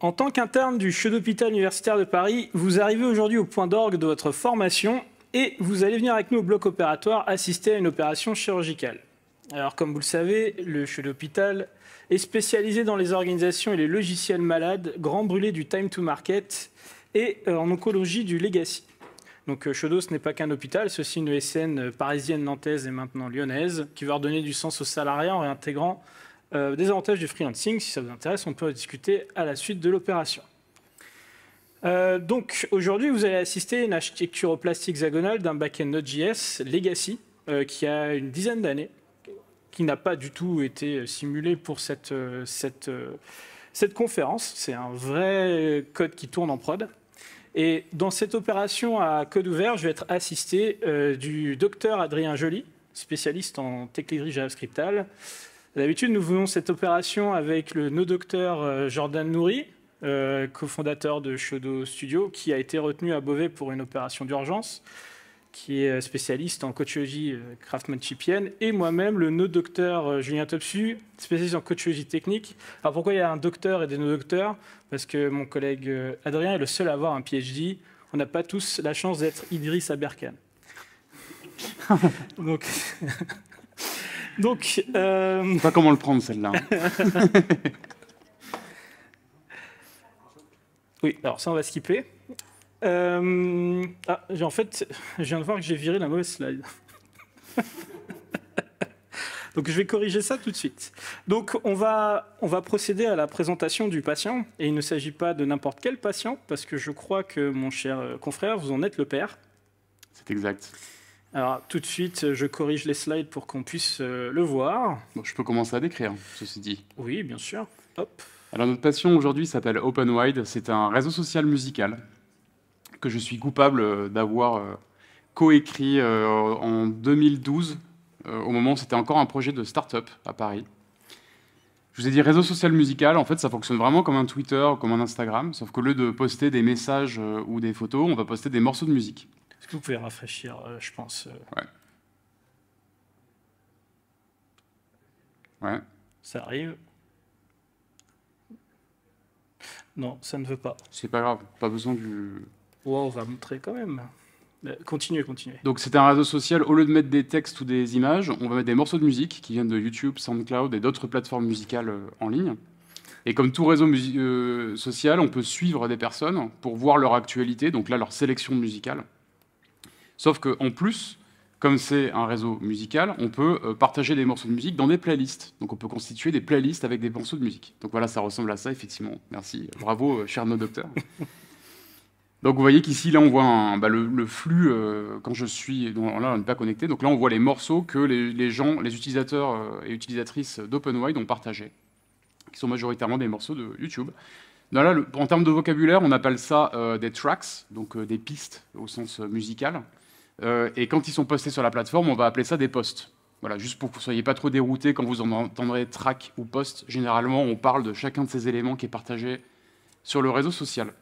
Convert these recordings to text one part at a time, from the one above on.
en tant qu'interne du chef d'hôpital universitaire de Paris, vous arrivez aujourd'hui au point d'orgue de votre formation et vous allez venir avec nous au bloc opératoire assister à une opération chirurgicale. Alors, comme vous le savez, le chef d'hôpital est spécialisé dans les organisations et les logiciels malades, grand brûlé du time to market et euh, en oncologie du legacy. Donc d'hôpital euh, ce n'est pas qu'un hôpital, c'est une ESN euh, parisienne, nantaise et maintenant lyonnaise, qui va redonner du sens aux salariés en réintégrant euh, des avantages du freelancing, si ça vous intéresse, on peut en discuter à la suite de l'opération. Euh, donc aujourd'hui, vous allez assister à une architecture au plastique hexagonale d'un backend Node.js Legacy euh, qui a une dizaine d'années, qui n'a pas du tout été simulé pour cette, conférence. C'est un vrai code qui tourne en prod. Et dans cette opération à code ouvert, je vais être assisté du docteur Adrien Joly, spécialiste en technologie JavaScriptale, D'habitude, nous voulons cette opération avec le no docteur euh, Jordan Nouri, euh, cofondateur de Shodo Studio, qui a été retenu à Beauvais pour une opération d'urgence, qui est euh, spécialiste en craftman craftsmanshipienne, et moi-même, le no docteur Julien Topsu, spécialiste en coachologie technique. Alors pourquoi il y a un docteur et des no docteurs Parce que mon collègue Adrien est le seul à avoir un PhD. On n'a pas tous la chance d'être Idriss Aberkan. Donc. Donc. Euh... Pas comment le prendre celle-là. oui, alors ça on va skipper. Euh... Ah, en fait, je viens de voir que j'ai viré la mauvaise slide. Donc je vais corriger ça tout de suite. Donc on va, on va procéder à la présentation du patient, et il ne s'agit pas de n'importe quel patient, parce que je crois que mon cher euh, confrère, vous en êtes le père. C'est exact. Alors tout de suite, je corrige les slides pour qu'on puisse euh, le voir. je peux commencer à décrire, ceci dit. Oui, bien sûr. Hop. Alors notre passion aujourd'hui s'appelle OpenWide. C'est un réseau social musical que je suis coupable euh, d'avoir euh, coécrit en 2012. au moment où c'était encore un projet de start-up à Paris. Je vous ai dit réseau social musical, en fait ça fonctionne vraiment comme un Twitter, comme un Instagram, sauf qu'au lieu de poster des messages ou des photos, on va poster des morceaux de musique. Est-ce que vous pouvez rafraîchir, euh, je pense euh, Ouais. Ouais. Ça arrive. Non, ça ne veut pas. C'est pas grave, pas besoin du. Wow, on va montrer quand même. Euh, continuez, continuez. Donc c'est un réseau social, au lieu de mettre des textes ou des images, on va mettre des morceaux de musique qui viennent de YouTube, SoundCloud et d'autres plateformes musicales en ligne. Et comme tout réseau social, on peut suivre des personnes pour voir leur actualité, donc là leur sélection musicale. Sauf qu'en plus, comme c'est un réseau musical, on peut euh, partager des morceaux de musique dans des playlists. Donc on peut constituer des playlists avec des morceaux de musique. Donc voilà, ça ressemble à ça, effectivement. Merci. Bravo, euh, cher nos docteurs. Donc vous voyez qu'ici, là, on voit bah, le, flux euh, quand je suis... Donc, là, on n'est pas connecté. Donc là, on voit les morceaux que les, gens, les utilisateurs et utilisatrices d'OpenWide ont partagés, qui sont majoritairement des morceaux de YouTube. Donc là, en termes de vocabulaire, on appelle ça des tracks, donc des pistes au sens musical. Euh, et quand ils sont postés sur la plateforme, on va appeler ça des posts. Voilà, juste pour que vous ne soyez pas trop déroutés quand vous en entendrez track ou post. Généralement, on parle de chacun de ces éléments qui est partagé sur le réseau social.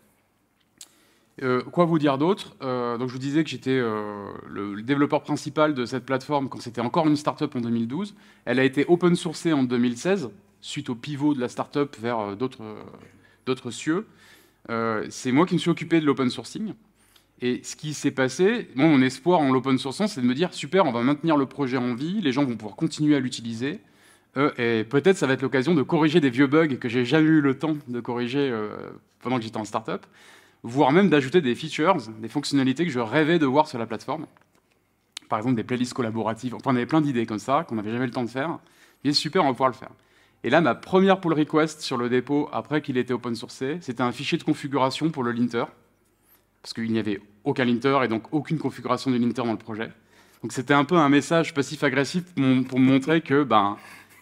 Euh, quoi vous dire d'autre euh, Donc, je vous disais que j'étais le, développeur principal de cette plateforme quand c'était encore une startup en 2012. Elle a été open sourcée en 2016 suite au pivot de la startup vers d'autres cieux. C'est moi qui me suis occupé de l'open sourcing. Et ce qui s'est passé, mon espoir en l'open source, c'est de me dire super, on va maintenir le projet en vie, les gens vont pouvoir continuer à l'utiliser, euh, et peut-être ça va être l'occasion de corriger des vieux bugs que j'ai jamais eu le temps de corriger euh, pendant que j'étais en startup, voire même d'ajouter des features, des fonctionnalités que je rêvais de voir sur la plateforme. Par exemple, des playlists collaboratives. Enfin, on avait plein d'idées comme ça qu'on n'avait jamais le temps de faire. Mais super, on va pouvoir le faire. Et là, ma première pull request sur le dépôt, après qu'il était été open sourcé, c'était un fichier de configuration pour le linter, parce qu'il n'y avait aucun linter et donc aucune configuration de linter dans le projet. Donc c'était un peu un message passif-agressif pour montrer que ben,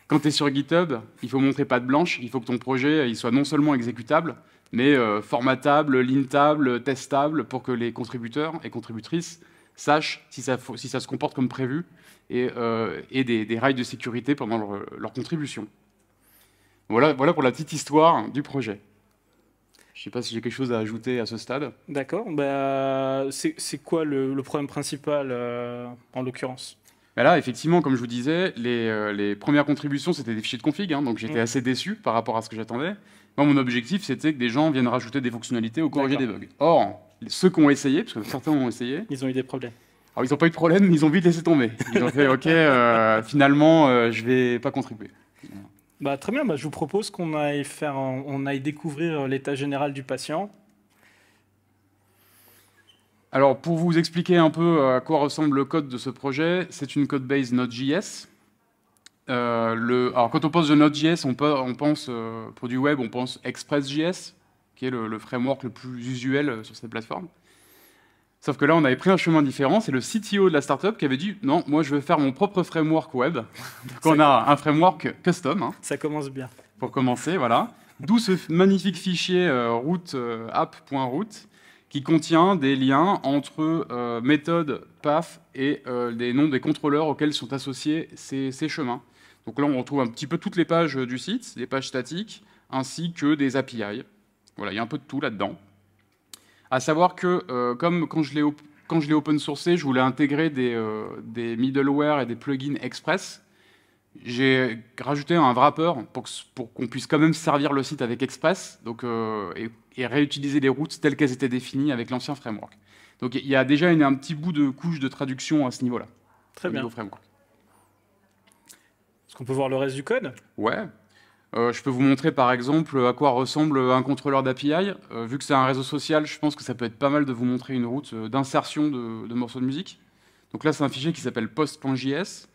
quand tu es sur GitHub, il faut montrer pas de blanche, il faut que ton projet il soit non seulement exécutable, mais euh, formatable, lintable, testable, pour que les contributeurs et contributrices sachent si ça, si ça se comporte comme prévu et, euh, des, rails de sécurité pendant leur, leur contribution. Voilà, voilà pour la petite histoire du projet. Je ne sais pas si j'ai quelque chose à ajouter à ce stade. D'accord. Ben, c'est quoi le, problème principal euh, en l'occurrence bah là, effectivement, comme je vous disais, euh, les, premières contributions, c'était des fichiers de config, hein, donc j'étais assez déçu par rapport à ce que j'attendais. Moi, mon objectif, c'était que des gens viennent rajouter des fonctionnalités ou corriger des bugs. Or, ceux qui ont essayé, parce que certains ont essayé... Ils ont eu des problèmes. Alors, ils n'ont pas eu de problème, mais ils ont vite laissé tomber. Ils ont fait, OK, euh, finalement, je ne vais pas contribuer. Bah, très bien, bah, je vous propose qu'on aille, faire, on aille découvrir euh, l'état général du patient. Alors, pour vous expliquer un peu euh, à quoi ressemble le code de ce projet, c'est une code base Node.js. Euh, alors, quand on pense de Node.js, on, pense, pour du web, on pense Express.js, qui est le framework le plus usuel sur cette plateforme. Sauf que là, on avait pris un chemin différent. C'est le CTO de la startup qui avait dit Non, moi, je veux faire mon propre framework web. Donc, on a un framework custom. Hein. ça commence bien. Pour commencer, voilà. D'où ce magnifique fichier euh, route euh, qui contient des liens entre euh, méthode méthodes, path et les euh, noms des contrôleurs auxquels sont associés ces, ces, chemins. Donc là, on retrouve un petit peu toutes les pages du site, les pages statiques, ainsi que des API. Voilà, il y a un peu de tout là-dedans. À savoir que, euh, comme quand je l'ai open sourcé, je voulais intégrer euh, des, middleware et des plugins express. J'ai rajouté un wrapper pour, qu'on puisse quand même servir le site avec Express donc, euh, et, réutiliser les routes telles qu'elles étaient définies avec l'ancien framework. Donc il y a déjà un petit bout de couche de traduction à ce niveau-là. Très bien. Est-ce qu'on peut voir le reste du code Ouais. Euh, je peux vous montrer par exemple à quoi ressemble un contrôleur d'API. Euh, vu que c'est un réseau social, je pense que ça peut être pas mal de vous montrer une route euh, d'insertion de, morceaux de musique. Donc là, c'est un fichier qui s'appelle post.js.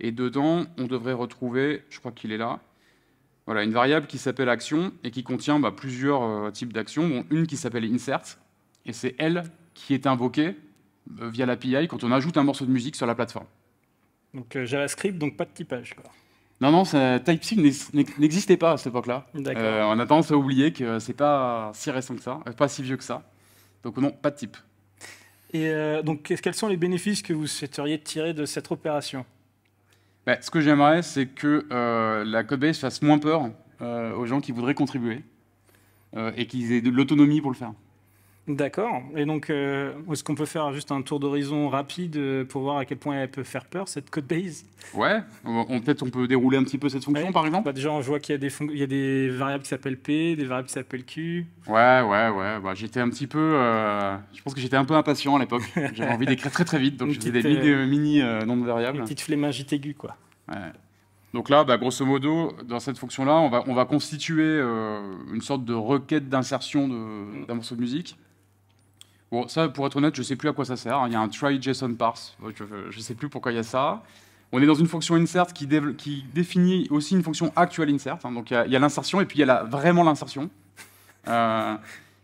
Et dedans, on devrait retrouver, je crois qu'il est là, voilà, une variable qui s'appelle action et qui contient bah, plusieurs types d'actions, une qui s'appelle insert. Et c'est elle qui est invoquée via l'API quand on ajoute un morceau de musique sur la plateforme. Donc JavaScript, donc pas de typage. Quoi. Non, non, c n'existait pas à cette époque-là. Euh, on a tendance à oublier que c'est pas si récent que ça, euh, pas si vieux que ça. Donc non, pas de type. Et euh, donc, quels sont les bénéfices que vous souhaiteriez tirer de cette opération ben, Ce que j'aimerais, c'est que la codebase fasse moins peur aux gens qui voudraient contribuer et qu'ils aient de l'autonomie pour le faire. D'accord. Et donc, euh, est-ce qu'on peut faire juste un tour d'horizon rapide euh, pour voir à quel point elle peut faire peur, cette code base Ouais, peut-être on peut dérouler un petit peu cette fonction, par exemple bah, Déjà, on voit qu'il y, a des variables qui s'appellent P, des variables qui s'appellent Q. Ouais, ouais, ouais. Bah, j'étais un petit peu... Euh, je pense que j'étais un peu impatient à l'époque. J'avais envie d'écrire très très vite, donc j'ai des mini, noms de variables. Une petite flémingite aiguë, quoi. Donc là, bah, grosso modo, dans cette fonction-là, on va, on va constituer une sorte de requête d'insertion d'un morceau de musique ça, pour être honnête, je ne sais plus à quoi ça sert. Il y a un try JSON parse. Euh, je ne sais plus pourquoi il y a ça. On est dans une fonction insert qui, définit aussi une fonction actual insert. Hein. donc il y a, l'insertion et puis il y a vraiment l'insertion. Euh,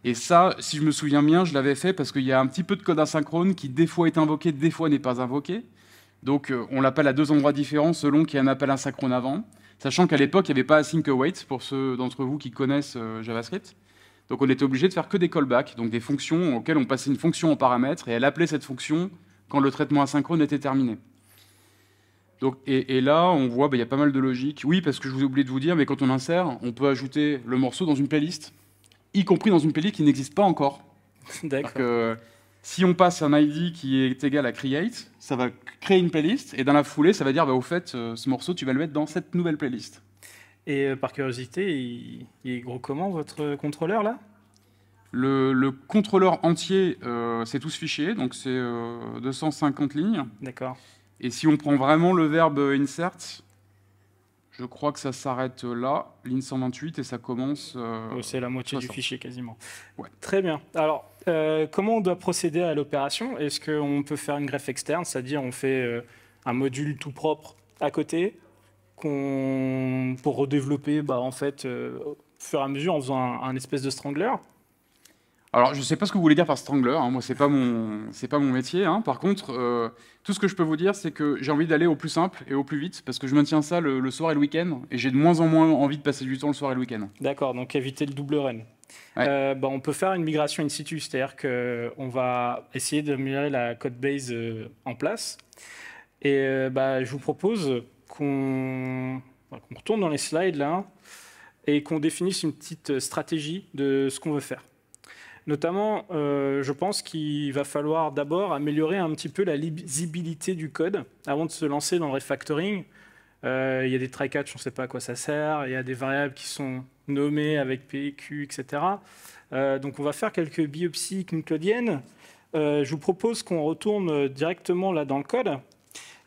et ça, si je me souviens bien, je l'avais fait parce qu'il y a un petit peu de code asynchrone qui des fois est invoqué, des fois n'est pas invoqué. Donc euh, on l'appelle à deux endroits différents selon qu'il y a un appel asynchrone avant. Sachant qu'à l'époque, il n'y avait pas async await pour ceux d'entre vous qui connaissent JavaScript. Donc on était obligé de faire que des callbacks, donc des fonctions auxquelles on passait une fonction en paramètre et elle appelait cette fonction quand le traitement asynchrone était terminé. Donc, et, là, on voit, bah, il y a pas mal de logique. Oui, parce que je vous ai oublié de vous dire, mais quand on insère, on peut ajouter le morceau dans une playlist, y compris dans une playlist qui n'existe pas encore. D'accord. Euh, si on passe un ID qui est égal à create, ça va créer une playlist, et dans la foulée, ça va dire, bah, au fait, euh, ce morceau, tu vas le mettre dans cette nouvelle playlist. Et euh, par curiosité, il, est gros comment votre contrôleur là le, contrôleur entier, euh, c'est tout ce fichier, donc c'est 250 euh, lignes. D'accord. Et si on prend vraiment le verbe insert, je crois que ça s'arrête là, ligne 128, et ça commence. c'est la moitié du fichier quasiment. Très bien. Alors, comment on doit procéder à l'opération Est-ce qu'on peut faire une greffe externe, c'est-à-dire on fait un module tout propre à côté pour redévelopper, bah, en fait, euh, au fur et à mesure, en faisant un, espèce de strangler. Alors, je ne sais pas ce que vous voulez dire par strangler. Hein. Moi, c'est pas mon, c'est pas mon métier. Hein. Par contre, euh, tout ce que je peux vous dire, c'est que j'ai envie d'aller au plus simple et au plus vite parce que je maintiens ça le, soir et le week-end et j'ai de moins en moins envie de passer du temps le soir et le week-end. D'accord. Donc, éviter le double run. Euh, bah, on peut faire une migration in situ, c'est-à-dire qu'on va essayer de d'améliorer la code base en place. Et bah, je vous propose qu'on retourne dans les slides là et qu'on définisse une petite stratégie de ce qu'on veut faire. Notamment, euh, je pense qu'il va falloir d'abord améliorer un petit peu la lisibilité du code avant de se lancer dans le refactoring. Euh, il y a des try catch, on ne sait pas à quoi ça sert. Il y a des variables qui sont nommées avec PQ, etc. Euh, donc on va faire quelques biopsies nucléodiennes. je vous propose qu'on retourne directement là dans le code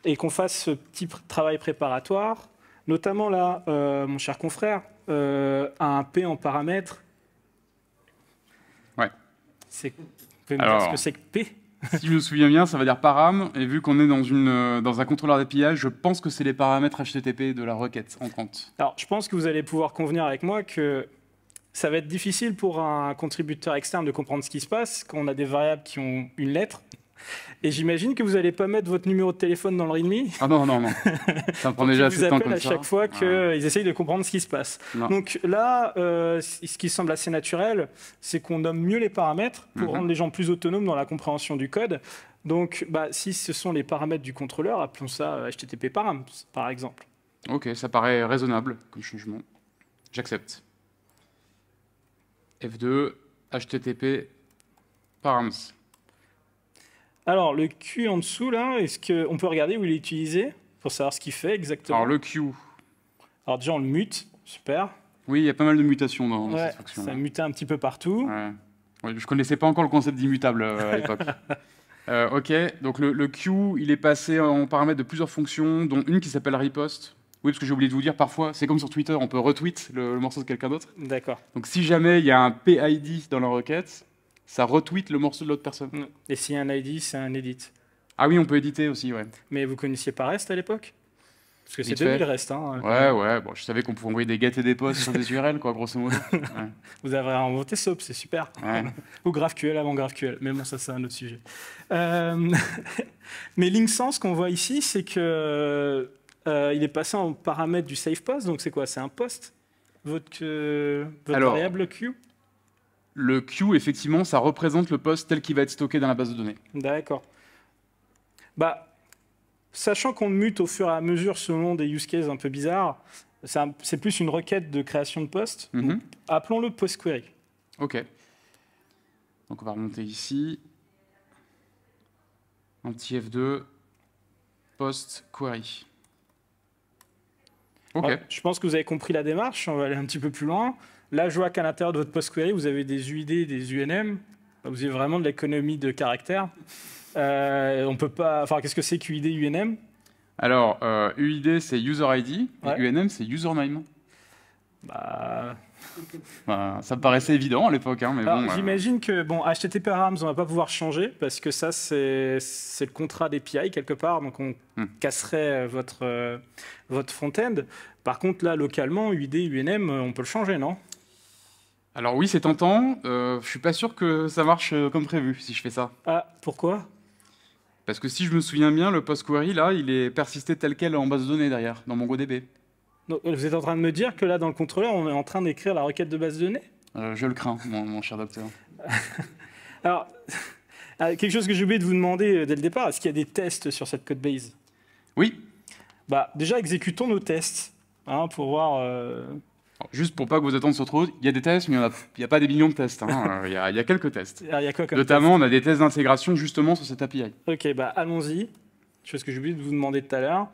et qu'on fasse ce petit travail préparatoire, notamment là, euh, mon cher confrère, euh, un P en paramètres. Ouais. C'est... ce que c'est que P si je me souviens bien, ça va dire param, et vu qu'on est dans, une, euh, dans un contrôleur d'API, je pense que c'est les paramètres HTTP de la requête entrante. Alors, je pense que vous allez pouvoir convenir avec moi que ça va être difficile pour un contributeur externe de comprendre ce qui se passe quand on a des variables qui ont une lettre et j'imagine que vous n'allez pas mettre votre numéro de téléphone dans le README. Ah non, non, non. Ça me prend déjà assez de temps comme à chaque fois qu'ils essayent de comprendre ce qui se passe. Donc là, euh, ce qui semble assez naturel, c'est qu'on nomme mieux les paramètres pour mhm. rendre les gens plus autonomes dans la compréhension du code. Donc, bah, si ce sont les paramètres du contrôleur, appelons ça HTTP euh, params, par exemple. Ok, ça paraît raisonnable comme changement. J'accepte. F2, HTTP params. Alors, le Q en dessous, là, est-ce qu'on peut regarder où il est utilisé pour savoir ce qu'il fait exactement Alors, le Q. Alors, déjà, on le mute. Super. Oui, il y a pas mal de mutations dans, cette fonction. -là. Ça mutait un petit peu partout. je ne connaissais pas encore le concept d'immutable euh, à l'époque. Euh, ok, donc le, Q, il est passé en paramètre de plusieurs fonctions, dont une qui s'appelle repost. Oui, parce que j'ai oublié de vous dire, parfois, c'est comme sur Twitter, on peut retweet le morceau de quelqu'un d'autre. D'accord. Donc si jamais il y a un PID dans la requête, ça retweet le morceau de l'autre personne. Et si un ID, c'est un edit. Ah oui, on peut éditer aussi, ouais. Mais vous connaissiez pas REST à l'époque Parce que c'est 2000 REST. Hein, ouais, ouais, bon, je savais qu'on pouvait envoyer des get et des posts sur des URL, quoi, grosso modo. Vous avez inventé SOAP, c'est super. Ou GraphQL avant GraphQL, mais bon, ça, c'est un autre sujet. Euh... mais LinkSense, qu'on voit ici, c'est que euh, il est passé en paramètre du safe post, donc c'est quoi C'est un post votre, euh, variable Q le queue, effectivement, ça représente le poste tel qu'il va être stocké dans la base de données. D'accord. Bah, sachant qu'on mute au fur et à mesure selon des use cases un peu bizarres, c'est plus une requête de création de poste. Mhm. Appelons-le post query. OK. Donc on va remonter ici. Un petit F2, PostQuery. OK. Ah, je pense que vous avez compris la démarche, on va aller un petit peu plus loin. La joie vois qu'à l'intérieur de votre post-query, vous avez des UID, des UNM. Vous avez vraiment de l'économie de caractère. Euh, on peut pas. Enfin, qu'est-ce que c'est qu'UID, UNM Alors, UID, euh, c'est User ID. Et UNM, c'est Username. Bah. Bah, ça me paraissait évident à l'époque. Hein, bon, euh. J'imagine que bon, HTTP Arms, on va pas pouvoir changer parce que ça, c'est le contrat d'API quelque part. Donc, on hmm. casserait votre, votre front-end. Par contre, là, localement, UID, UNM, on peut le changer, non alors oui, c'est tentant. Je euh, je suis pas sûr que ça marche euh, comme prévu si je fais ça. Ah, pourquoi Parce que si je me souviens bien, le post query là, il est persisté tel quel en base de données derrière, dans MongoDB. Donc, vous êtes en train de me dire que là, dans le contrôleur, on est en train d'écrire la requête de base de données euh, Je le crains, mon, cher docteur. Alors, quelque chose que j'ai oublié de vous demander dès le départ, est-ce qu'il y a des tests sur cette code base Oui. Bah, déjà, exécutons nos tests hein, pour voir. Juste pour pas que vous attentes soient trop il y a des tests, mais il n'y a, pas des millions de tests. Hein. il, y a, quelques tests. Ah, Notamment, on a des tests d'intégration justement sur cette API. Ok, bah allons-y. Je ce que j'ai oublié de vous demander tout à l'heure.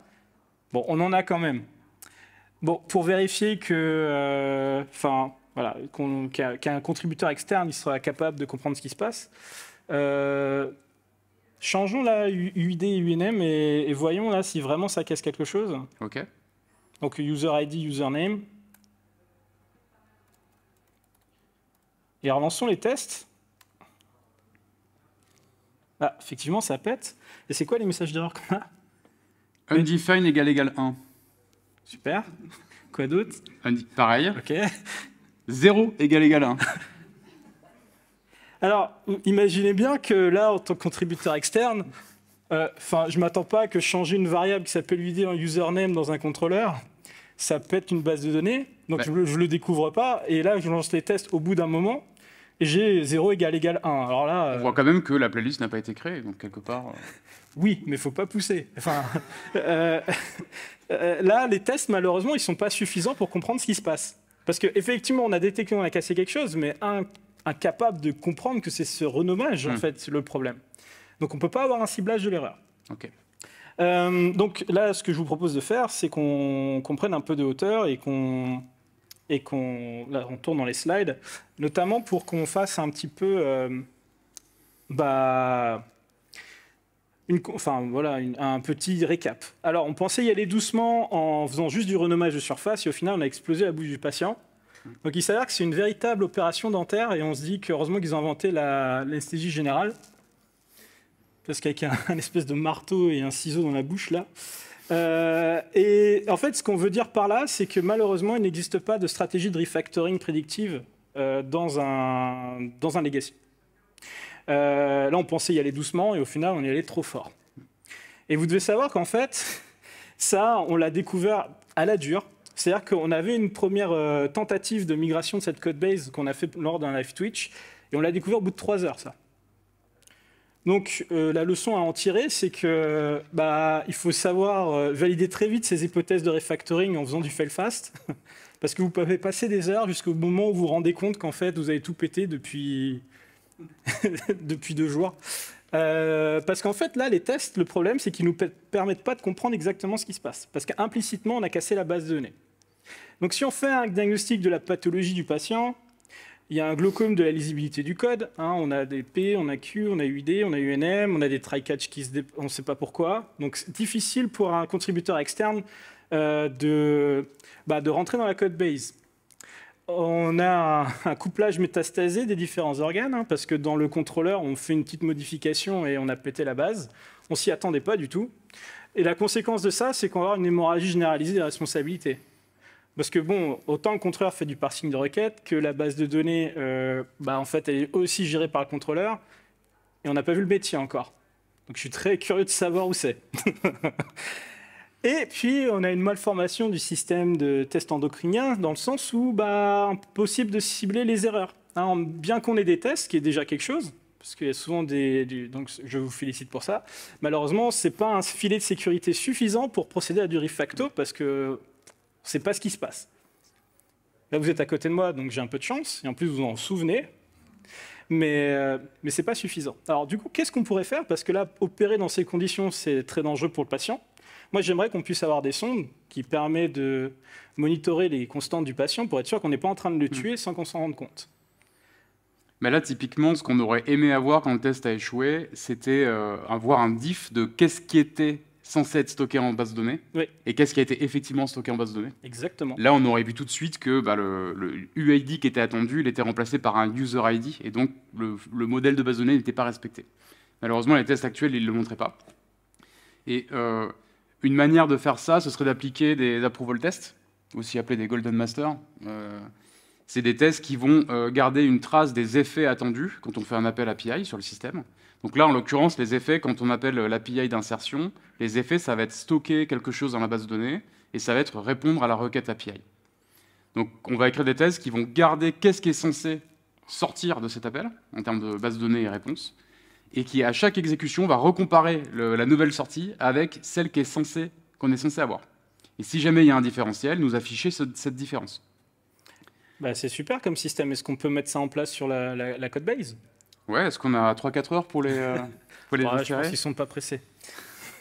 Bon, on en a quand même. Bon, pour vérifier que, euh, enfin, voilà, qu'un contributeur externe, il sera capable de comprendre ce qui se passe. Euh, changeons la UID et UNM et, voyons là si vraiment ça casse quelque chose. Ok. Donc user ID, username. Et relançons les tests. Ah, effectivement, ça pète. Et c'est quoi les messages d'erreur qu'on a Undefined égal égal 1. Super. Quoi d'autre Pareil. OK. 0 égal égal 1. Alors, imaginez bien que là, en tant que contributeur externe, euh, je ne m'attends pas à que changer une variable qui s'appelle UID en username dans un contrôleur, ça pète une base de données. Donc, je, ne le découvre pas. Et là, je lance les tests au bout d'un moment et j'ai 0 égale égale 1. Alors là, On euh, voit quand même que la playlist n'a pas été créée, donc quelque part. Euh. oui, mais faut pas pousser. Enfin, euh, là, les tests, malheureusement, ils sont pas suffisants pour comprendre ce qui se passe. Parce qu'effectivement, on a détecté qu'on a cassé quelque chose, mais un, incapable de comprendre que c'est ce renommage, en hmm. fait, le problème. Donc on peut pas avoir un ciblage de l'erreur. Ok. donc là, ce que je vous propose de faire, c'est qu'on comprenne prenne un peu de hauteur et qu'on et qu'on on tourne dans les slides, notamment pour qu'on fasse un petit peu euh, bah, une, enfin, voilà, un petit récap. Alors, on pensait y aller doucement en faisant juste du renommage de surface, et au final, on a explosé la bouche du patient. Donc, il s'avère que c'est une véritable opération dentaire, et on se dit qu'heureusement qu'ils ont inventé l'anesthésie générale, parce qu'avec un, espèce de marteau et un ciseau dans la bouche, là, euh, et en fait, ce qu'on veut dire par là, c'est que malheureusement, il n'existe pas de stratégie de refactoring prédictive euh, dans, un, dans un legacy. Euh, là, on pensait y aller doucement et au final, on y allait trop fort. Et vous devez savoir qu'en fait, ça, on l'a découvert à la dure. C'est-à-dire qu'on avait une première tentative de migration de cette code base qu'on a fait lors d'un live Twitch et on l'a découvert au bout de trois heures, ça. Donc euh, la leçon à en tirer, c'est que bah, il faut savoir euh, valider très vite ces hypothèses de refactoring en faisant du fail fast, parce que vous pouvez passer des heures jusqu'au moment où vous vous rendez compte qu'en fait vous avez tout pété depuis deux jours. Euh, parce qu'en fait, là, les tests, le problème, c'est qu'ils ne nous permettent pas de comprendre exactement ce qui se passe. Parce qu'implicitement, on a cassé la base de données. Donc si on fait un diagnostic de la pathologie du patient, il y a un glaucome de la lisibilité du code. Hein. On a des P, on a Q, on a UID, on a UNM, on a des try-catch qui se on ne sait pas pourquoi. Donc c'est difficile pour un contributeur externe euh, bah, de, rentrer dans la code base. On a un, couplage métastasé des différents organes, hein, parce que dans le contrôleur, on fait une petite modification et on a pété la base. On s'y attendait pas du tout. Et la conséquence de ça, c'est qu'on va avoir une hémorragie généralisée des responsabilités. Parce que bon, autant le contrôleur fait du parsing de requêtes que la base de données, euh, bah, en fait, elle est aussi gérée par le contrôleur. Et on n'a pas vu le métier encore. Donc je suis très curieux de savoir où c'est. et puis on a une malformation du système de test endocrinien dans le sens où bah, impossible de cibler les erreurs. Hein, bien qu'on ait des tests, ce qui est déjà quelque chose, parce qu'il y a souvent des, Donc je vous félicite pour ça. Malheureusement, ce n'est pas un filet de sécurité suffisant pour procéder à du refacto, parce que ce n'est pas ce qui se passe. Là, vous êtes à côté de moi, donc j'ai un peu de chance, et en plus, vous en souvenez, mais, euh, mais ce n'est pas suffisant. Alors, du coup, qu'est-ce qu'on pourrait faire Parce que là, opérer dans ces conditions, c'est très dangereux pour le patient. Moi, j'aimerais qu'on puisse avoir des sondes qui permettent de monitorer les constantes du patient pour être sûr qu'on n'est pas en train de le hmm. tuer sans qu'on s'en rende compte. Mais là, typiquement, ce qu'on aurait aimé avoir quand le test a échoué, c'était euh, avoir un diff de qu'est-ce qui était censé être stocké en base de données et qu'est-ce qui a été effectivement stocké en base de données. Exactement. Là, on aurait vu tout de suite que bah, le, UID qui était attendu, il était remplacé par un User ID et donc le, modèle de base de données n'était pas respecté. Malheureusement, les tests actuels, ils ne le montraient pas. Et euh, une manière de faire ça, ce serait d'appliquer des approval tests, aussi appelés des golden masters. Euh, c'est des tests qui vont euh, garder une trace des effets attendus quand on fait un appel API sur le système. Donc là, en l'occurrence, les effets, quand on appelle l'API d'insertion, les effets, ça va être stocker quelque chose dans la base de données et ça va être répondre à la requête API. Donc on va écrire des thèses qui vont garder qu'est-ce qui est censé sortir de cet appel en termes de base de données et réponses et qui, à chaque exécution, va recomparer la nouvelle sortie avec celle qu'on est, censé, est censé avoir. Et si jamais il y a un différentiel, nous afficher cette différence. Bah, c'est super comme système. Est-ce qu'on peut mettre ça en place sur la, code base Ouais, est-ce qu'on a 3-4 heures pour les, euh, pour les bah, Je pense sont pas pressés.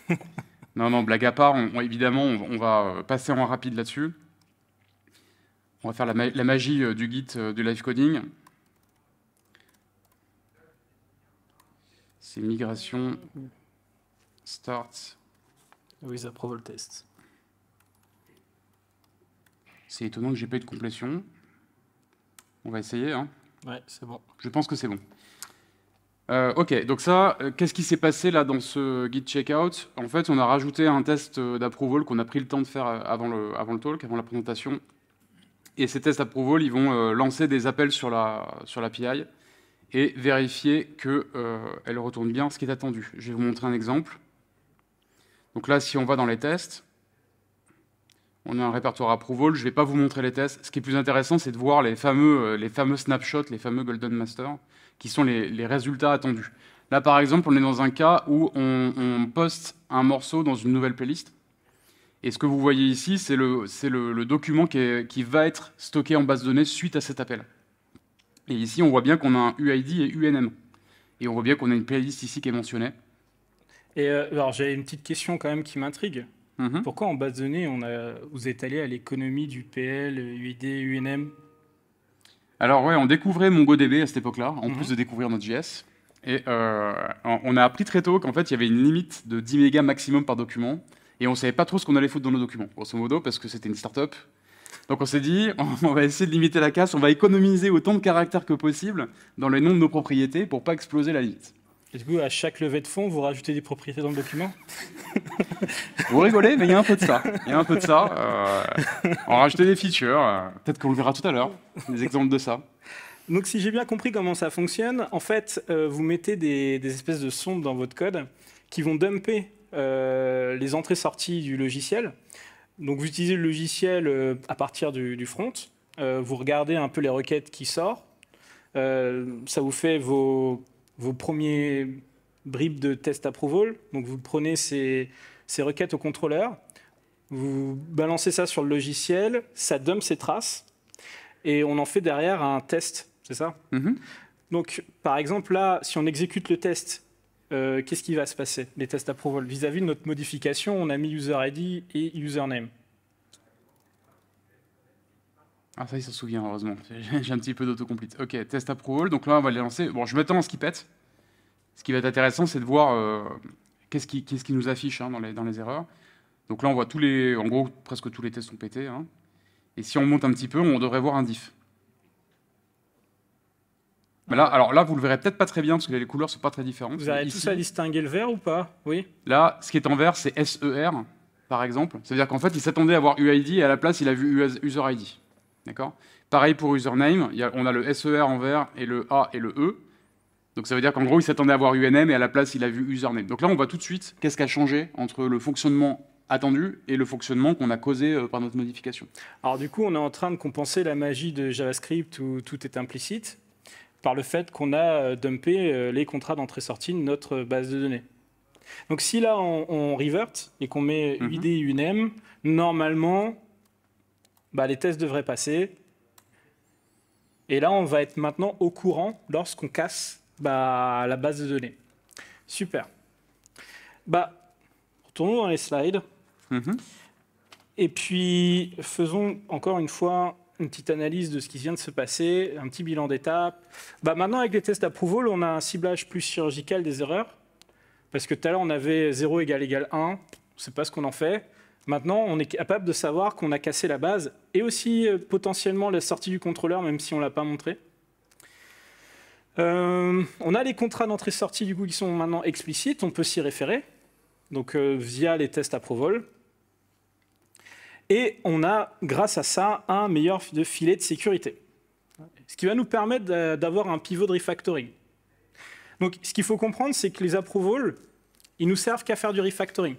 non, non, blague à part, évidemment, on, va euh, passer en rapide là-dessus. On va faire la, magie euh, du Git du live coding. C'est migration start. Oui, ça le test. C'est étonnant que j'ai pas eu de complétion. On va essayer. Hein. Ouais, c'est bon. Je pense que c'est bon. Euh, ok, donc ça, euh, qu'est-ce qui s'est passé là dans ce guide checkout En fait, on a rajouté un test euh, d'approval qu'on a pris le temps de faire avant le, avant le talk, avant la présentation. Et ces tests d'approval, ils vont lancer des appels sur la sur l'API et vérifier qu'elle retourne bien ce qui est attendu. Je vais vous montrer un exemple. Donc là, si on va dans les tests, on a un répertoire approval. Je ne vais pas vous montrer les tests. Ce qui est plus intéressant, c'est de voir les fameux, les fameux snapshots, les fameux golden master qui sont les, résultats attendus. Là, par exemple, on est dans un cas où on, poste un morceau dans une nouvelle playlist. Et ce que vous voyez ici, c'est le, document qui, va être stocké en base de données suite à cet appel. Et ici, on voit bien qu'on a un UID et UNM. Et on voit bien qu'on a une playlist ici qui est mentionnée. Et euh, alors, j'ai une petite question quand même qui m'intrigue. Mhm. Pourquoi en base de données, on a, vous êtes allé à l'économie du PL, UID, UNM alors ouais, on découvrait MongoDB à cette époque-là, en mhm. plus de découvrir notre Node.js. Et euh, on a appris très tôt qu'en fait, il y avait une limite de 10 mégas maximum par document. Et on ne savait pas trop ce qu'on allait foutre dans nos documents, grosso modo, parce que c'était une start-up. Donc on s'est dit, on va essayer de limiter la casse, on va économiser autant de caractères que possible dans les noms de nos propriétés pour pas exploser la limite. Et du coup, à chaque levée de fonds, vous rajoutez des propriétés dans le document Vous rigolez, mais il y a un peu de ça. Il y a un peu de ça. On euh, en des features. Euh, peut-être qu'on le verra tout à l'heure, des exemples de ça. Donc, si j'ai bien compris comment ça fonctionne, en fait, euh, vous mettez des, espèces de sondes dans votre code qui vont dumper les entrées-sorties du logiciel. Donc, vous utilisez le logiciel à partir du, du front. vous regardez un peu les requêtes qui sortent. ça vous fait vos vos premiers bribes de test approval. Donc vous prenez ces, requêtes au contrôleur, vous balancez ça sur le logiciel, ça dump ses traces, et on en fait derrière un test, c'est ça mhm. Donc par exemple là, si on exécute le test, euh, qu'est-ce qui va se passer Les tests approval. vis à -vis de notre modification, on a mis user ID et username. Ah ça, il s'en souvient, heureusement. J'ai un petit peu d'autocomplete. Ok, test approval. Donc là, on va les lancer. Bon, je m'attends à ce qu'ils pète. Ce qui va être intéressant, c'est de voir euh, qu'est-ce qui, nous affiche hein, dans, les, erreurs. Donc là, on voit tous les... En gros, presque tous les tests sont pétés. Hein. Et si on monte un petit peu, on devrait voir un diff. là, alors là, vous le verrez peut-être pas très bien parce que les couleurs sont pas très différentes. Vous arrivez tous à distinguer le vert ou pas Oui. Là, ce qui est en vert, c'est SER, par exemple. Ça veut dire qu'en fait, il s'attendait à avoir UID et à la place, il a vu User ID. Pareil pour username, a, on a le SER en vert et le A et le E. Donc ça veut dire qu'en gros, il s'attendait à avoir UNM et à la place, il a vu username. Donc là, on voit tout de suite qu'est-ce qui a changé entre le fonctionnement attendu et le fonctionnement qu'on a causé euh, par notre modification. Alors du coup, on est en train de compenser la magie de JavaScript où tout est implicite par le fait qu'on a euh, dumpé euh, les contrats d'entrée-sortie de notre base de données. Donc si là, on, on revert et qu'on met mm UID et UNM, normalement, bah, les tests devraient passer. Et là, on va être maintenant au courant lorsqu'on casse bah, la base de données. Super. Bah, retournons dans les slides. Mhm. Et puis, faisons encore une fois une petite analyse de ce qui vient de se passer, un petit bilan d'étape. Bah, maintenant, avec les tests approval, on a un ciblage plus chirurgical des erreurs. Parce que tout à l'heure, on avait 0 égale égale 1. On ne sait pas ce qu'on en fait. Maintenant, on est capable de savoir qu'on a cassé la base et aussi euh, potentiellement la sortie du contrôleur, même si on ne l'a pas montré. Euh, on a les contrats d'entrée-sortie du coup qui sont maintenant explicites, on peut s'y référer, donc euh, via les tests à Et on a, grâce à ça, un meilleur filet de sécurité. Ce qui va nous permettre d'avoir un pivot de refactoring. Donc ce qu'il faut comprendre, c'est que les approvals, ils nous servent qu'à faire du refactoring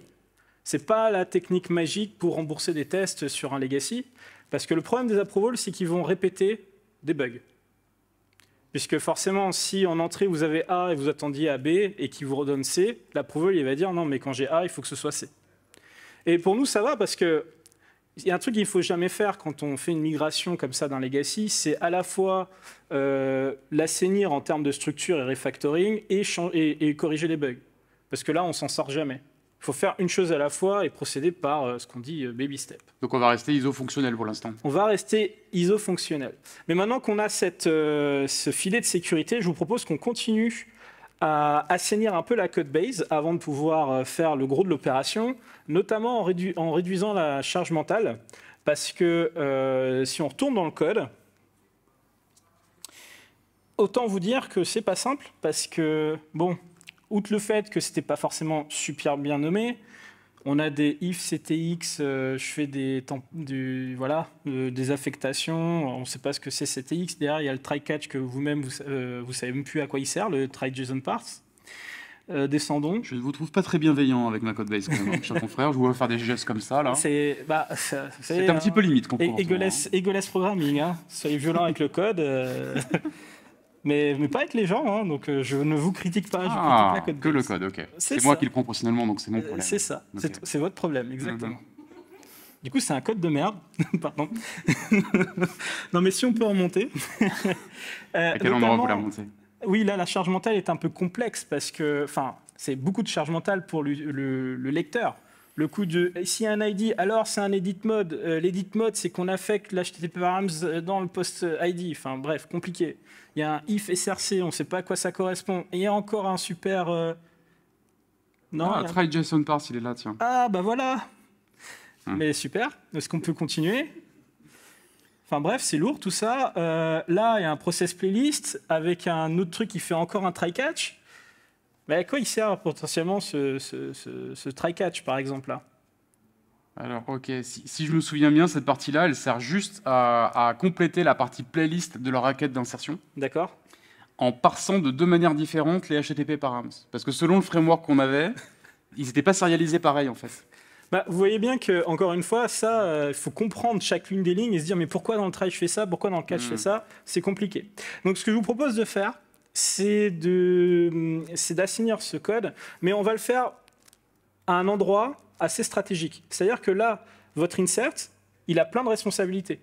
n'est pas la technique magique pour rembourser des tests sur un legacy, parce que le problème des approvals, c'est qu'ils vont répéter des bugs. Puisque forcément, si en entrée vous avez A et vous attendiez à B et qu'il vous redonne C, l'approval il va dire non, mais quand j'ai A, il faut que ce soit C. Et pour nous, ça va parce que il y a un truc qu'il ne faut jamais faire quand on fait une migration comme ça d'un legacy, c'est à la fois euh, l'assainir en termes de structure et refactoring et, et corriger les bugs. Parce que là, on s'en sort jamais. Il faut faire une chose à la fois et procéder par euh, ce qu'on dit euh, baby step. Donc on va rester iso-fonctionnel pour l'instant. On va rester iso-fonctionnel. Mais maintenant qu'on a euh, ce filet de sécurité, je vous propose qu'on continue à assainir un peu la code base avant de pouvoir faire le gros de l'opération, notamment en, en, réduisant la charge mentale. Parce que si on retourne dans le code, autant vous dire que c'est pas simple parce que, bon, outre le fait que c'était pas forcément super bien nommé, on a des if ctx, euh, je fais des, du, voilà, euh, des affectations, on ne sait pas ce que c'est ctx. Derrière, il y a le try catch que vous-même, vous, euh, savez même plus à quoi il sert, le try JSON parse. descendons. Je ne vous trouve pas très bienveillant avec ma code base, quand même, hein, cher Je vous vois faire des gestes comme ça, bah, C'est un petit peu limite, même. Egoless, hein. Programming, hein. soyez violent avec le code. mais, mais pas avec les gens, hein. donc euh, je ne vous critique pas, je critique la ah, code que le code, ok. C'est moi qui le prends personnellement, donc c'est mon euh, problème. C'est ça, c'est votre problème, exactement. Du coup, c'est un code de merde, pardon. non, mais si on peut remonter. Euh, à quel endroit vous la monter Oui, là, la charge mentale est un peu complexe parce que, enfin, c'est beaucoup de charge mentale pour le lecteur le coup de si un ID, alors c'est un edit mode. Euh, l'edit mode, c'est qu'on affecte l'HTTP params euh, dans le post ID. Enfin bref, compliqué. Il y a un if src, on ne sait pas à quoi ça correspond. Et il y a encore un super. Euh, non. Ah, try JSON parse, il est là, tiens. Ah bah voilà. Hein. Mais super. Est-ce qu'on peut continuer Enfin bref, c'est lourd tout ça. là, il y a un process playlist avec un autre truc qui fait encore un try catch. Mais à quoi il sert potentiellement ce, ce, ce, try-catch, par exemple, là alors, ok, si, je me souviens bien, cette partie-là, elle sert juste à, compléter la partie playlist de la raquette d'insertion. D'accord. En parsant de deux manières différentes les HTTP params. Parce que selon le framework qu'on avait, ils n'étaient pas sérialisés pareil, en fait. Bah, vous voyez bien que, encore une fois, ça, il euh, faut comprendre chacune des lignes et se dire, mais pourquoi dans le try je fais ça, pourquoi dans le catch je fais hmm. ça C'est compliqué. Donc, ce que je vous propose de faire, c'est d'assigner ce code, mais on va le faire à un endroit assez stratégique. C'est-à-dire que là, votre insert, il a plein de responsabilités.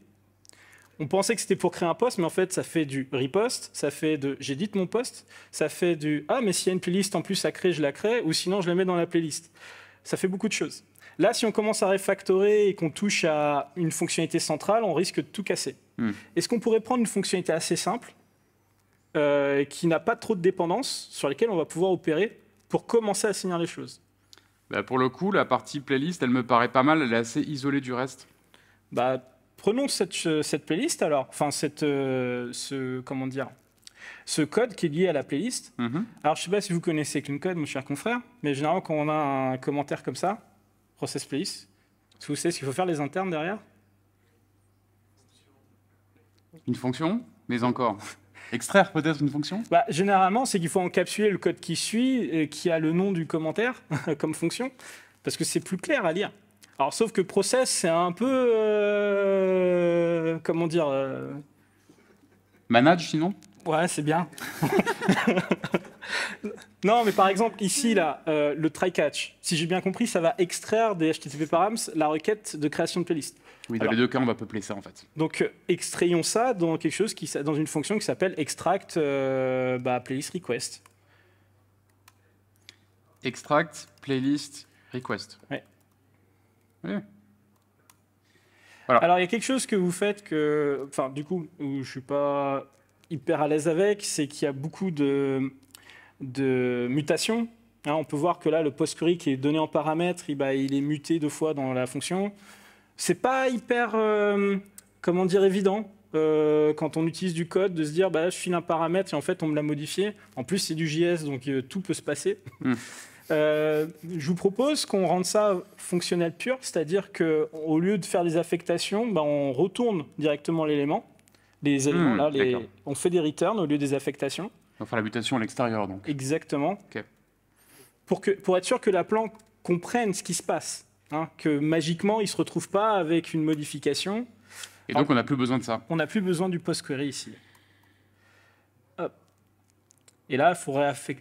On pensait que c'était pour créer un poste, mais en fait, ça fait du repost, ça fait de j'édite mon poste, ça fait du ah, mais s'il y a une playlist en plus à créer, je la crée, ou sinon je la mets dans la playlist. Ça fait beaucoup de choses. Là, si on commence à refactorer et qu'on touche à une fonctionnalité centrale, on risque de tout casser. Hmm. Est-ce qu'on pourrait prendre une fonctionnalité assez simple euh, qui n'a pas trop de dépendances sur lesquelles on va pouvoir opérer pour commencer à signer les choses. Bah, pour le coup, la partie playlist, elle me paraît pas mal, elle est assez isolée du reste. Bah, prenons cette, euh, playlist alors, enfin cette, euh, ce, comment dire, ce code qui est lié à la playlist. Mhm. Alors je sais pas si vous connaissez code mon cher confrère, mais généralement quand on a un commentaire comme ça, process playlist, vous savez ce qu'il faut faire les internes derrière Une fonction, mais encore. Extraire peut-être une fonction bah, Généralement, c'est qu'il faut encapsuler le code qui suit, et qui a le nom du commentaire comme fonction, parce que c'est plus clair à lire. Alors, sauf que process, c'est un peu. Euh, comment dire euh, Manage, sinon Ouais, c'est bien. non, mais par exemple, ici, là, euh, le try-catch, si j'ai bien compris, ça va extraire des HTTP params la requête de création de playlist. Oui, dans les deux cas, on va peupler ça en fait. Donc euh, extrayons ça dans quelque chose qui, dans une fonction qui s'appelle extract euh, bah, playlist request. Extract playlist request. Oui. Alors il y a quelque chose que vous faites que, enfin du coup, où je suis pas hyper à l'aise avec, c'est qu'il y a beaucoup de, mutations. Hein, on peut voir que là, le PostCurry qui est donné en paramètre, il, bah, il est muté deux fois dans la fonction c'est pas hyper, euh, comment dire, évident. Euh, quand on utilise du code, de se dire bah, je file un paramètre et en fait on me l'a modifié. En plus, c'est du JS, donc euh, tout peut se passer. Hmm. je vous propose qu'on rende ça fonctionnel pur, c'est-à-dire qu'au lieu de faire des affectations, bah, on retourne directement l'élément. Les hmm, là, on fait des returns au lieu des affectations. On va la mutation à l'extérieur donc. Exactement. Pour, pour être sûr que la planque comprenne ce qui se passe. Hein, que magiquement, il ne se retrouve pas avec une modification. Et donc, on n'a plus besoin de ça. On n'a plus besoin du post-query ici. Et là, faut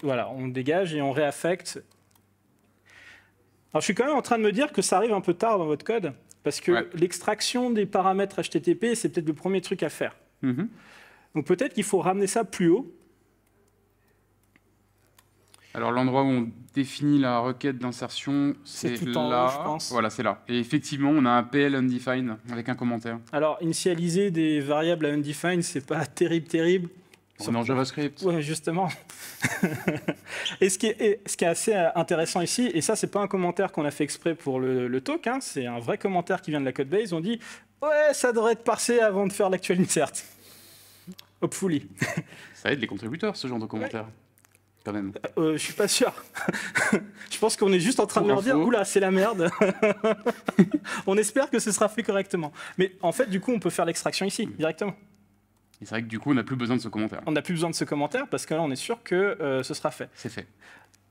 Voilà, on dégage et on réaffecte. Alors, je suis quand même en train de me dire que ça arrive un peu tard dans votre code, parce que l'extraction des paramètres HTTP, c'est peut-être le premier truc à faire. Mhm. Donc, peut-être qu'il faut ramener ça plus haut alors l'endroit où on définit la requête d'insertion, c'est là. En haut, je pense. Voilà, c'est là. Et effectivement, on a un PL undefined avec un commentaire. Alors initialiser des variables à undefined, c'est pas terrible, terrible. On est en JavaScript. Oui, justement. et ce qui, est, ce qui est assez euh, intéressant ici, et ça, c'est pas un commentaire qu'on a fait exprès pour le, le talk, hein, c'est un vrai commentaire qui vient de la code codebase. On dit Ouais, ça devrait être parsé avant de faire l'actuel insert. Hopefully. ça aide les contributeurs, ce genre de commentaires quand même. Euh, euh, je suis pas sûr. je pense qu'on est juste en train de leur dire oula, c'est la merde. on espère que ce sera fait correctement. Mais en fait, du coup, on peut faire l'extraction ici mm. directement. Et c'est vrai que du coup, on n'a plus besoin de ce commentaire. On n'a plus besoin de ce commentaire parce que là, on est sûr que euh, ce sera fait. C'est fait.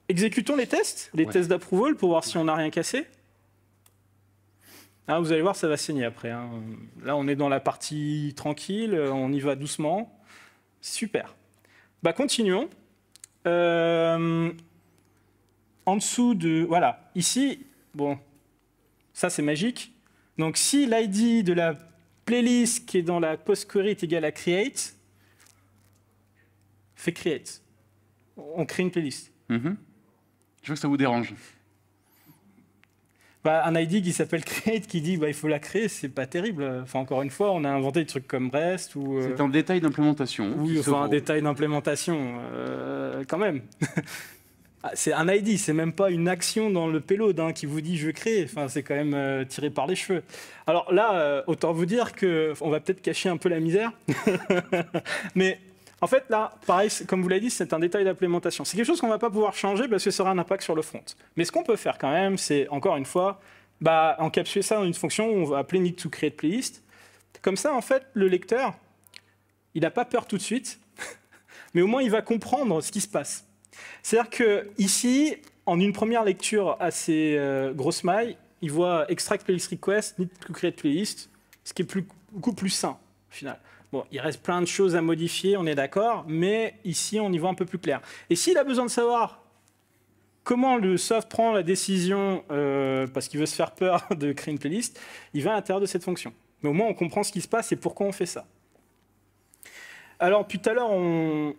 Exécutons les tests, les tests d'approval pour voir si on n'a rien cassé. Ah, vous allez voir, ça va saigner après. Hein. Là, on est dans la partie tranquille, on y va doucement. Super. Bah, continuons. Euh, en dessous de... Voilà, ici, bon, ça c'est magique. Donc si l'ID de la playlist qui est dans la postquery est égal à create, fait create. On crée une playlist. Mm Je vois que ça vous dérange. Bah, un ID qui s'appelle Create qui dit bah, il faut la créer, c'est pas terrible. Enfin, encore une fois, on a inventé des trucs comme REST. ou... Euh, c'est un détail d'implémentation. Oui, enfin, un détail d'implémentation, euh, quand même. Ah, c'est un ID, c'est même pas une action dans le payload hein, qui vous dit je crée Enfin, c'est quand même euh, tiré par les cheveux. Alors là, autant vous dire que on va peut-être cacher un peu la misère, mais en fait, là, pareil, comme vous l'avez dit, c'est un détail d'implémentation. C'est quelque chose qu'on ne va pas pouvoir changer parce que ça aura un impact sur le front. Mais ce qu'on peut faire quand même, c'est encore une fois, bah, encapsuler ça dans une fonction où on va appeler need to create playlist. Comme ça, en fait, le lecteur, il n'a pas peur tout de suite, mais au moins il va comprendre ce qui se passe. C'est-à-dire que ici, en une première lecture assez euh, grosse maille, il voit extract playlist request, need to create playlist, ce qui est beaucoup plus sain au final. Bon, il reste plein de choses à modifier, on est d'accord, mais ici, on y voit un peu plus clair. Et s'il a besoin de savoir comment le soft prend la décision, euh, parce qu'il veut se faire peur de créer une playlist, il va à l'intérieur de cette fonction. Mais au moins, on comprend ce qui se passe et pourquoi on fait ça. Alors, puis tout à l'heure, on,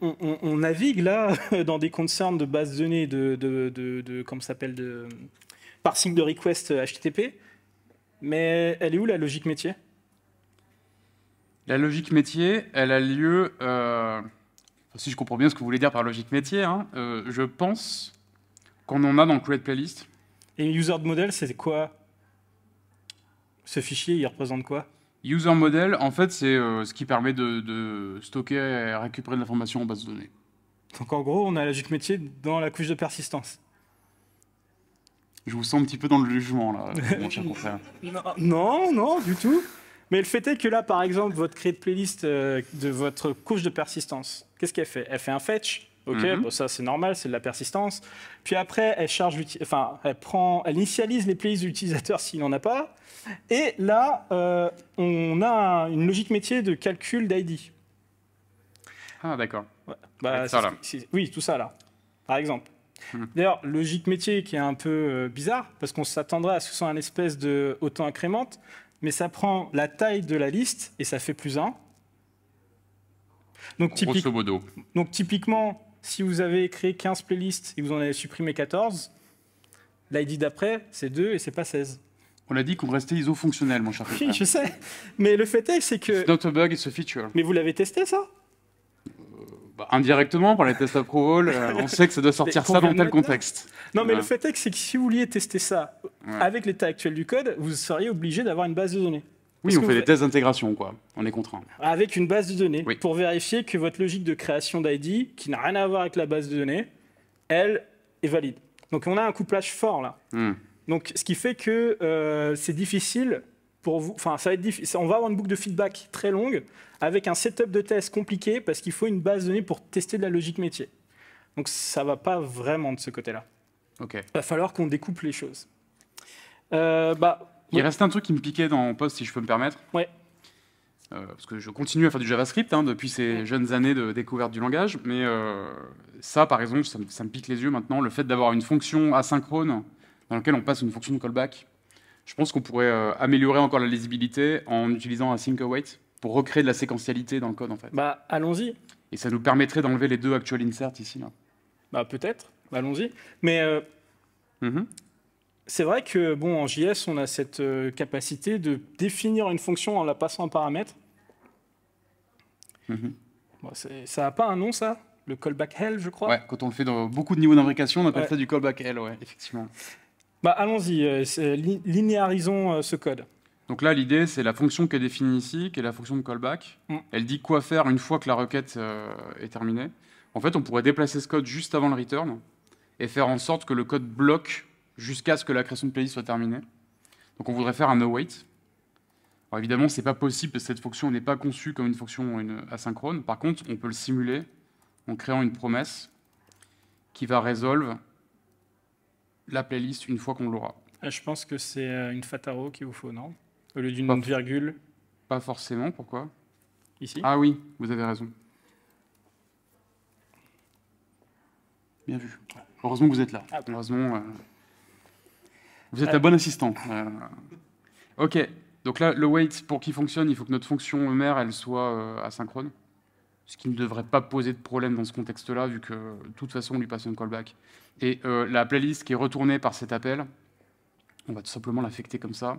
navigue là dans des concerns de base de données de, s'appelle, de parsing de request HTTP. Mais elle est où la logique métier la logique métier, elle a lieu, euh, si je comprends bien ce que vous voulez dire par logique métier, hein, euh, je pense qu'on en a dans le Create Playlist. Et user model, c'est quoi Ce fichier, il représente quoi User model, en fait, c'est euh, ce qui permet de, stocker et récupérer de l'information en base de données. Donc en gros, on a la logique métier dans la couche de persistance. Je vous sens un petit peu dans le jugement, là, Non, non, du tout. Mais le fait est que là, par exemple, votre create de playlist euh, de votre couche de persistance, qu'est-ce qu'elle fait Elle fait un fetch. Ok, mhm. ça c'est normal, c'est de la persistance. Puis après, elle charge, enfin, elle prend, elle initialise les playlists de l'utilisateur s'il n'en a pas. Et là, euh, on a une logique métier de calcul d'ID. Ah d'accord. Bah, oui, tout ça là, par exemple. Mhm. D'ailleurs, logique métier qui est un peu euh, bizarre, parce qu'on s'attendrait à ce que ce soit un espèce de auto-incrémente, mais ça prend la taille de la liste et ça fait plus 1. Donc, modo. donc typiquement, si vous avez créé 15 playlists et vous en avez supprimé 14, l'ID d'après, c'est 2 et c'est pas 16. On l'a dit qu'on restait iso-fonctionnel, mon cher. Oui, je sais. Mais le fait est, c'est que... It's not a bug, it's a feature. Mais vous l'avez testé, ça bah, indirectement par les tests approval, euh, on sait que ça doit sortir ça dans tel contexte. Non, mais le fait est que, si vous vouliez tester ça avec l'état actuel du code, vous seriez obligé d'avoir une base de données. Oui, on fait des tests d'intégration, quoi. On est contraint. Avec une base de données, pour vérifier que votre logique de création d'ID, qui n'a rien à voir avec la base de données, elle est valide. Donc on a un couplage fort là. Hmm. Donc ce qui fait que euh, c'est difficile on va avoir une boucle de feedback très longue avec un setup de test compliqué parce qu'il faut une base de données pour tester de la logique métier. Donc ça va pas vraiment de ce côté-là. Il va falloir qu'on découpe les choses. Euh, bah, Il reste un truc qui me piquait dans mon poste, si je peux me permettre. Ouais. Euh, parce que je continue à faire du JavaScript hein, depuis ces jeunes années de découverte du langage, mais euh, ça, par exemple, ça me, pique les yeux maintenant, le fait d'avoir une fonction asynchrone dans laquelle on passe une fonction de callback je pense qu'on pourrait euh, améliorer encore la lisibilité en utilisant un sync await pour recréer de la séquentialité dans le code en fait. Bah allons-y. Et ça nous permettrait d'enlever les deux actual inserts ici. Là. Bah peut-être, bah, allons-y. Mais euh, mm-hmm. c'est vrai que bon en JS on a cette euh, capacité de définir une fonction en la passant en paramètre. Mm-hmm. ça n'a pas un nom ça le callback hell, je crois. Ouais, quand on le fait dans beaucoup de niveaux d'imbrication, on appelle ça du callback hell, ouais, effectivement. Bah, allons-y, euh, euh, linéarisons euh, ce code. Donc là, l'idée, c'est la fonction qui est définie ici, qui est la fonction de callback. Mm. Elle dit quoi faire une fois que la requête est terminée. En fait, on pourrait déplacer ce code juste avant le return et faire en sorte que le code bloque jusqu'à ce que la création de playlist soit terminée. Donc on voudrait faire un await. wait. évidemment, ce n'est pas possible parce que cette fonction n'est pas conçue comme une fonction asynchrone. Par contre, on peut le simuler en créant une promesse qui va résoudre la playlist une fois qu'on l'aura. Euh, je pense que c'est euh, une Fataro qu'il vous faut, non Au lieu d'une virgule Pas forcément, pourquoi Ici Ah oui, vous avez raison. Bien vu. Heureusement que vous êtes là. Ah Heureusement. Euh, vous êtes un ah. bon assistant. Ok, donc là, le wait, pour qu'il fonctionne, il faut que notre fonction mère, elle soit asynchrone ce qui ne devrait pas poser de problème dans ce contexte-là, vu que de toute façon, on lui passe un callback. Et euh, la playlist qui est retournée par cet appel, on va tout simplement l'affecter comme ça.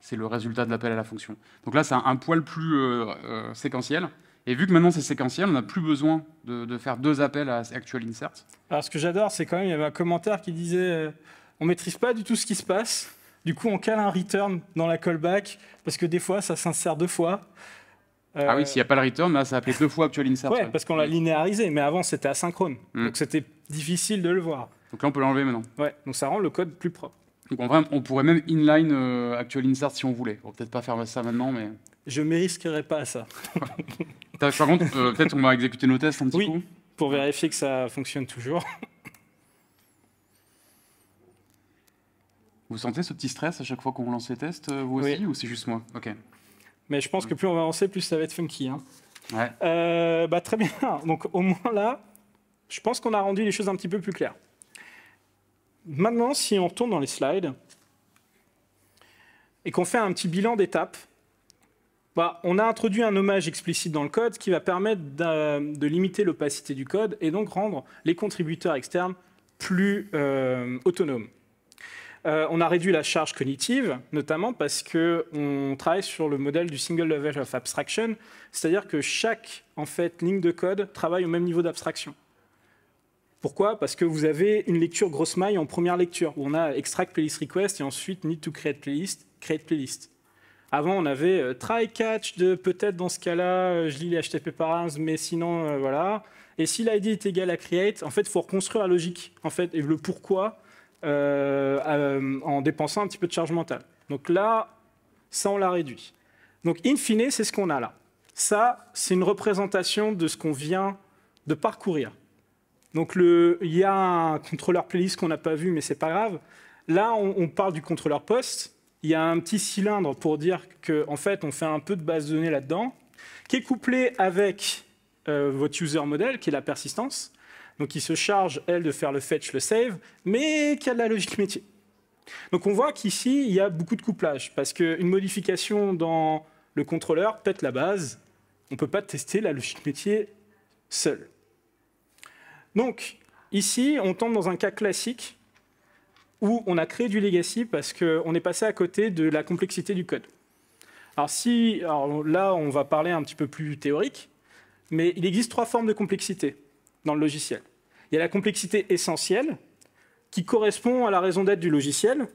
C'est le résultat de l'appel à la fonction. Donc là, c'est un, poil plus euh, euh, séquentiel. Et vu que maintenant c'est séquentiel, on n'a plus besoin de, de, faire deux appels à Actual Insert. Alors ce que j'adore, c'est quand même, il y avait un commentaire qui disait on ne maîtrise pas du tout ce qui se passe, du coup on cale un return dans la callback, parce que des fois ça s'insère deux fois. Ah oui, euh, s'il n'y a pas le return, là, ça appelé deux fois actual insert. Ouais, parce qu'on l'a linéarisé, mais avant c'était asynchrone. Mm. Donc c'était difficile de le voir. Donc là, on peut l'enlever maintenant. Ouais, donc ça rend le code plus propre. Donc en vrai, on pourrait même inline euh, actual insert si on voulait. On va peut-être pas faire ça maintenant, mais. Je ne risquerai pas à ça. Par contre, euh, peut-être on va exécuter nos tests un petit oui, Pour vérifier que ça fonctionne toujours. Vous sentez ce petit stress à chaque fois qu'on lance les tests, vous aussi, ou c'est juste moi Ok. Mais je pense que mm. plus on va avancer, plus ça va être funky. Hein. Euh, bah, très bien. Donc au moins là, je pense qu'on a rendu les choses un petit peu plus claires. Maintenant, si on retourne dans les slides et qu'on fait un petit bilan d'étapes, bah, on a introduit un hommage explicite dans le code, qui va permettre de limiter l'opacité du code et donc rendre les contributeurs externes plus euh, autonomes. Euh, on a réduit la charge cognitive, notamment parce qu'on travaille sur le modèle du single level of abstraction, c'est-à-dire que chaque en fait, ligne de code travaille au même niveau d'abstraction. Pourquoi Parce que vous avez une lecture grosse maille en première lecture, où on a extract playlist request et ensuite need to create playlist, create playlist. Avant, on avait euh, try catch de peut-être dans ce cas-là, euh, je lis les HTTP params, mais sinon, voilà. Et si l'ID est égal à create, en fait, il faut reconstruire la logique, en fait, et le pourquoi euh, euh, en dépensant un petit peu de charge mentale. Donc là, ça, on l'a réduit. Donc, in fine, c'est ce qu'on a là. Ça, c'est une représentation de ce qu'on vient de parcourir. Donc, le, il y a un contrôleur playlist qu'on n'a pas vu, mais c'est pas grave. Là, on, parle du contrôleur post. Il y a un petit cylindre pour dire qu'en en fait, on fait un peu de base de données là-dedans, qui est couplé avec euh, votre user model, qui est la persistance donc qui se charge, elle, de faire le fetch, le save, mais qui a de la logique métier. Donc on voit qu'ici, il y a beaucoup de couplage, parce qu'une modification dans le contrôleur peut-être la base, on ne peut pas tester la logique métier seule. Donc ici, on tombe dans un cas classique où on a créé du legacy parce qu'on est passé à côté de la complexité du code. Alors, si, alors là, on va parler un petit peu plus théorique, mais il existe trois formes de complexité dans le logiciel. Il y a la complexité essentielle qui correspond à la raison d'être du logiciel,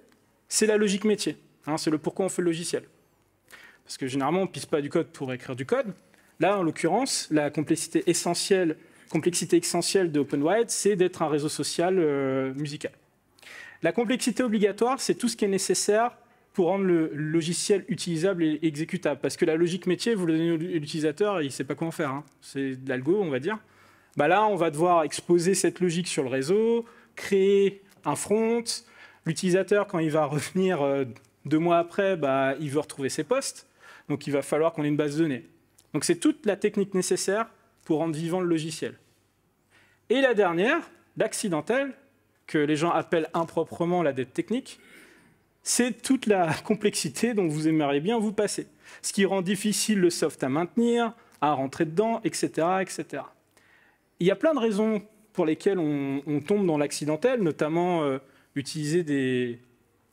c'est la logique métier. Hein, c'est le pourquoi on fait le logiciel. Parce que généralement, on ne pisse pas du code pour écrire du code. Là, en l'occurrence, la complexité essentielle, complexité essentielle de OpenWide, c'est d'être un réseau social euh, musical. La complexité obligatoire, c'est tout ce qui est nécessaire pour rendre le logiciel utilisable et exécutable. Parce que la logique métier, vous le donnez à l'utilisateur, il ne sait pas comment faire. Hein. C'est de l'algo, on va dire. Bah là, on va devoir exposer cette logique sur le réseau, créer un front. L'utilisateur, quand il va revenir euh, deux mois après, bah, il veut retrouver ses postes. Donc, il va falloir qu'on ait une base de données. Donc, c'est toute la technique nécessaire pour rendre vivant le logiciel. Et la dernière, l'accidentelle, que les gens appellent improprement la dette technique, c'est toute la complexité dont vous aimeriez bien vous passer. Ce qui rend difficile le soft à maintenir, à rentrer dedans, etc. etc il y a plein de raisons pour lesquelles on, tombe dans l'accidentel, notamment euh, utiliser des,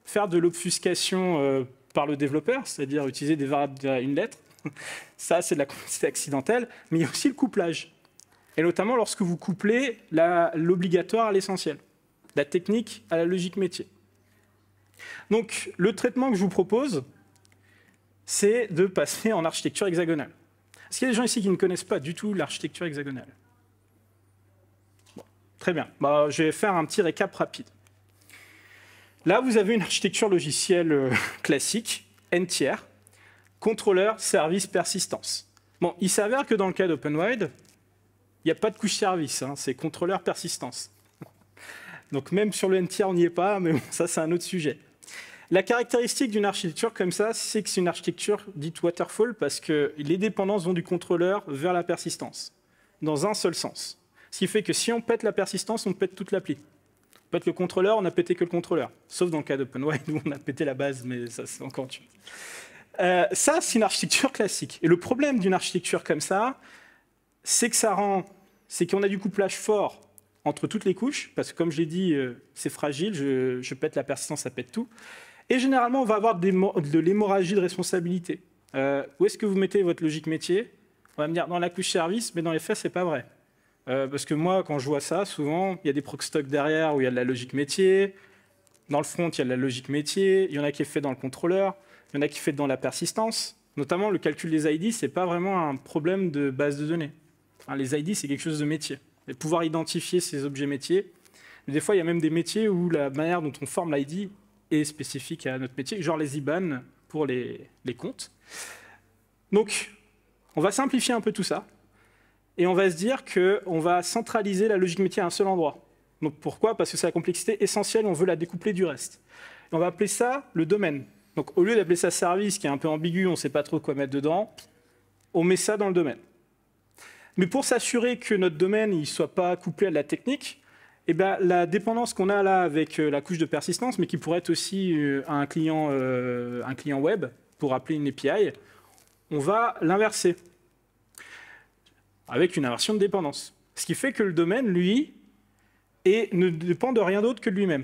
faire de l'obfuscation euh, par le développeur, c'est-à-dire utiliser des variables une lettre. Ça, c'est de la complexité accidentelle. Mais il y a aussi le couplage. Et notamment lorsque vous couplez l'obligatoire à l'essentiel, la technique à la logique métier. Donc, le traitement que je vous propose, c'est de passer en architecture hexagonale. Est-ce qu'il y a des gens ici qui ne connaissent pas du tout l'architecture hexagonale Très bien. Bah, je vais faire un petit récap rapide. Là, vous avez une architecture logicielle euh, classique, n tier, contrôleur, service, persistance. Bon, il s'avère que dans le cas d'OpenWide, il n'y a pas de couche service, hein, c'est contrôleur, persistance. Donc même sur le n tier, on n'y est pas, mais ça c'est un autre sujet. La caractéristique d'une architecture comme ça, c'est que c'est une architecture dite waterfall parce que les dépendances vont du contrôleur vers la persistance, dans un seul sens. Ce qui fait que si on pète la persistance, on pète toute l'appli. On pète le contrôleur, on n'a pété que le contrôleur. Sauf dans le cas d'OpenWide où on a pété la base, mais ça, c'est encore euh, ça, c'est une architecture classique. Et le problème d'une architecture comme ça, c'est que ça rend, c'est qu'on a du couplage fort entre toutes les couches, parce que comme je l'ai dit, euh, c'est fragile, je, pète la persistance, ça pète tout. Et généralement, on va avoir des, de l'hémorragie de responsabilité. Euh, où est-ce que vous mettez votre logique métier On va me dire dans la couche service, mais dans les faits, c'est pas vrai. Euh, parce que moi, quand je vois ça, souvent, il y a des proc stocks derrière où il y a de la logique métier. Dans le front, il y a de la logique métier. Il y en a qui est fait dans le contrôleur. Il y en a qui est fait dans la persistance. Notamment, le calcul des ID, ce n'est pas vraiment un problème de base de données. les ID, c'est quelque chose de métier. Et pouvoir identifier ces objets métiers. Mais des fois, il y a même des métiers où la manière dont on forme l'ID est spécifique à notre métier, genre les IBAN pour les comptes. Donc, on va simplifier un peu tout ça et on va se dire qu'on va centraliser la logique métier à un seul endroit. Donc pourquoi Parce que c'est la complexité essentielle, on veut la découpler du reste. on va appeler ça le domaine. Donc au lieu d'appeler ça service, qui est un peu ambigu, on ne sait pas trop quoi mettre dedans, on met ça dans le domaine. Mais pour s'assurer que notre domaine ne soit pas couplé à la technique, eh bien, la dépendance qu'on a là avec euh, la couche de persistance, mais qui pourrait être aussi euh, un client, euh, un client web pour appeler une API, on va l'inverser avec une inversion de dépendance. Ce qui fait que le domaine, lui, ne dépend de rien d'autre que de lui-même.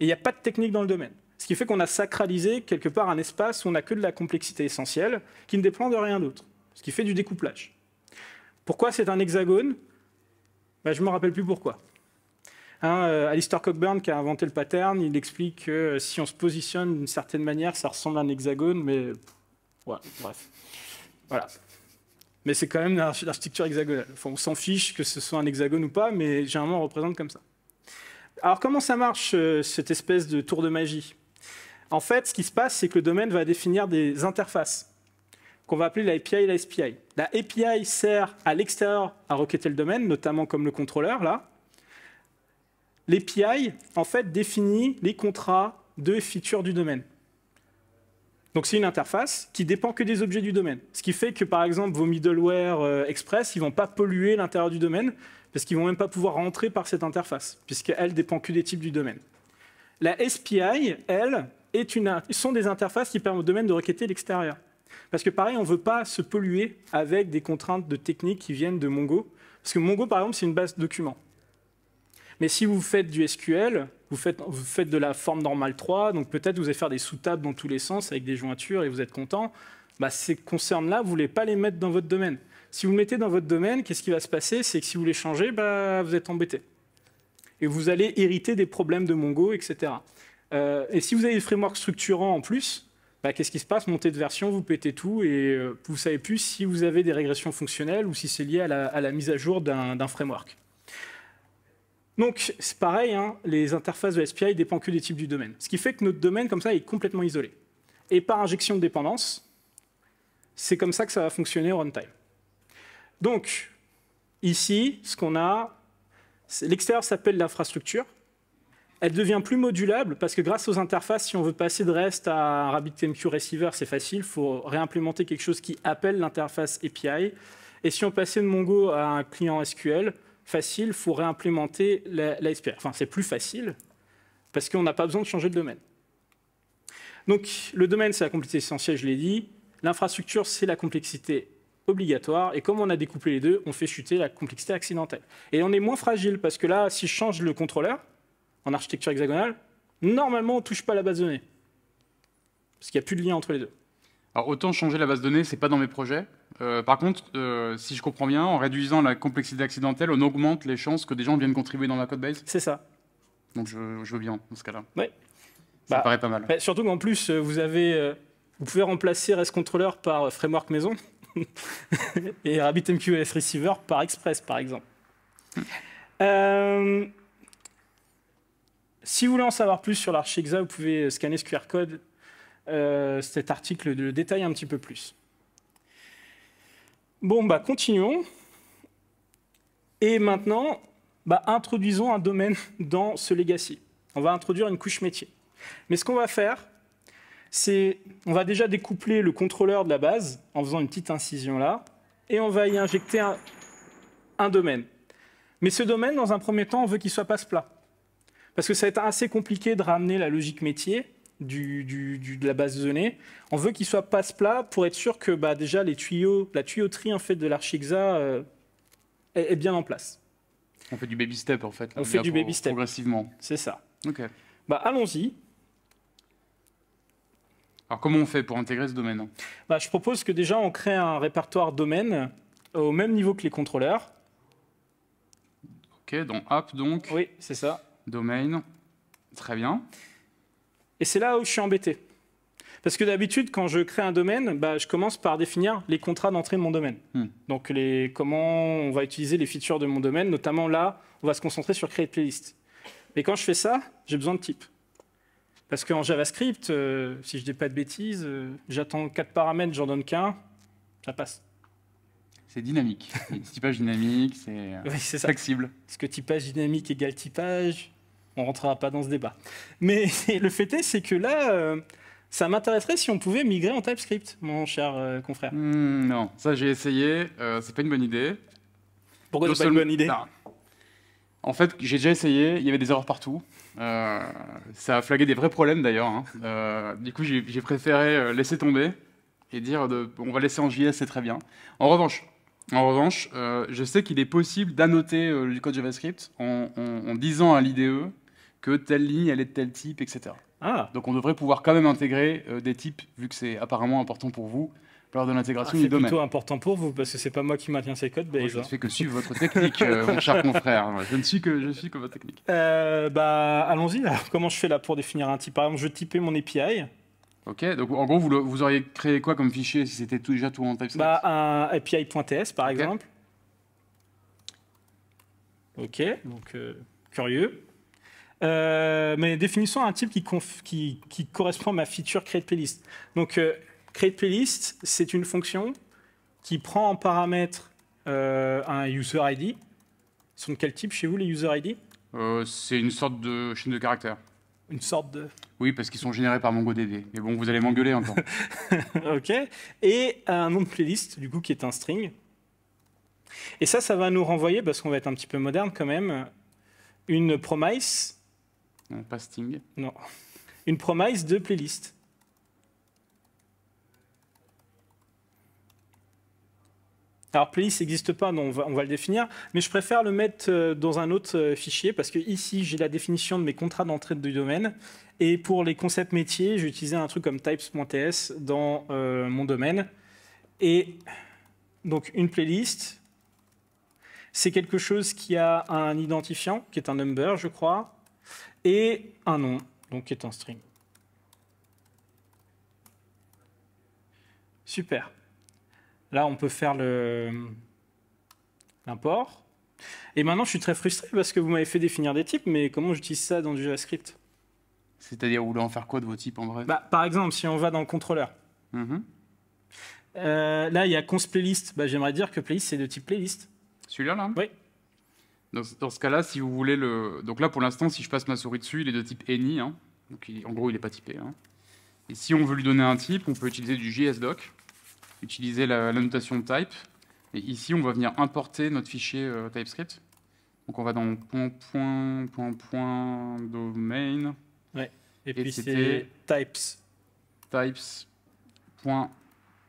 Et il n'y a pas de technique dans le domaine. Ce qui fait qu'on a sacralisé quelque part un espace où on n'a que de la complexité essentielle qui ne dépend de rien d'autre. Ce qui fait du découplage. Pourquoi c'est un hexagone ben, Je ne me rappelle plus pourquoi. Hein, euh, Alistair Cockburn, qui a inventé le pattern, il explique que euh, si on se positionne d'une certaine manière, ça ressemble à un hexagone, mais ouais, bref. Voilà mais c'est quand même l'architecture hexagonale. on s'en fiche que ce soit un hexagone ou pas, mais généralement on représente comme ça. Alors comment ça marche, euh, cette espèce de tour de magie En fait, ce qui se passe, c'est que le domaine va définir des interfaces qu'on va appeler la API et la SPI. La API sert à l'extérieur à requêter le domaine, notamment comme le contrôleur, là. L'API, en fait, définit les contrats de feature du domaine. Donc c'est une interface qui dépend que des objets du domaine. Ce qui fait que par exemple vos middleware euh, express, ils vont pas polluer l'intérieur du domaine parce qu'ils vont même pas pouvoir rentrer par cette interface puisqu'elle dépend que des types du domaine. La SPI, elle, sont des interfaces qui permettent au domaine de requêter l'extérieur. Parce que pareil, on ne veut pas se polluer avec des contraintes de technique qui viennent de Mongo. Parce que Mongo, par exemple, c'est une base document. Mais si vous faites du SQL, vous faites, de la forme normale 3, donc peut-être vous allez faire des sous-tables dans tous les sens avec des jointures et vous êtes content. Bah, ces concernes-là, vous ne voulez pas les mettre dans votre domaine. Si vous le mettez dans votre domaine, qu'est-ce qui va se passer C'est que si vous les changez, bah, vous êtes embêté. Et vous allez hériter des problèmes de Mongo, etc. Euh, et si vous avez des frameworks structurants en plus, bah, qu'est-ce qui se passe Montez de version, vous pétez tout et euh, vous ne savez plus si vous avez des régressions fonctionnelles ou si c'est lié à la, mise à jour d'un framework. Donc, c'est pareil, hein, les interfaces de SPI dépendent que des types du domaine. Ce qui fait que notre domaine, comme ça, est complètement isolé. Et par injection de dépendance, c'est comme ça que ça va fonctionner au runtime. Donc, ici, ce qu'on a, l'extérieur s'appelle l'infrastructure. Elle devient plus modulable parce que grâce aux interfaces, si on veut passer de REST à RabbitMQ Receiver, c'est facile. Il faut réimplémenter quelque chose qui appelle l'interface API. Et si on passait de Mongo à un client SQL, facile, il faut réimplémenter la, SPR. Enfin, c'est plus facile parce qu'on n'a pas besoin de changer de domaine. Donc, le domaine, c'est la complexité essentielle, je l'ai dit. L'infrastructure, c'est la complexité obligatoire. Et comme on a découpé les deux, on fait chuter la complexité accidentelle. Et on est moins fragile parce que là, si je change le contrôleur en architecture hexagonale, normalement, on ne touche pas la base de données. Parce qu'il n'y a plus de lien entre les deux. Alors, autant changer la base de données, ce n'est pas dans mes projets. Euh, par contre, euh, si je comprends bien, en réduisant la complexité accidentelle, on augmente les chances que des gens viennent contribuer dans la code base C'est ça. Donc je, veux bien dans ce cas-là. Oui. Ça bah, paraît pas mal. surtout qu'en plus, euh, vous, pouvez remplacer REST Controller par Framework Maison et RabbitMQLS Receiver par Express, par exemple. Hmm. si vous voulez en savoir plus sur l'archi vous pouvez scanner ce QR code. cet article le détaille un petit peu plus. Bon, bah continuons. Et maintenant, bah, introduisons un domaine dans ce legacy. On va introduire une couche métier. Mais ce qu'on va faire, c'est on va déjà découpler le contrôleur de la base en faisant une petite incision là, et on va y injecter un, un domaine. Mais ce domaine, dans un premier temps, on veut qu'il soit passe plat. Parce que ça va être assez compliqué de ramener la logique métier de la base de données. On veut qu'il soit passe plat pour être sûr que bah, déjà les tuyaux, la tuyauterie en fait de l'archixa euh, est, bien en place. On fait du baby step en fait. on, fait du baby step progressivement. C'est ça. Ok. Bah allons-y. Alors comment on fait pour intégrer ce domaine hein bah, Je propose que déjà on crée un répertoire domaine euh, au même niveau que les contrôleurs. Ok, dans app donc. Oui, c'est ça. Domaine. Très bien. Et c'est là où je suis embêté. Parce que d'habitude, quand je crée un domaine, bah, je commence par définir les contrats d'entrée de mon domaine. Hmm. Donc les, comment on va utiliser les features de mon domaine, notamment là, on va se concentrer sur créer des playlist. Mais quand je fais ça, j'ai besoin de type. Parce qu'en JavaScript, euh, si je ne dis pas de bêtises, euh, j'attends quatre paramètres, j'en donne qu'un, ça passe. C'est dynamique. typage dynamique, c'est euh, oui, flexible. Est-ce que typage dynamique égale typage on ne rentrera pas dans ce débat. Mais le fait est, c'est que là, euh, ça m'intéresserait si on pouvait migrer en TypeScript, mon cher euh, confrère. Hmm, non, ça j'ai essayé, euh, c'est pas une bonne idée. Pourquoi c'est pas une bonne idée En fait, j'ai déjà essayé, il y avait des erreurs partout. ça a flagué des vrais problèmes d'ailleurs. Hein. du coup, j'ai préféré laisser tomber et dire de, on va laisser en JS, c'est très bien. En revanche, en revanche, je sais qu'il est possible d'annoter le code JavaScript en disant à l'IDE que telle ligne, elle est de tel type, etc. Ah. Donc on devrait pouvoir quand même intégrer euh, des types, vu que c'est apparemment important pour vous, lors de l'intégration ah, du domaine. C'est plutôt important pour vous, parce que c'est pas moi qui maintiens ces codes. je ne hein. fais que suivre votre technique, euh, mon cher confrère. Je ne suis que, je suis votre technique. Euh, bah, Allons-y, comment je fais là pour définir un type Par exemple, je typais mon API. Ok, donc en gros, vous, auriez créé quoi comme fichier si c'était déjà tout en TypeScript bah, Un API.ts, par exemple. Ok, donc curieux. Euh, mais définissons un type qui, qui, correspond à ma feature create playlist. Donc, CreatePlaylist, euh, create playlist, c'est une fonction qui prend en paramètre euh, un user ID. Ils sont de quel type chez vous les user ID C'est une sorte de chaîne de caractères. Une sorte de. Oui, parce qu'ils sont générés par MongoDB. Mais bon, vous allez m'engueuler un temps. ok. Et un nom de playlist, du coup, qui est un string. Et ça, ça va nous renvoyer, parce qu'on va être un petit peu moderne quand même, une promise non, pas Sting. Non. Une promise de playlist. Alors playlist n'existe pas, on va, le définir, mais je préfère le mettre euh, dans un autre euh, fichier parce que ici j'ai la définition de mes contrats d'entrée de domaine et pour les concepts métiers j'ai utilisé un truc comme types.ts dans euh, mon domaine et donc une playlist c'est quelque chose qui a un identifiant qui est un number je crois et un nom, donc qui est un string. Super. Là, on peut faire l'import. Et maintenant, je suis très frustré parce que vous m'avez fait définir des types, mais comment j'utilise ça dans du JavaScript C'est-à-dire, vous voulez en faire quoi de vos types en vrai bah, Par exemple, si on va dans le contrôleur, mm-hmm. euh, là, il y a const playlist. Bah, J'aimerais dire que playlist, c'est de type playlist. Celui-là, là, là Oui. Dans, ce cas-là, si vous voulez le. Donc là, pour l'instant, si je passe ma souris dessus, il est de type any. Hein. Donc en gros, il n'est pas typé. Hein. Et si on veut lui donner un type, on peut utiliser du JSDoc, utiliser la, notation type. Et ici, on va venir importer notre fichier euh, TypeScript. Donc on va dans point, point, domain. Ouais. Et, puis c'est types. Types. Point,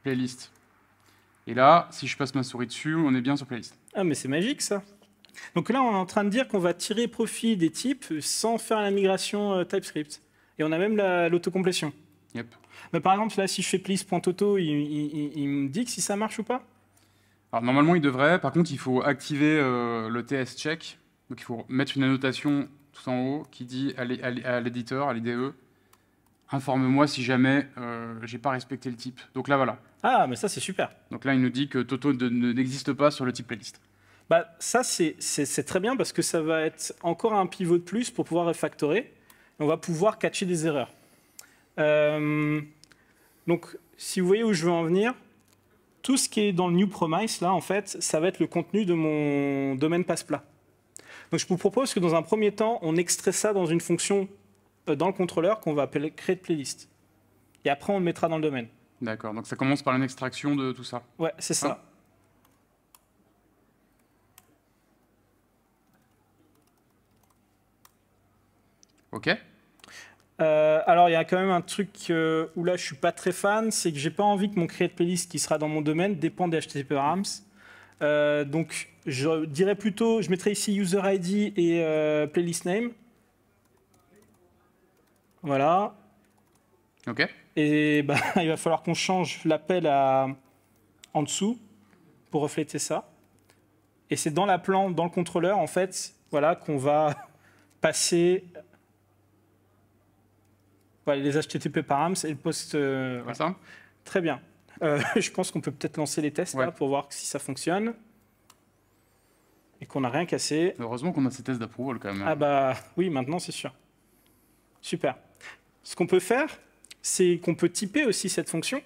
playlist. Et là, si je passe ma souris dessus, on est bien sur playlist. Ah, mais c'est magique ça! Donc là, on est en train de dire qu'on va tirer profit des types sans faire la migration euh, TypeScript. Et on a même l'autocomplétion. Mais par exemple, là, si je fais please.auto, il, il, me dit que si ça marche ou pas normalement, il devrait. Par contre, il faut activer euh, le TS check. Donc il faut mettre une annotation tout en haut qui dit à l'éditeur, à l'IDE, informe-moi si jamais euh, j'ai pas respecté le type. Donc là, voilà. Ah, mais ça, c'est super. Donc là, il nous dit que Toto n'existe pas sur le type playlist bah, Ça, c'est très bien parce que ça va être encore un pivot de plus pour pouvoir refactorer. On va pouvoir catcher des erreurs. Euh, donc, si vous voyez où je veux en venir, tout ce qui est dans le new promise, là, en fait, ça va être le contenu de mon domaine passe-plat. Donc, je vous propose que dans un premier temps, on extrait ça dans une fonction euh, dans le contrôleur qu'on va appeler créer de playlist. Et après, on le mettra dans le domaine. D'accord, donc ça commence par une extraction de tout ça. Ouais, c'est ça. Hein Ok. Euh, alors, il y a quand même un truc euh, où là, je suis pas très fan, c'est que j'ai pas envie que mon create playlist qui sera dans mon domaine dépende des HTTP RAMs. Euh, donc, je dirais plutôt, je mettrai ici user ID et playlist name. Voilà. Ok. Et bah, il va falloir qu'on change l'appel en dessous pour refléter ça. Et c'est dans la plan, dans le contrôleur, en fait, voilà, qu'on va passer les HTTP params et le post. Euh, Très bien. Euh, je pense qu'on peut peut-être lancer les tests là, pour voir si ça fonctionne. Et qu'on n'a rien cassé. Heureusement qu'on a ces tests d'approval quand même. Ah bah oui, maintenant c'est sûr. Super. Ce qu'on peut faire, c'est qu'on peut typer aussi cette fonction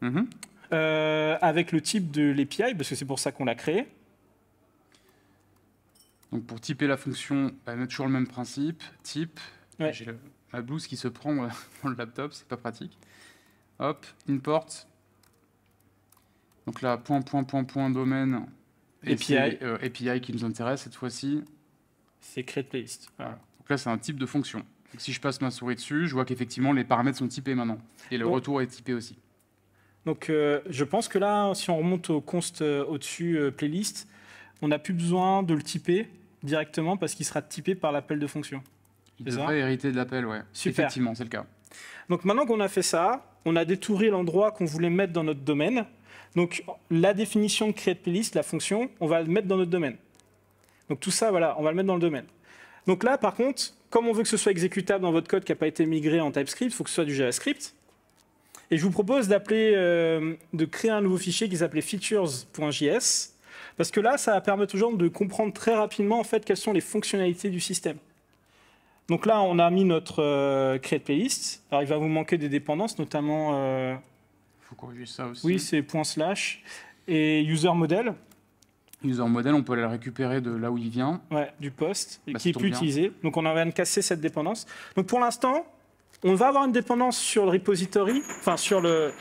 mhm. euh, avec le type de l'API, parce que c'est pour ça qu'on l'a créée. Donc pour typer la fonction, bah, on met toujours le même principe, type. La blouse qui se prend euh, dans le laptop, c'est pas pratique. Hop, import. Donc là, point, point, point, point, domaine. Et API. Euh, API qui nous intéresse cette fois-ci. C'est list. playlist. Donc là, c'est un type de fonction. Donc, si je passe ma souris dessus, je vois qu'effectivement, les paramètres sont typés maintenant. Et le retour est typé aussi. Donc euh, je pense que là, si on remonte au const au-dessus playlist, on n'a plus besoin de le typer directement parce qu'il sera typé par l'appel de fonction. Il devrait hériter de l'appel, ouais. Effectivement, c'est le cas. Donc maintenant qu'on a fait ça, on a détouré l'endroit qu'on voulait mettre dans notre domaine. Donc la définition de create playlist, la fonction, on va le mettre dans notre domaine. Donc tout ça, voilà, on va le mettre dans le domaine. Donc là, par contre, comme on veut que ce soit exécutable dans votre code qui n'a pas été migré en TypeScript, il faut que ce soit du JavaScript. Et je vous propose d'appeler, euh, de créer un nouveau fichier qui s'appelait features.js, parce que là, ça permet aux gens de comprendre très rapidement en fait quelles sont les fonctionnalités du système. Donc là, on a mis notre euh, create playlist. Alors, il va vous manquer des dépendances, notamment. Il euh, faut corriger ça aussi. Oui, c'est slash et user model. User model, on peut aller le récupérer de là où il vient. Ouais, du poste, bah, qui est plus utilisé. Donc on vient de casser cette dépendance. Donc pour l'instant, on va avoir une dépendance sur le repository, enfin sur le,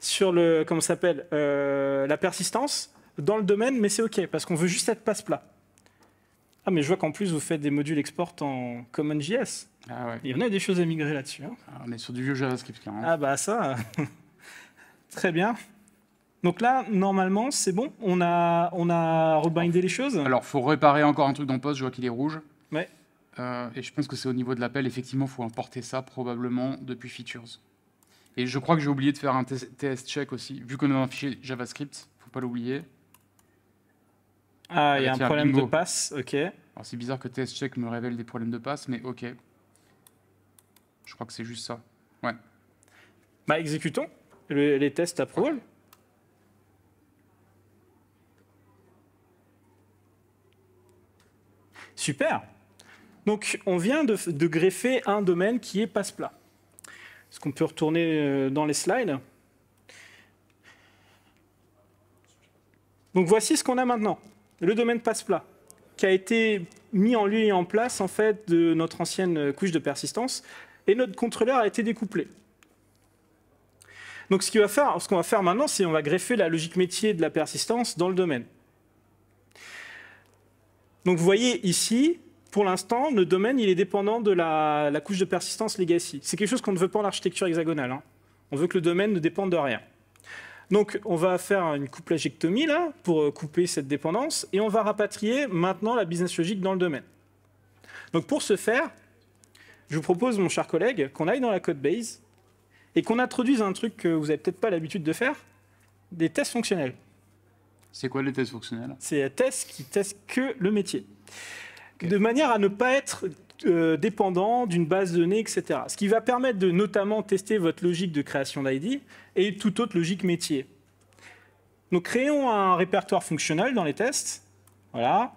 sur le, comment s'appelle, euh, la persistance dans le domaine, mais c'est OK parce qu'on veut juste être passe plat. Ah, mais je vois qu'en plus, vous faites des modules export en CommonJS. Ah il y en a des choses à migrer là-dessus. Hein. Ah, on est sur du vieux JavaScript, quand même. Ah bah ça, très bien. Donc là, normalement, c'est bon on a, on a rebindé les choses Alors, faut réparer encore un truc dans Post, je vois qu'il est rouge. Ouais. Euh, et je pense que c'est au niveau de l'appel, effectivement, il faut importer ça probablement depuis Features. Et je crois que j'ai oublié de faire un test check aussi. Vu qu'on a un fichier JavaScript, faut pas l'oublier. Ah, il y a un problème de passe, ok. c'est bizarre que test check me révèle des problèmes de passe, mais ok. Je crois que c'est juste ça. Ouais. Bah exécutons les tests à Super. Donc on vient de, de, greffer un domaine qui est passe plat. Est-ce qu'on peut retourner euh, dans les slides Donc voici ce qu'on a maintenant le domaine passe-plat, qui a été mis en lieu et en place en fait de notre ancienne couche de persistance, et notre contrôleur a été découplé. Donc ce qu'on va, va faire maintenant, c'est on va greffer la logique métier de la persistance dans le domaine. Donc vous voyez ici, pour l'instant, le domaine il est dépendant de la, couche de persistance legacy. C'est quelque chose qu'on ne veut pas en architecture hexagonale. Hein. On veut que le domaine ne dépende de rien. Donc on va faire une couplagectomie là pour euh, couper cette dépendance et on va rapatrier maintenant la business logique dans le domaine. Donc pour ce faire, je vous propose, mon cher collègue, qu'on aille dans la code base et qu'on introduise un truc que vous n'avez peut-être pas l'habitude de faire, des tests fonctionnels. C'est quoi les tests fonctionnels C'est un test qui testent que le métier. De manière à ne pas être euh, dépendant d'une base de données, etc. Ce qui va permettre de notamment tester votre logique de création d'ID et toute autre logique métier. Nous créons un répertoire fonctionnel dans les tests. Voilà.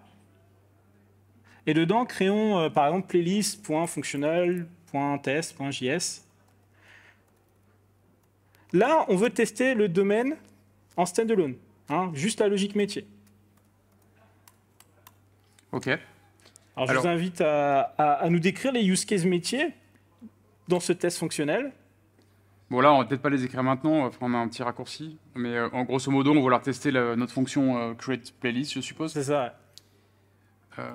Et dedans, créons euh, par exemple playlist.functional.test.js. Là, on veut tester le domaine en standalone, hein, juste la logique métier. OK. Alors, je vous invite à, à, nous décrire les use cases métiers dans ce test fonctionnel. Bon, là, on va peut-être pas les écrire maintenant, on va prendre un petit raccourci. Mais euh, en grosso modo, on va leur tester notre fonction euh, create playlist, je suppose. C'est ça. Euh,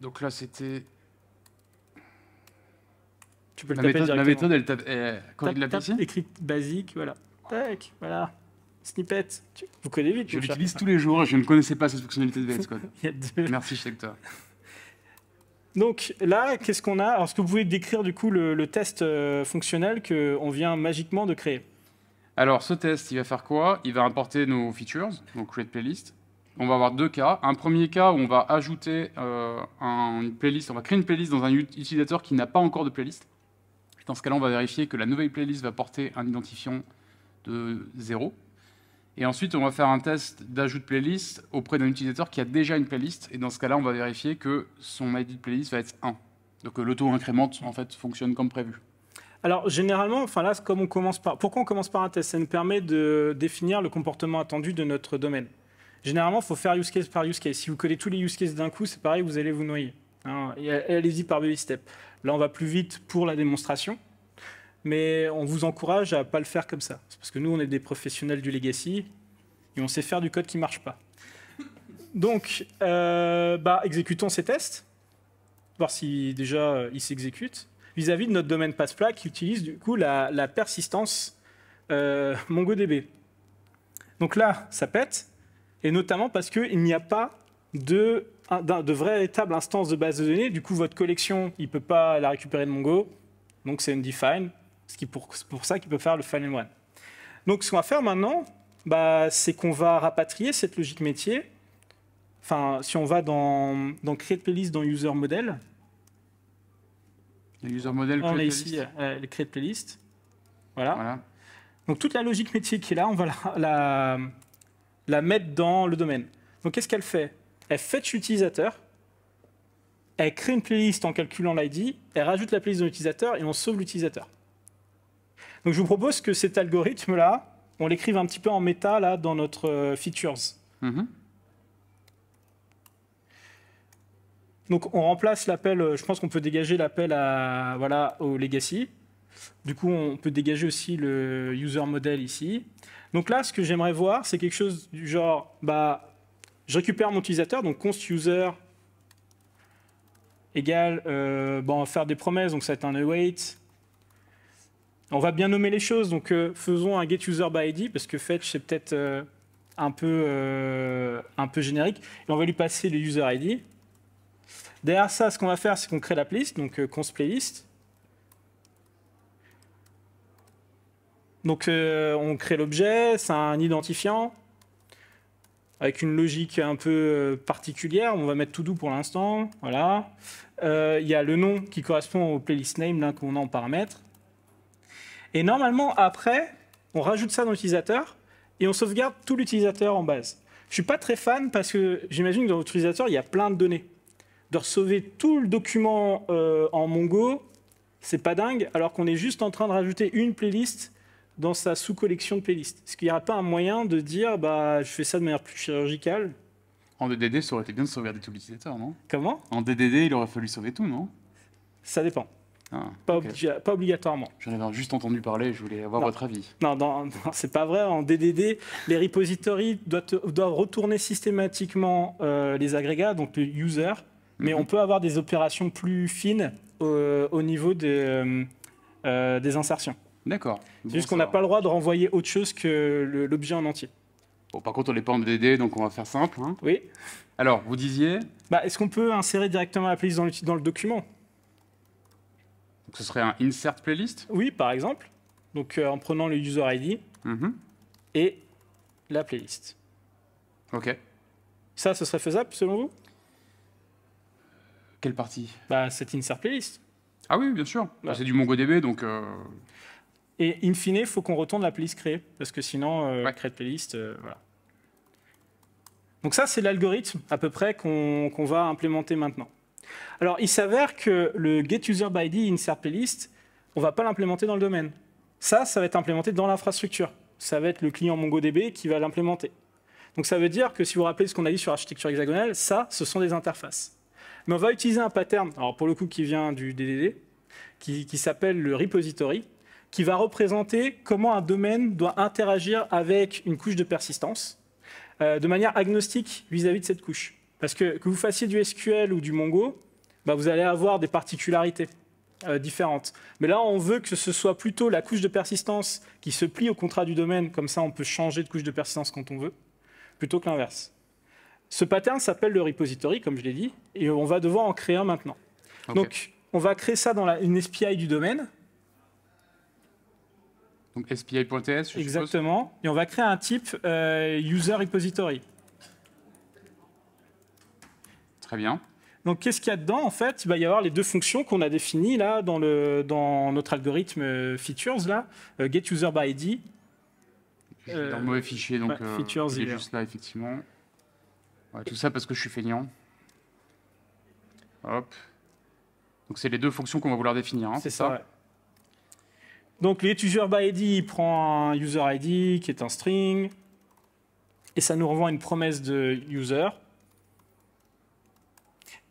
donc là, c'était. Tu peux le la méthode, La méthode, elle t'a quand tape, écrite basique, voilà. Tac, voilà snippet. Vous connaissez vite. Je l'utilise tous les jours. Je ne connaissais pas cette fonctionnalité de VS Code. Merci, y a Merci, donc là, qu'est-ce qu'on a Alors, est-ce que vous pouvez décrire du coup le, test euh, fonctionnel fonctionnel qu'on vient magiquement de créer Alors, ce test, il va faire quoi Il va importer nos features, donc Create Playlist. On va avoir deux cas. Un premier cas où on va ajouter euh, une playlist, on va créer une playlist dans un utilisateur qui n'a pas encore de playlist. Dans ce cas-là, on va vérifier que la nouvelle playlist va porter un identifiant de 0. Et ensuite, on va faire un test d'ajout de playlist auprès d'un utilisateur qui a déjà une playlist. Et dans ce cas-là, on va vérifier que son ID de playlist va être 1. Donc euh, l'auto-incrémente, en fait, fonctionne comme prévu. Alors généralement, enfin là, comme on commence par... pourquoi on commence par un test Ça nous permet de définir le comportement attendu de notre domaine. Généralement, il faut faire use case par use case. Si vous collez tous les use cases d'un coup, c'est pareil, vous allez vous noyer. Hein, allez-y par baby step. Là, on va plus vite pour la démonstration mais on vous encourage à pas le faire comme ça. Parce que nous, on est des professionnels du legacy et on sait faire du code qui marche pas. Donc, euh, bah, exécutons ces tests, voir si déjà euh, ils s'exécutent, vis-à-vis de notre domaine passe qui utilise du coup la, persistance euh, MongoDB. Donc là, ça pète, et notamment parce qu'il n'y a pas de, de véritable instance de base de données. Du coup, votre collection, il ne peut pas la récupérer de Mongo, donc c'est undefined. C'est pour, pour, ça qu'il peut faire le Final One. Donc ce qu'on va faire maintenant, bah, c'est qu'on va rapatrier cette logique métier. Enfin, si on va dans, dans Create Playlist, dans User Model. User Model, On est ici Playlist. Euh, voilà. Donc toute la logique métier qui est là, on va la, mettre dans le domaine. Donc qu'est-ce qu'elle fait Elle fetch l'utilisateur, elle crée une playlist en calculant l'ID, elle rajoute la playlist dans l'utilisateur et on sauve l'utilisateur. Donc je vous propose que cet algorithme-là, on l'écrive un petit peu en méta là, dans notre euh, features. Mhm. Donc on remplace l'appel, euh, je pense qu'on peut dégager l'appel voilà au legacy. Du coup, on peut dégager aussi le user model ici. Donc là, ce que j'aimerais voir, c'est quelque chose du genre, bah, je récupère mon utilisateur, donc const user égale, euh, bon, faire des promesses, donc ça va être un await, on va bien nommer les choses, donc euh, faisons un get user by ID parce que fetch c'est peut-être euh, un peu euh, un peu générique et on va lui passer le user ID. Derrière ça, ce qu'on va faire, c'est qu'on crée la playlist, donc const playlist. Donc on crée l'objet, c'est un identifiant avec une logique un peu particulière. On va mettre tout doux pour l'instant, voilà. Il y a le nom qui correspond au playlist name là qu'on a en paramètres. Et normalement, après, on rajoute ça dans l'utilisateur et on sauvegarde tout l'utilisateur en base. Je suis pas très fan parce que j'imagine que dans l'utilisateur, il y a plein de données. De sauver tout le document euh, en Mongo, c'est pas dingue, alors qu'on est juste en train de rajouter une playlist dans sa sous-collection de playlists. Est-ce qu'il n'y aurait pas un moyen de dire, bah, je fais ça de manière plus chirurgicale En DDD, ça aurait été bien de sauvegarder tout l'utilisateur, non Comment En DDD, il aurait fallu sauver tout, non Ça dépend. Ah, pas, obligatoirement. J'en avais juste entendu parler, je voulais avoir votre avis. Non, non, c'est pas vrai. En DDD, les repositories doivent, retourner systématiquement euh, les agrégats, donc le user, mais mhm. on peut avoir des opérations plus fines au, euh, niveau euh, des, insertions. D'accord. C'est juste qu'on n'a pas le droit de renvoyer autre chose que l'objet en entier. Bon, par contre, on n'est pas en DDD, donc on va faire simple. Hein. Oui. Alors, vous disiez bah, Est-ce qu'on peut insérer directement la police dans le document ce serait un insert playlist Oui, par exemple. Donc euh, en prenant le user ID mhm. et la playlist. Ok. Ça, ce serait faisable selon vous Quelle partie Bah, cette insert playlist. Ah oui, bien sûr. C'est du MongoDB, donc. Euh, et in fine, il faut qu'on retourne la playlist créée, parce que sinon, euh, playlist, euh, voilà. Donc ça, c'est l'algorithme à peu près qu'on va implémenter maintenant. Alors, il s'avère que le get user by ID insert playlist, on ne va pas l'implémenter dans le domaine. Ça, ça va être implémenté dans l'infrastructure. Ça va être le client MongoDB qui va l'implémenter. Donc ça veut dire que si vous vous rappelez ce qu'on a dit sur l'architecture hexagonale, ça, ce sont des interfaces. Mais on va utiliser un pattern, alors pour le coup qui vient du DDD, qui, s'appelle le repository, qui va représenter comment un domaine doit interagir avec une couche de persistance euh, de manière agnostique vis à -vis de cette couche. Parce que que vous fassiez du SQL ou du Mongo, bah, vous allez avoir des particularités euh, différentes. Mais là, on veut que ce soit plutôt la couche de persistance qui se plie au contrat du domaine, comme ça on peut changer de couche de persistance quand on veut, plutôt que l'inverse. Ce pattern s'appelle le repository, comme je l'ai dit, et on va devoir en créer un maintenant. Donc, on va créer ça dans une SPI du domaine. Donc SPI.ts, je Exactement. Et on va créer un type euh, user repository bien. Donc, qu'est-ce qu'il y a dedans En fait, il va y avoir les deux fonctions qu'on a définies là dans, le, dans notre algorithme euh, features là, euh, get user by ID. Euh, mauvais fichier, donc il est juste là effectivement. tout ça parce que je suis feignant. Donc c'est les deux fonctions qu'on va vouloir définir. Hein, c'est ça. Donc les user by ID prend un user ID qui est un string et ça nous renvoie une promesse de user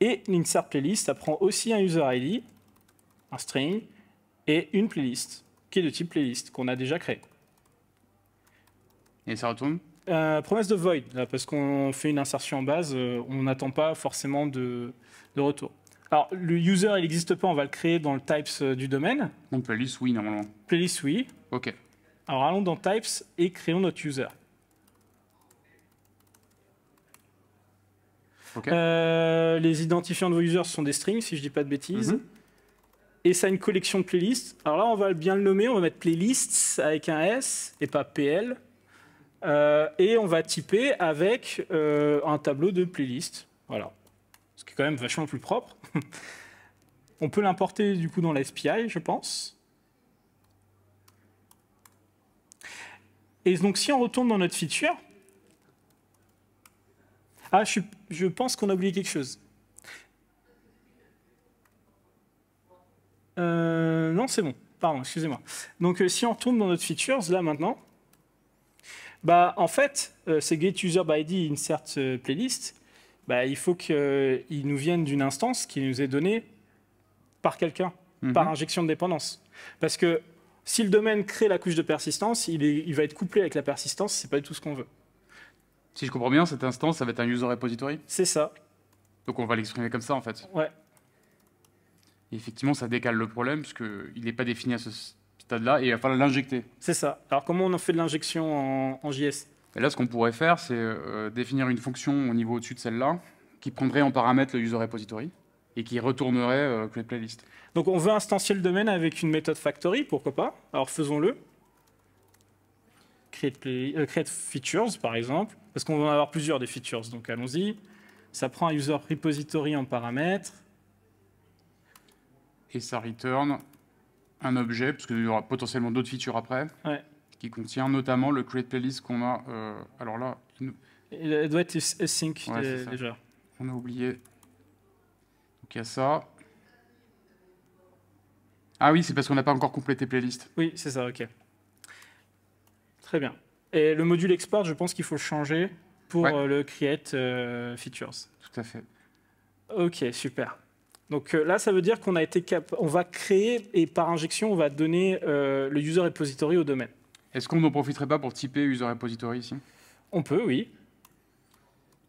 et l'insert playlist, ça prend aussi un user ID, un string, et une playlist, qui est de type playlist, qu'on a déjà créé. Et ça retourne euh, Promesse de void, parce qu'on fait une insertion en base, euh, on n'attend pas forcément de, retour. Alors, le user, il n'existe pas, on va le créer dans le types euh, du domaine. Donc, playlist, oui, normalement. Playlist, oui. OK. Alors, allons dans types et créons notre user. Euh, les identifiants de vos users sont des strings, si je ne dis pas de bêtises. Mhm. Et ça a une collection de playlists. Alors là, on va bien le nommer, on va mettre playlists avec un S et pas PL. Euh, et on va typer avec euh, un tableau de playlists. Voilà. Ce qui est quand même vachement plus propre. on peut l'importer du coup dans la SPI, je pense. Et donc si on retourne dans notre feature, ah, je, pense qu'on a oublié quelque chose. Euh, non, c'est bon. Pardon, excusez-moi. Donc, euh, si on retourne dans notre features, là, maintenant, bah, en fait, euh, by ces getUserById insert playlist, bah, il faut qu'ils nous viennent d'une instance qui nous est donnée par quelqu'un, mhm. par injection de dépendance. Parce que si le domaine crée la couche de persistance, il, va être couplé avec la persistance, c'est pas du tout ce qu'on veut. Si je comprends bien, cette instance, ça va être un user repository C'est ça. Donc on va l'exprimer comme ça, en fait. Ouais. effectivement, ça décale le problème, puisqu'il n'est pas défini à ce stade-là, et il va falloir l'injecter. C'est ça. Alors comment on en fait de l'injection en, JS et Là, ce qu'on pourrait faire, c'est euh, définir une fonction au niveau au-dessus de celle-là, qui prendrait en paramètre le user repository et qui retournerait euh, Playlist. Donc on veut instancier le domaine avec une méthode factory, pourquoi pas Alors faisons-le. Create, euh, create features, par exemple. Parce qu'on va en avoir plusieurs des features, donc allons-y. Ça prend un user repository en paramètres. Et ça return un objet, parce qu'il y aura potentiellement d'autres features après, qui contient notamment le create playlist qu'on a. Euh, alors là. Il... doit être async euh, déjà. On a oublié. Donc il y a ça. Ah oui, c'est parce qu'on n'a pas encore complété playlist. Oui, c'est ça, ok. Très bien. Et le module export, je pense qu'il faut le changer pour euh, le create euh, features. Tout à fait. Ok, super. Donc euh, là, ça veut dire qu'on a été cap on va créer et par injection, on va donner le user repository au domaine. Est-ce qu'on n'en profiterait pas pour typer user repository ici On peut, oui.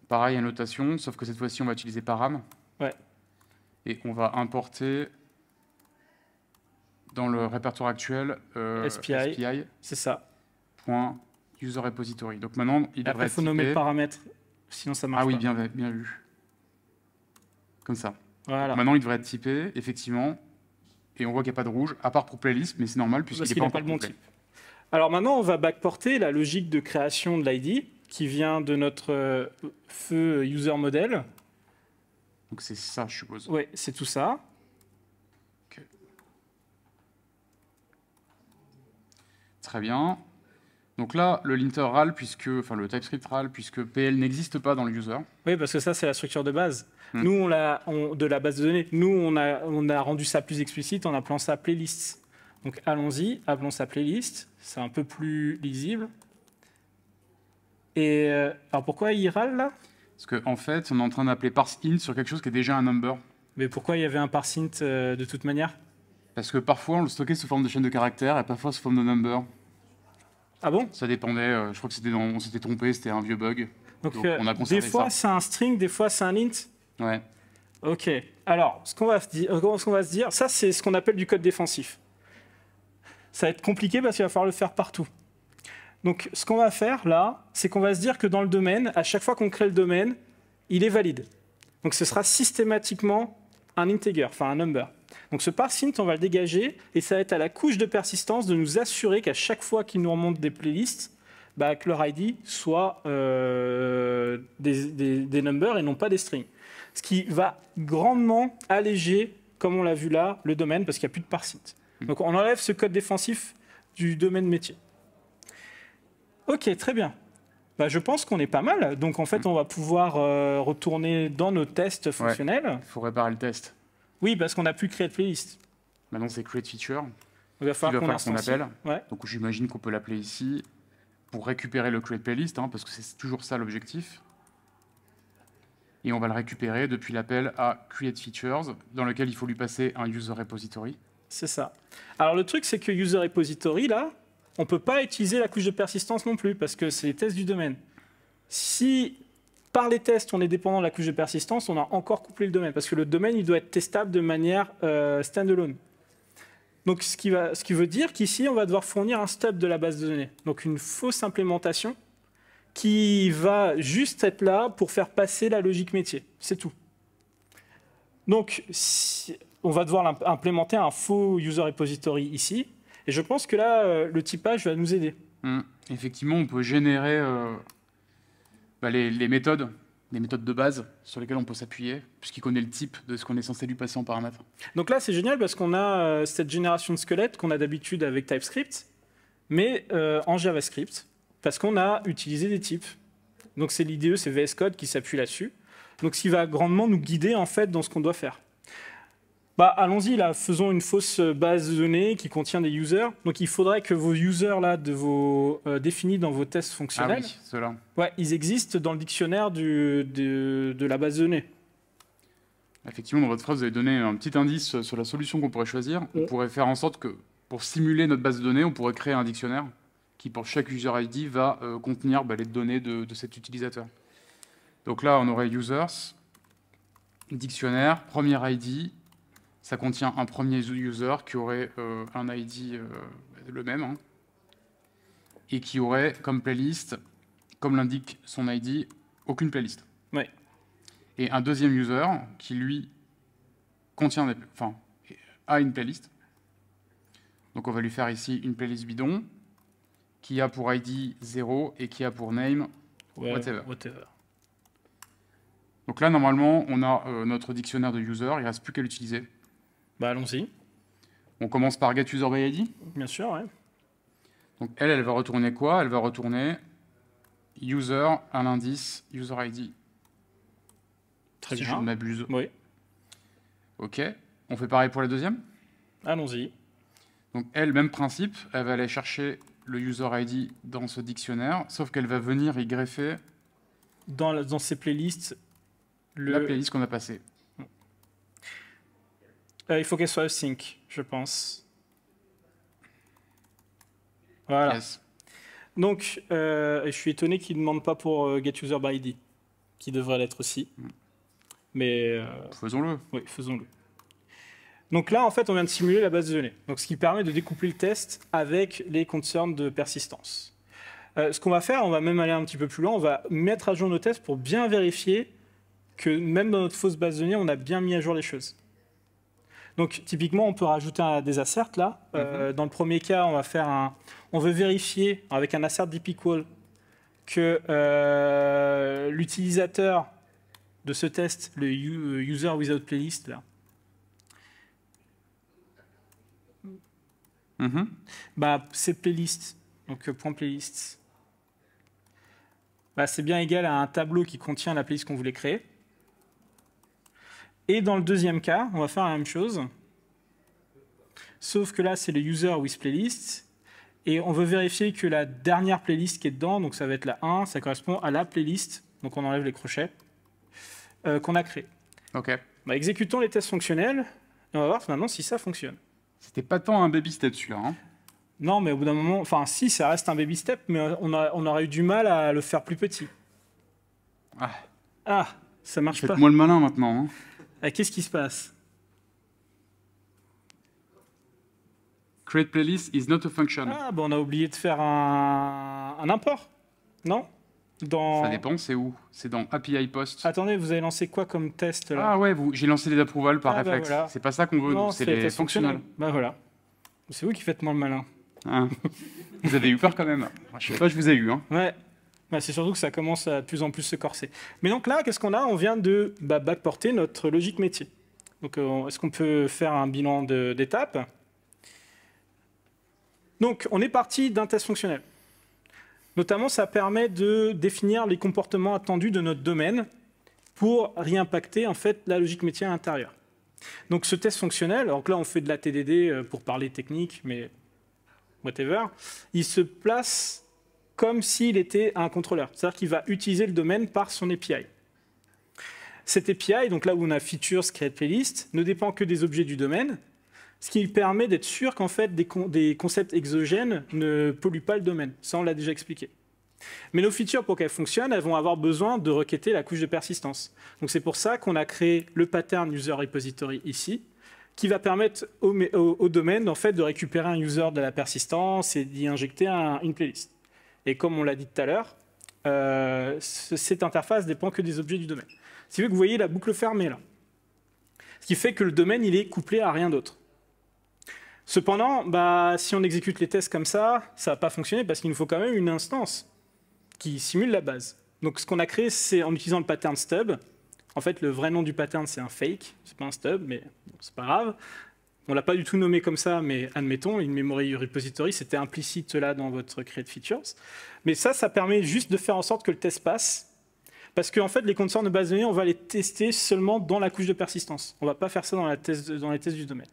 Pareil, annotation, sauf que cette fois-ci, on va utiliser param. Ouais. Et on va importer dans le répertoire actuel SPI. SPI. C'est ça. Point user repository. Donc maintenant, il Après, faut nommer le paramètre, sinon ça marche Ah oui, Bien, bien vu. Comme ça. Voilà. Maintenant, il devrait être typé, effectivement. Et on voit qu'il n'y a pas de rouge, à part pour playlist, mais c'est normal puisqu'il n'est pas, le bon type. Alors maintenant, on va backporter la logique de création de l'ID qui vient de notre euh, feu user model. Donc c'est ça, je suppose. Oui, c'est tout ça. Très bien. Donc là, le linter RAL, puisque, enfin le TypeScript RAL, puisque PL n'existe pas dans le user. Oui, parce que ça, c'est la structure de base. Hmm. Nous, on l'a de la base de données. Nous, on a, on a rendu ça plus explicite en appelant ça playlist. Donc allons-y, appelons ça playlist. C'est un peu plus lisible. Et euh, alors pourquoi il là Parce qu'en en fait, on est en train d'appeler parseInt sur quelque chose qui est déjà un number. Mais pourquoi il y avait un parseInt euh, de toute manière Parce que parfois, on le stockait sous forme de chaîne de caractères et parfois sous forme de number. Ah bon Ça dépendait. Euh, je crois que c'était on s'était trompé, c'était un vieux bug. Donc, on a euh, Des fois, c'est un string, des fois, c'est un int Ouais. Ok. Alors, ce qu'on va, euh, va, se dire, ça, c'est ce qu'on appelle du code défensif. Ça va être compliqué parce qu'il va falloir le faire partout. Donc, ce qu'on va faire là, c'est qu'on va se dire que dans le domaine, à chaque fois qu'on crée le domaine, il est valide. Donc, ce sera systématiquement un integer, enfin un number. Donc ce parsint, on va le dégager et ça va être à la couche de persistance de nous assurer qu'à chaque fois qu'il nous remonte des playlists, bah, que leur ID soit euh, des, numbers et non pas des strings. Ce qui va grandement alléger, comme on l'a vu là, le domaine parce qu'il n'y a plus de parsint. Hmm. Donc on enlève ce code défensif du domaine métier. Ok, très bien. Bah, je pense qu'on est pas mal. Donc en fait, hmm. on va pouvoir euh, retourner dans nos tests fonctionnels. Il faut réparer le test. Oui, parce qu'on n'a plus créé playlist. Maintenant, c'est create feature. Il va falloir qu'on qu appelle. Donc, j'imagine qu'on peut l'appeler ici pour récupérer le create playlist, hein, parce que c'est toujours ça l'objectif. Et on va le récupérer depuis l'appel à create features, dans lequel il faut lui passer un user repository. C'est ça. Alors, le truc, c'est que user repository, là, on ne peut pas utiliser la couche de persistance non plus, parce que c'est les tests du domaine. Si par les tests, on est dépendant de la couche de persistance, on a encore couplé le domaine, parce que le domaine, il doit être testable de manière euh, standalone. Donc, ce qui, va, ce qui veut dire qu'ici, on va devoir fournir un stub de la base de données, donc une fausse implémentation qui va juste être là pour faire passer la logique métier. C'est tout. Donc, on va devoir implémenter un faux user repository ici. Et je pense que là, euh, le typage va nous aider. Hum, effectivement, on peut générer euh, bah, les, méthodes, des méthodes de base sur lesquelles on peut s'appuyer, puisqu'il connaît le type de ce qu'on est censé lui passer en paramètre. Donc là, c'est génial parce qu'on a euh, cette génération de squelettes qu'on a d'habitude avec TypeScript, mais euh, en JavaScript, parce qu'on a utilisé des types. Donc c'est l'IDE, c'est VS Code qui s'appuie là-dessus. Donc ce qui va grandement nous guider en fait dans ce qu'on doit faire. Bah, allons-y, là, faisons une fausse base de données qui contient des users. Donc il faudrait que vos users euh, définis dans vos tests fonctionnels, ah ils existent dans le dictionnaire de, la base de données. Effectivement, dans votre phrase, vous avez donné un petit indice sur la solution qu'on pourrait choisir. On mm. pourrait faire en sorte que, pour simuler notre base de données, on pourrait créer un dictionnaire qui, pour chaque user ID, va euh, contenir bah, les données de, de, cet utilisateur. Donc là, on aurait users, dictionnaire, premier ID, ça contient un premier user qui aurait euh, un ID euh, le même, hein, et qui aurait comme playlist, comme l'indique son ID, aucune playlist. Et un deuxième user qui, lui, contient enfin, a une playlist. Donc on va lui faire ici une playlist bidon, qui a pour ID 0 et qui a pour name whatever. Donc là, normalement, on a euh, notre dictionnaire de user, il ne reste plus qu'à l'utiliser. Bah, allons-y. On commence par get user ID Bien sûr, oui. Donc elle, elle va retourner quoi Elle va retourner user à l'indice user ID. Très si je m'abuse. Oui. Ok. On fait pareil pour la deuxième Allons-y. Donc elle, même principe, elle va aller chercher le user ID dans ce dictionnaire, sauf qu'elle va venir y greffer... Dans, dans ses playlists... La playlist qu'on a passée. Euh, il faut qu'elle soit sync, je pense. Voilà. Donc, euh, je suis étonné qu'il ne demande pas pour GetUserById, Get User qui devrait l'être aussi. Mm. Mais euh, faisons-le. Oui, faisons-le. Donc là, en fait, on vient de simuler la base de données. Donc, ce qui permet de découpler le test avec les concerns de persistance. ce qu'on va faire, on va même aller un petit peu plus loin. On va mettre à jour nos tests pour bien vérifier que même dans notre fausse base de données, on a bien mis à jour les choses. Donc typiquement, on peut rajouter des asserts là. Euh, mhm. dans le premier cas, on va faire un, on veut vérifier avec un assert equal que euh, l'utilisateur de ce test, le euh, user without playlist là, mhm. bah, playlist, donc point playlist, bah, c'est bien égal à un tableau qui contient la playlist qu'on voulait créer. Et dans le deuxième cas, on va faire la même chose. Sauf que là, c'est le user with playlist. Et on veut vérifier que la dernière playlist qui est dedans, donc ça va être la 1, ça correspond à la playlist, donc on enlève les crochets, euh, qu'on a créé. Ok. Bah, exécutons les tests fonctionnels, et on va voir maintenant si ça fonctionne. C'était pas tant un baby step celui-là. Hein. Non, mais au bout d'un moment, enfin si, ça reste un baby step, mais on, a, on aurait eu du mal à le faire plus petit. Ah, ah ça marche pas. Faites-moi le malin maintenant. Hein. Eh, qu'est-ce qui se passe Create playlist is not a function. Ah, bon, on a oublié de faire un, un import, non dans... Ça dépend, c'est où C'est dans API Post. Attendez, vous avez lancé quoi comme test là Ah ouais, vous... j'ai lancé les approvals par ah, ben réflexe. C'est pas ça qu'on veut, c'est les fonctionnels. Bah voilà. C'est vous qui faites moins le malin. Ah. vous avez eu peur quand même. Je sais pas, je vous ai eu. Hein. Ouais. Bah, c'est surtout que ça commence à de plus en plus se corser. Mais donc là, qu'est-ce qu'on a On vient de bah, backporter notre logique métier. Donc euh, est-ce qu'on peut faire un bilan d'étape Donc on est parti d'un test fonctionnel. Notamment, ça permet de définir les comportements attendus de notre domaine pour réimpacter en fait la logique métier à l'intérieur. Donc ce test fonctionnel, alors là on fait de la TDD euh, pour parler technique, mais whatever, il se place comme s'il était un contrôleur. C'est-à-dire qu'il va utiliser le domaine par son API. Cette API, donc là où on a features, create playlist, ne dépend que des objets du domaine, ce qui permet d'être sûr qu'en fait des, concepts exogènes ne polluent pas le domaine. Ça, on l'a déjà expliqué. Mais nos features, pour qu'elles fonctionnent, elles vont avoir besoin de requêter la couche de persistance. Donc c'est pour ça qu'on a créé le pattern user repository ici, qui va permettre au, domaine en fait, de récupérer un user de la persistance et d'y injecter une playlist. Et comme on l'a dit tout à l'heure, euh, cette interface dépend que des objets du domaine. Si vous voyez la boucle fermée là, ce qui fait que le domaine il est couplé à rien d'autre. Cependant, bah, si on exécute les tests comme ça, ça va pas fonctionner parce qu'il nous faut quand même une instance qui simule la base. Donc ce qu'on a créé, c'est en utilisant le pattern stub. En fait, le vrai nom du pattern, c'est un fake, c'est pas un stub, mais ce c'est pas grave on l'a pas du tout nommé comme ça, mais admettons, une memory repository, c'était implicite là dans votre create features. Mais ça, ça permet juste de faire en sorte que le test passe. Parce qu'en fait, les contours de base de données, on va les tester seulement dans la couche de persistance. On ne va pas faire ça dans, les tests du domaine.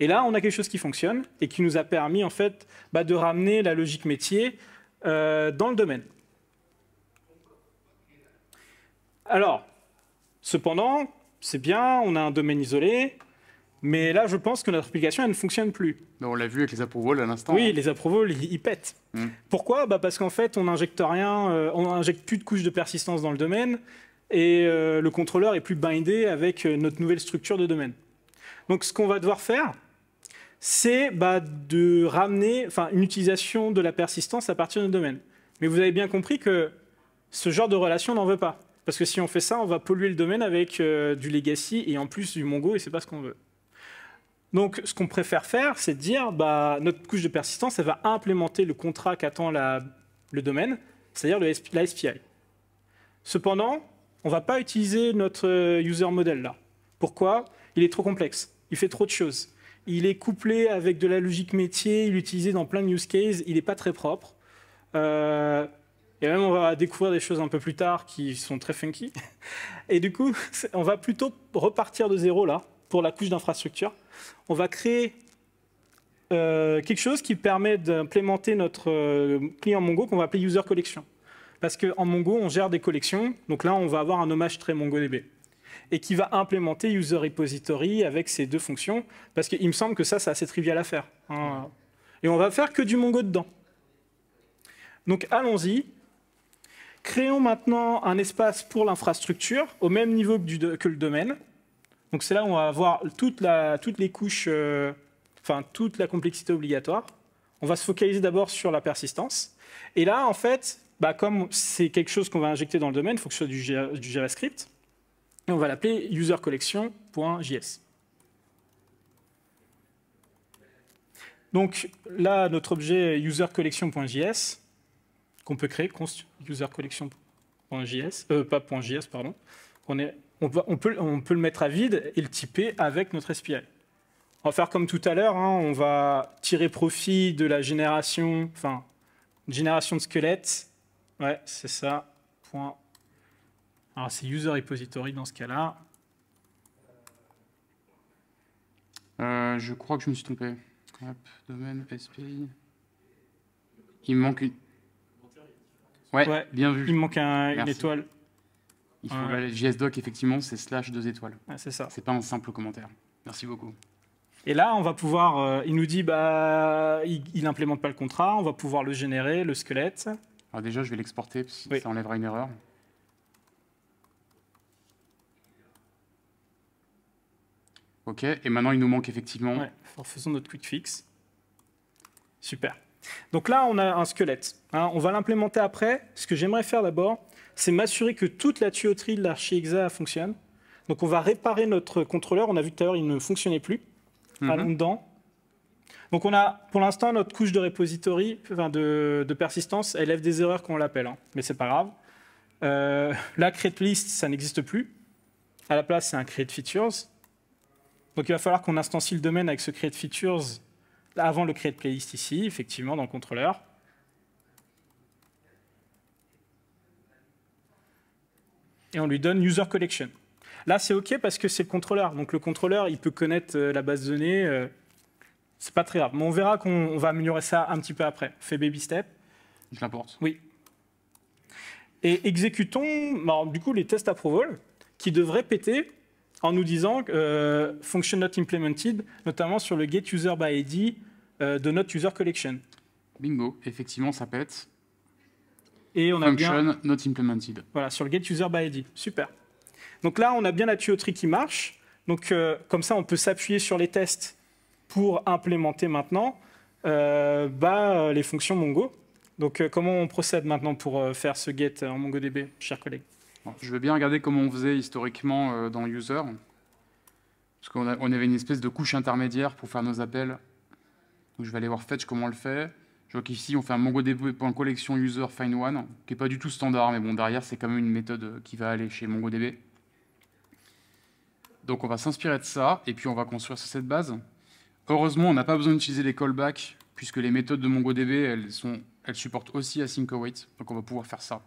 Et là, on a quelque chose qui fonctionne et qui nous a permis en fait bah, de ramener la logique métier euh, dans le domaine. Alors, cependant, c'est bien, on a un domaine isolé, mais là, je pense que notre application, elle ne fonctionne plus. on l'a vu avec les approvals à l'instant. Oui, les approvals, ils, pètent. Hmm. Pourquoi bah Parce qu'en fait, on n'injecte rien, euh, on injecte plus de couches de persistance dans le domaine, et euh, le contrôleur est plus bindé avec euh, notre nouvelle structure de domaine. Donc ce qu'on va devoir faire, c'est bah, de ramener une utilisation de la persistance à partir de domaine. Mais vous avez bien compris que ce genre de relation n'en veut pas. Parce que si on fait ça, on va polluer le domaine avec du legacy et en plus du Mongo, et n'est pas ce qu'on veut. Donc, ce qu'on préfère faire, c'est de dire, bah, notre couche de persistance, elle va implémenter le contrat qu'attend le domaine, c'est-à-dire la SPI. Cependant, on ne va pas utiliser notre euh, user model là. Pourquoi Il est trop complexe, il fait trop de choses. Il est couplé avec de la logique métier, il est utilisé dans plein de use cases, il n'est pas très propre. Euh, et même, on va découvrir des choses un peu plus tard qui sont très funky. Et du coup, on va plutôt repartir de zéro là, pour la couche d'infrastructure. On va créer euh, quelque chose qui permet d'implémenter notre euh, client Mongo qu'on va appeler User Collection. Parce qu'en Mongo, on gère des collections. Donc là, on va avoir un hommage très MongoDB. Et qui va implémenter User Repository avec ces deux fonctions. Parce qu'il me semble que ça, c'est assez trivial à faire. Hein. Et on va faire que du Mongo dedans. Donc allons-y. Créons maintenant un espace pour l'infrastructure au même niveau que le domaine. Donc c'est là où on va avoir toute la, toutes les couches, euh, enfin toute la complexité obligatoire. On va se focaliser d'abord sur la persistance. Et là, en fait, bah, comme c'est quelque chose qu'on va injecter dans le domaine, il faut que ce soit du, JavaScript. Et on va l'appeler userCollection.js. Donc là, notre objet userCollection.js, qu'on peut créer, const userCollection.js, euh, pas .js, pardon, on est on, peut, le mettre à vide et le typer avec notre SPI. On va faire comme tout à l'heure, hein, on va tirer profit de la génération, enfin, génération de squelettes. Ouais, c'est ça. Point. Alors c'est user repository dans ce cas-là. Euh, je crois que je me suis trompé. domaine, SPI. Il manque Ouais, bien vu. Il manque une étoile. Il faut JSDoc, effectivement, c'est slash deux étoiles. c'est ça. C'est pas un simple commentaire. Merci beaucoup. Et là, on va pouvoir. Euh, il nous dit, bah, il n'implémente pas le contrat, on va pouvoir le générer, le squelette. Alors déjà, je vais l'exporter, ça enlèvera une erreur. Ok, et maintenant, il nous manque effectivement. Ouais, faisons notre quick fix. Super. Donc là, on a un squelette. Hein. on va l'implémenter après. Ce que j'aimerais faire d'abord, c'est m'assurer que toute la tuyauterie de l'archi-exa fonctionne. Donc on va réparer notre contrôleur. On a vu tout à l'heure, il ne fonctionnait plus. Allons mhm. dedans. Donc on a, pour l'instant, notre couche de repository, enfin de, persistance, elle lève des erreurs quand on l'appelle, hein. mais c'est pas grave. Euh, la create list, ça n'existe plus. À la place, c'est un create features. Donc il va falloir qu'on instancie le domaine avec ce create features avant le create playlist ici, effectivement, dans le contrôleur. et on lui donne user collection. Là, c'est OK parce que c'est le contrôleur. Donc le contrôleur, il peut connaître euh, la base de données. Euh, c'est pas très grave. Mais on verra qu'on va améliorer ça un petit peu après. Fais fait baby step. Je l'importe. Oui. Et exécutons bah, du coup les tests approval qui devraient péter en nous disant euh, function not implemented, notamment sur le get user by ID de notre user collection. Bingo, effectivement, ça pète. Et on a bien... not implemented. Voilà, sur le get user by ID. Super. Donc là, on a bien la tuyauterie qui marche. Donc euh, comme ça, on peut s'appuyer sur les tests pour implémenter maintenant euh, bah, euh les fonctions Mongo. Donc euh, comment on procède maintenant pour faire ce get en MongoDB, chers collègues Je vais bien regarder comment on faisait historiquement dans user. Parce qu'on avait une espèce de couche intermédiaire pour faire nos appels. Donc je vais aller voir Fetch comment on le fait. Je vois qu'ici, on fait un MongoDB.collection user find one, qui n'est pas du tout standard, mais bon, derrière, c'est quand même une méthode euh, qui va aller chez MongoDB. Donc, on va s'inspirer de ça, et puis on va construire sur cette base. Heureusement, on n'a pas besoin d'utiliser les callbacks, puisque les méthodes de MongoDB, elles, sont, elles supportent aussi async await, donc on va pouvoir faire ça,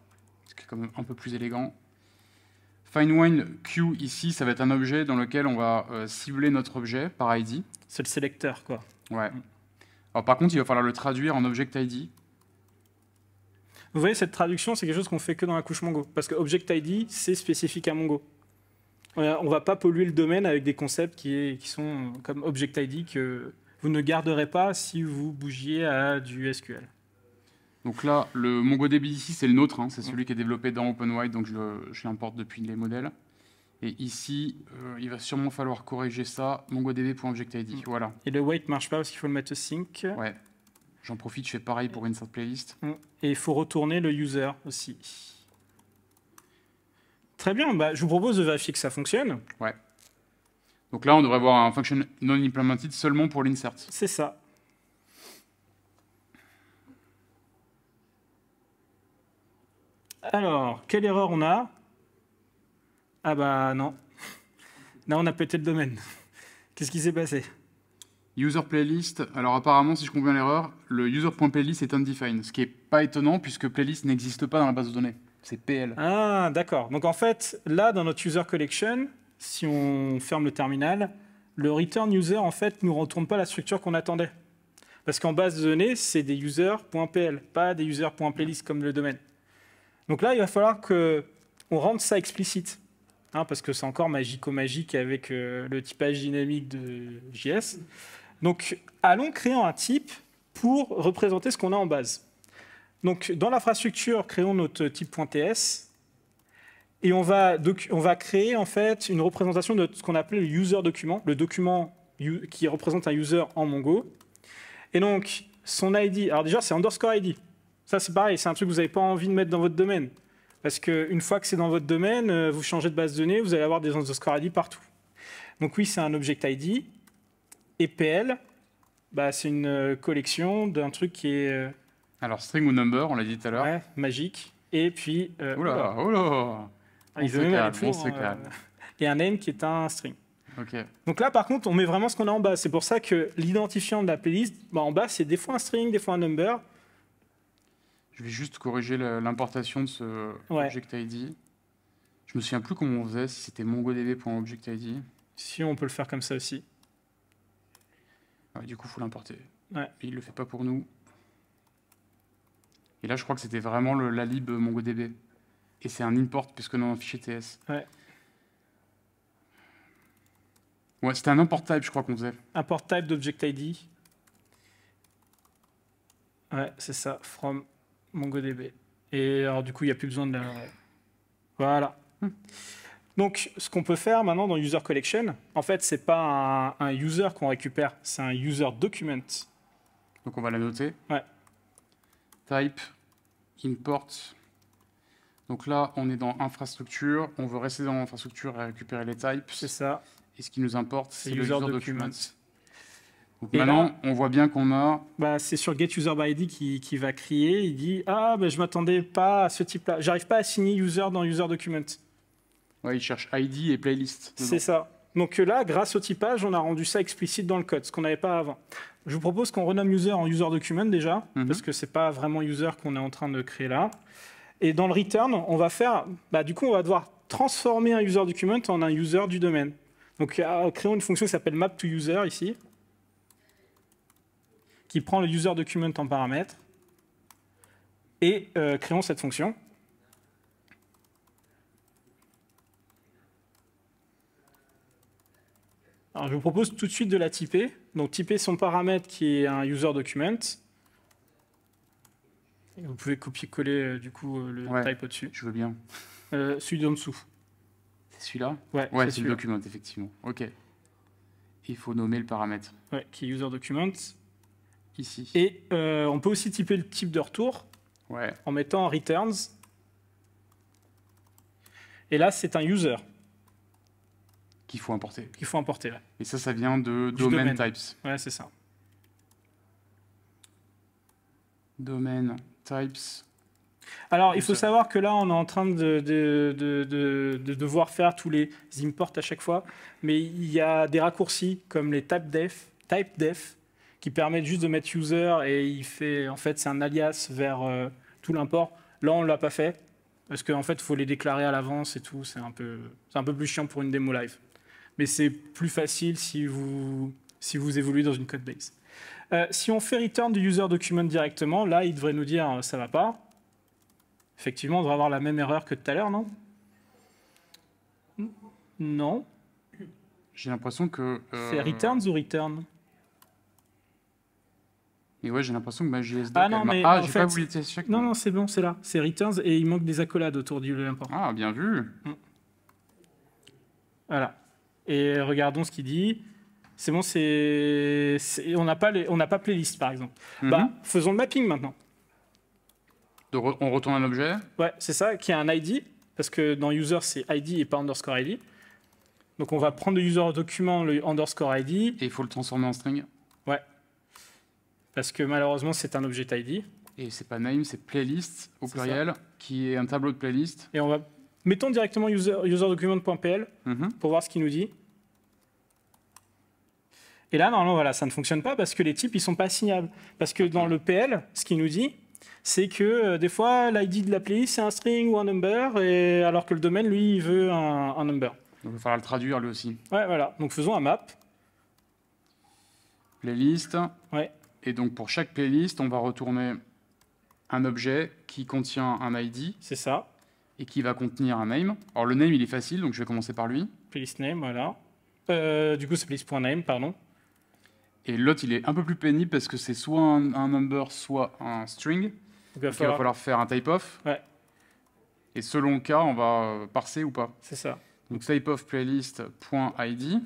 ce qui est quand même un peu plus élégant. findOneQ ici, ça va être un objet dans lequel on va euh, cibler notre objet par ID. C'est le sélecteur, quoi. Ouais. Mm par contre, il va falloir le traduire en Object ID. Vous voyez, cette traduction, c'est quelque chose qu'on fait que dans la couche Mongo. Parce que Object ID, c'est spécifique à Mongo. On ne va pas polluer le domaine avec des concepts qui, sont comme Object ID que vous ne garderez pas si vous bougiez à du SQL. Donc là, le MongoDB ici, c'est le nôtre. Hein, c'est celui qui est développé dans OpenWide, donc je l'importe depuis les modèles. Et ici, euh, il va sûrement falloir corriger ça. MongoDB.objectID, mmh. voilà. Et le wait marche pas parce qu'il faut le mettre au sync. Ouais. J'en profite, je fais pareil pour insert playlist. Mm. Et il faut retourner le user aussi. Très bien, bah, je vous propose de vérifier que ça fonctionne. Ouais. Donc là, on devrait avoir un function non implemented seulement pour l'insert. C'est ça. Alors, quelle erreur on a ah bah non. Là, on a pété le domaine. Qu'est-ce qui s'est passé User playlist. Alors apparemment, si je comprends l'erreur, le user.playlist est undefined, ce qui n'est pas étonnant puisque playlist n'existe pas dans la base de données. C'est PL. Ah d'accord. Donc en fait, là, dans notre user collection, si on ferme le terminal, le return user en fait nous retourne pas la structure qu'on attendait. Parce qu'en base de données, c'est des users.pl, pas des user.playlist comme le domaine. Donc là, il va falloir que on rende ça explicite. Hein, parce que c'est encore magico-magique avec euh, le typage dynamique de JS. Donc, allons créer un type pour représenter ce qu'on a en base. Donc, dans l'infrastructure, créons notre type.ts et on va, on va créer en fait une représentation de ce qu'on appelle le user document, le document qui représente un user en Mongo. Et donc, son ID, alors déjà, c'est underscore ID. Ça, c'est pareil, c'est un truc que vous n'avez pas envie de mettre dans votre domaine. Parce qu'une fois que c'est dans votre domaine, euh, vous changez de base de données, vous allez avoir des score ID partout. Donc oui, c'est un object ID. Et PL, bah, c'est une euh, collection d'un truc qui est... Euh, Alors string ou number, on l'a dit tout à l'heure. Ouais, magique. Et puis... oula, oula, oula. Ah, on se hein, calme, et un name qui est un string. Donc là, par contre, on met vraiment ce qu'on a en bas. C'est pour ça que l'identifiant de la playlist, bah, en bas, c'est des fois un string, des fois un number. Je vais juste corriger l'importation de ce Object ID. Je me souviens plus comment on faisait, si c'était mongodb.objectid. Si, on peut le faire comme ça aussi. du coup, il faut l'importer. Ouais. ne il le fait pas pour nous. Et là, je crois que c'était vraiment la lib MongoDB. Et c'est un import, puisque non, un fichier TS. Ouais. Ouais, c'était un import type, je crois qu'on faisait. Import type d'object ID. Ouais, c'est ça, from MongoDB. Et alors, du coup, il n'y a plus besoin de la... Voilà. Donc, ce qu'on peut faire maintenant dans User Collection, en fait, ce n'est pas un, user qu'on récupère, c'est un user document. Donc, on va la noter. Ouais. Type, import. Donc là, on est dans infrastructure. On veut rester dans infrastructure et récupérer les types. C'est ça. Et ce qui nous importe, c'est le user, document maintenant, on voit bien qu'on a. Bah, c'est sur Get User qui, va crier. Il dit Ah, bah, je m'attendais pas à ce type-là. J'arrive pas à signer user dans user document. Ouais, il cherche ID et playlist. C'est ça. Donc là, grâce au typage, on a rendu ça explicite dans le code, ce qu'on n'avait pas avant. Je vous propose qu'on renomme user en user document déjà, mhm. parce que ce n'est pas vraiment user qu'on est en train de créer là. Et dans le return, on va faire, bah, du coup, on va devoir transformer un user document en un user du domaine. Donc créons une fonction qui s'appelle map to user ici qui prend le user document en paramètre et euh, créons cette fonction. Alors, je vous propose tout de suite de la typer. Donc typer son paramètre qui est un user document. vous pouvez copier-coller euh, du coup euh, le type au-dessus. Je veux bien. celui d'en dessous. C'est celui-là Ouais, c'est le document, effectivement. Ok. Il faut nommer le paramètre. Ouais, qui est user document. Et euh, on peut aussi typer le type de retour en mettant returns. Et là, c'est un user. Qu'il faut importer. Qu'il faut importer, Et ça, ça vient de domain, types. Ouais, c'est ça. Domain types. Alors, il faut savoir que là, on est en train de, de, devoir faire tous les imports à chaque fois, mais il y a des raccourcis comme les type def, type def qui permet juste de mettre user et il fait, en fait, c'est un alias vers euh, tout l'import. Là, on ne l'a pas fait parce qu'en fait, il faut les déclarer à l'avance et tout. C'est un, peu, un peu plus chiant pour une démo live. Mais c'est plus facile si vous, si vous évoluez dans une code base. Euh, si on fait return du user document directement, là, il devrait nous dire euh, ça va pas. Effectivement, on devrait avoir la même erreur que tout à l'heure, non Non. J'ai l'impression que. C'est returns ou return et ouais, j'ai l'impression que ma JSD. Ah non, mais. Ah, j'ai pas voulu tester. Non, non, c'est bon, c'est là. C'est Returns et il manque des accolades autour du import. Ah, bien vu. Mm. Voilà. Et regardons ce qu'il dit. C'est bon, c'est. On n'a pas, les... On pas playlist, par exemple. Mhm. Bah, faisons le mapping maintenant. On retourne un objet Ouais, c'est ça, qui a un ID. Parce que dans user, c'est ID et pas underscore ID. Donc on va prendre le user document, le underscore ID. Et il faut le transformer en string parce que malheureusement, c'est un objet ID. Et c'est pas name, c'est playlist au pluriel, qui est un tableau de playlist. Et on va mettons directement user, userdocument.pl mhm. pour voir ce qu'il nous dit. Et là, normalement, voilà, ça ne fonctionne pas parce que les types, ils sont pas assignables. Parce que dans le PL, ce qu'il nous dit, c'est que euh, des fois, l'ID de la playlist, c'est un string ou un number, et, alors que le domaine, lui, il veut un, number. Donc, il va falloir le traduire, lui aussi. Ouais, voilà. Donc, faisons un map. Playlist. Ouais. Et donc pour chaque playlist, on va retourner un objet qui contient un ID. C'est ça. Et qui va contenir un name. Alors le name, il est facile, donc je vais commencer par lui. Playlist name, voilà. Euh, du coup, c'est playlist.name, pardon. Et l'autre, il est un peu plus pénible parce que c'est soit un, number, soit un string. Donc, il va, falloir... faire un type of. Ouais. Et selon le cas, on va parser ou pas. C'est ça. Donc type playlist.id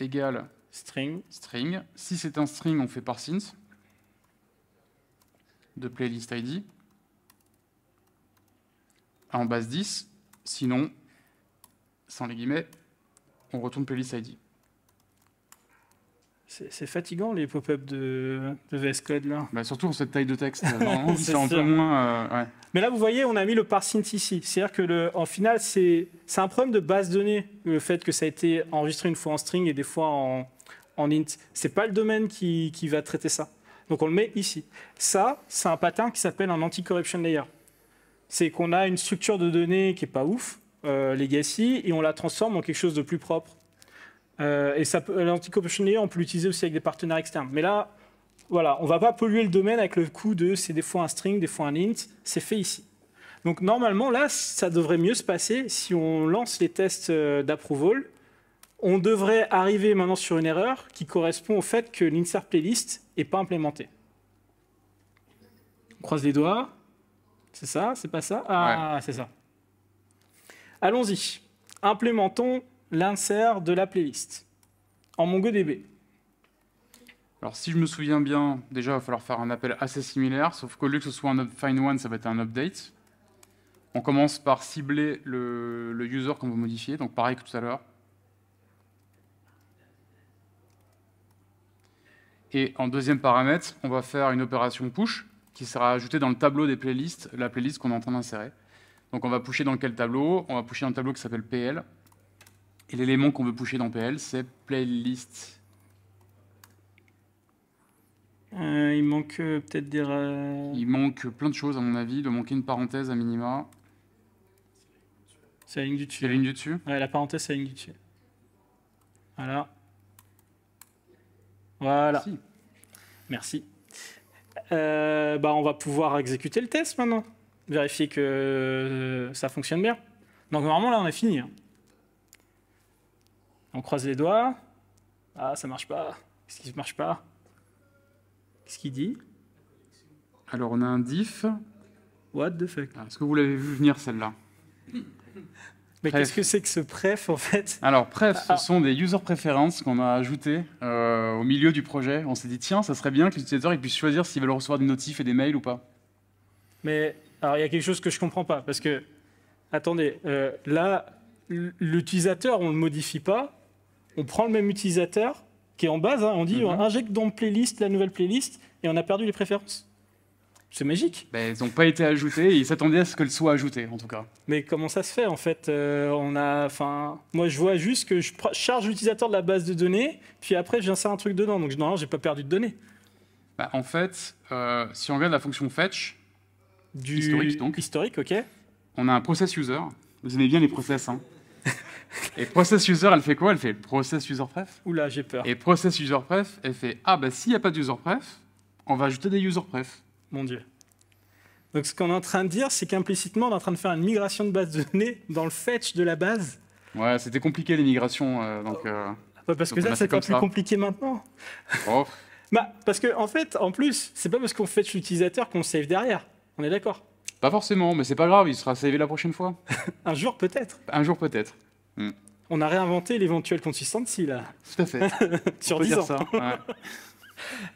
égale String. String. Si c'est un string, on fait parsins de playlist ID ah, en base 10. Sinon, sans les guillemets, on retourne playlist ID. C'est fatigant les pop-up de, VS Code là. Bah, surtout en cette taille de texte. moins. Euh, Mais là, vous voyez, on a mis le parsint ici. C'est-à-dire que le, en final, c'est un problème de base de données, le fait que ça a été enregistré une fois en string et des fois en, en int. C'est pas le domaine qui, va traiter ça. Donc on le met ici. Ça, c'est un patin qui s'appelle un anti-corruption layer. C'est qu'on a une structure de données qui est pas ouf, euh, legacy, et on la transforme en quelque chose de plus propre. Euh, et l'anti-corruption layer, on peut l'utiliser aussi avec des partenaires externes. Mais là, voilà, on va pas polluer le domaine avec le coup de c'est des fois un string, des fois un int. C'est fait ici. Donc normalement, là, ça devrait mieux se passer si on lance les tests euh, d'approval on devrait arriver maintenant sur une erreur qui correspond au fait que l'insert playlist n'est pas implémenté. On croise les doigts. C'est ça C'est pas ça Ah, c'est ça. Allons-y. Implémentons l'insert de la playlist en MongoDB. Alors, si je me souviens bien, déjà, il va falloir faire un appel assez similaire, sauf qu'au lieu que ce soit un find one, ça va être un update. On commence par cibler le, le user qu'on veut modifier, donc pareil que tout à l'heure, Et en deuxième paramètre, on va faire une opération push qui sera ajoutée dans le tableau des playlists, la playlist qu'on est en train d'insérer. Donc on va pusher dans quel tableau On va pusher dans un tableau qui s'appelle PL. Et l'élément qu'on veut pusher dans PL, c'est playlist. Euh, il manque euh, peut-être des... Il manque plein de choses à mon avis, il doit manquer une parenthèse à minima. C'est la ligne du dessus. la ligne du dessus Ouais, la parenthèse, c'est la ligne du dessus. Voilà. Voilà. Merci. Euh, bah, on va pouvoir exécuter le test maintenant. Vérifier que euh, ça fonctionne bien. Donc normalement, là, on est fini. Hein. On croise les doigts. Ah, ça marche pas. Qu'est-ce qui ne marche pas Qu'est-ce qu'il dit Alors, on a un diff. What the fuck ah, Est-ce que vous l'avez vu venir, celle-là Mais qu'est-ce que c'est que ce pref en fait Alors pref, ce ah. sont des user preferences qu'on a ajoutées euh, au milieu du projet. On s'est dit tiens, ça serait bien que l'utilisateur puisse choisir s'il veut recevoir des notifs et des mails ou pas. Mais alors il y a quelque chose que je ne comprends pas parce que attendez, euh, là l'utilisateur on le modifie pas, on prend le même utilisateur qui est en base, hein, on dit on mhm. injecte dans playlist la nouvelle playlist et on a perdu les préférences. C'est magique. Ben, ils n'ont pas été ajoutés. ils s'attendaient à ce qu'elles soient ajoutées, en tout cas. Mais comment ça se fait, en fait euh, On a, enfin, moi, je vois juste que je charge l'utilisateur de la base de données, puis après, j'insère un truc dedans. Donc, normalement, j'ai pas perdu de données. Bah, en fait, euh, si on regarde la fonction fetch, du historique, donc, historique, ok. On a un process user. Vous aimez bien les process, hein et process user, elle fait quoi Elle fait process user pref. Oula, j'ai peur. Et process user pref, elle fait ah bah ben, s'il n'y a pas user pref, on va ajouter des user pref mon Dieu. Donc ce qu'on est en train de dire, c'est qu'implicitement, on est en train de faire une migration de base de données dans le fetch de la base. Ouais, c'était compliqué les migrations. Euh, donc, euh, ah, parce que ça, c'est pas plus compliqué maintenant. Oh. bah, parce que en fait, en plus, c'est pas parce qu'on fetch l'utilisateur qu'on save derrière. On est d'accord Pas forcément, mais c'est pas grave, il sera savé la prochaine fois. Un jour peut-être. Un jour peut-être. Hmm. On a réinventé l'éventuelle consistency là. Tout à fait. Sur 10 ans. Ça.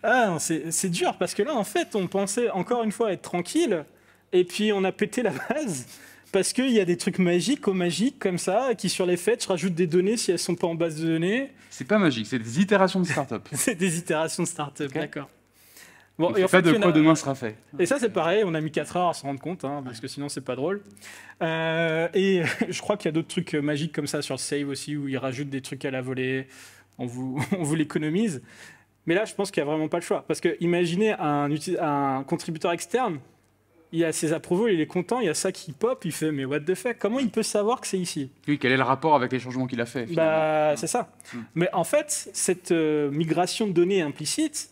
Ah, c'est dur parce que là, en fait, on pensait encore une fois être tranquille et puis on a pété la base parce qu'il y a des trucs magiques au magique comme ça, qui sur les fêtes rajoutent des données si elles sont pas en base de données. C'est pas magique, c'est des itérations de start-up. c'est des itérations de start-up, d'accord. Bon, en fait, de quoi demain sera fait. Et ça, c'est pareil, on a mis 4 heures à se rendre compte, hein, parce que sinon, c'est pas drôle. Euh, et je crois qu'il y a d'autres trucs magiques comme ça sur save aussi, où ils rajoutent des trucs à la volée, on vous, on vous l'économise. Mais là, je pense qu'il n'y a vraiment pas le choix. Parce que imaginez un, un contributeur externe, il a ses approvals, il est content, il y a ça qui pop, il fait mais what the fuck, comment il peut savoir que c'est ici Oui, quel est le rapport avec les changements qu'il a fait bah, mmh. c'est ça. Mmh. Mais en fait, cette euh, migration de données implicite,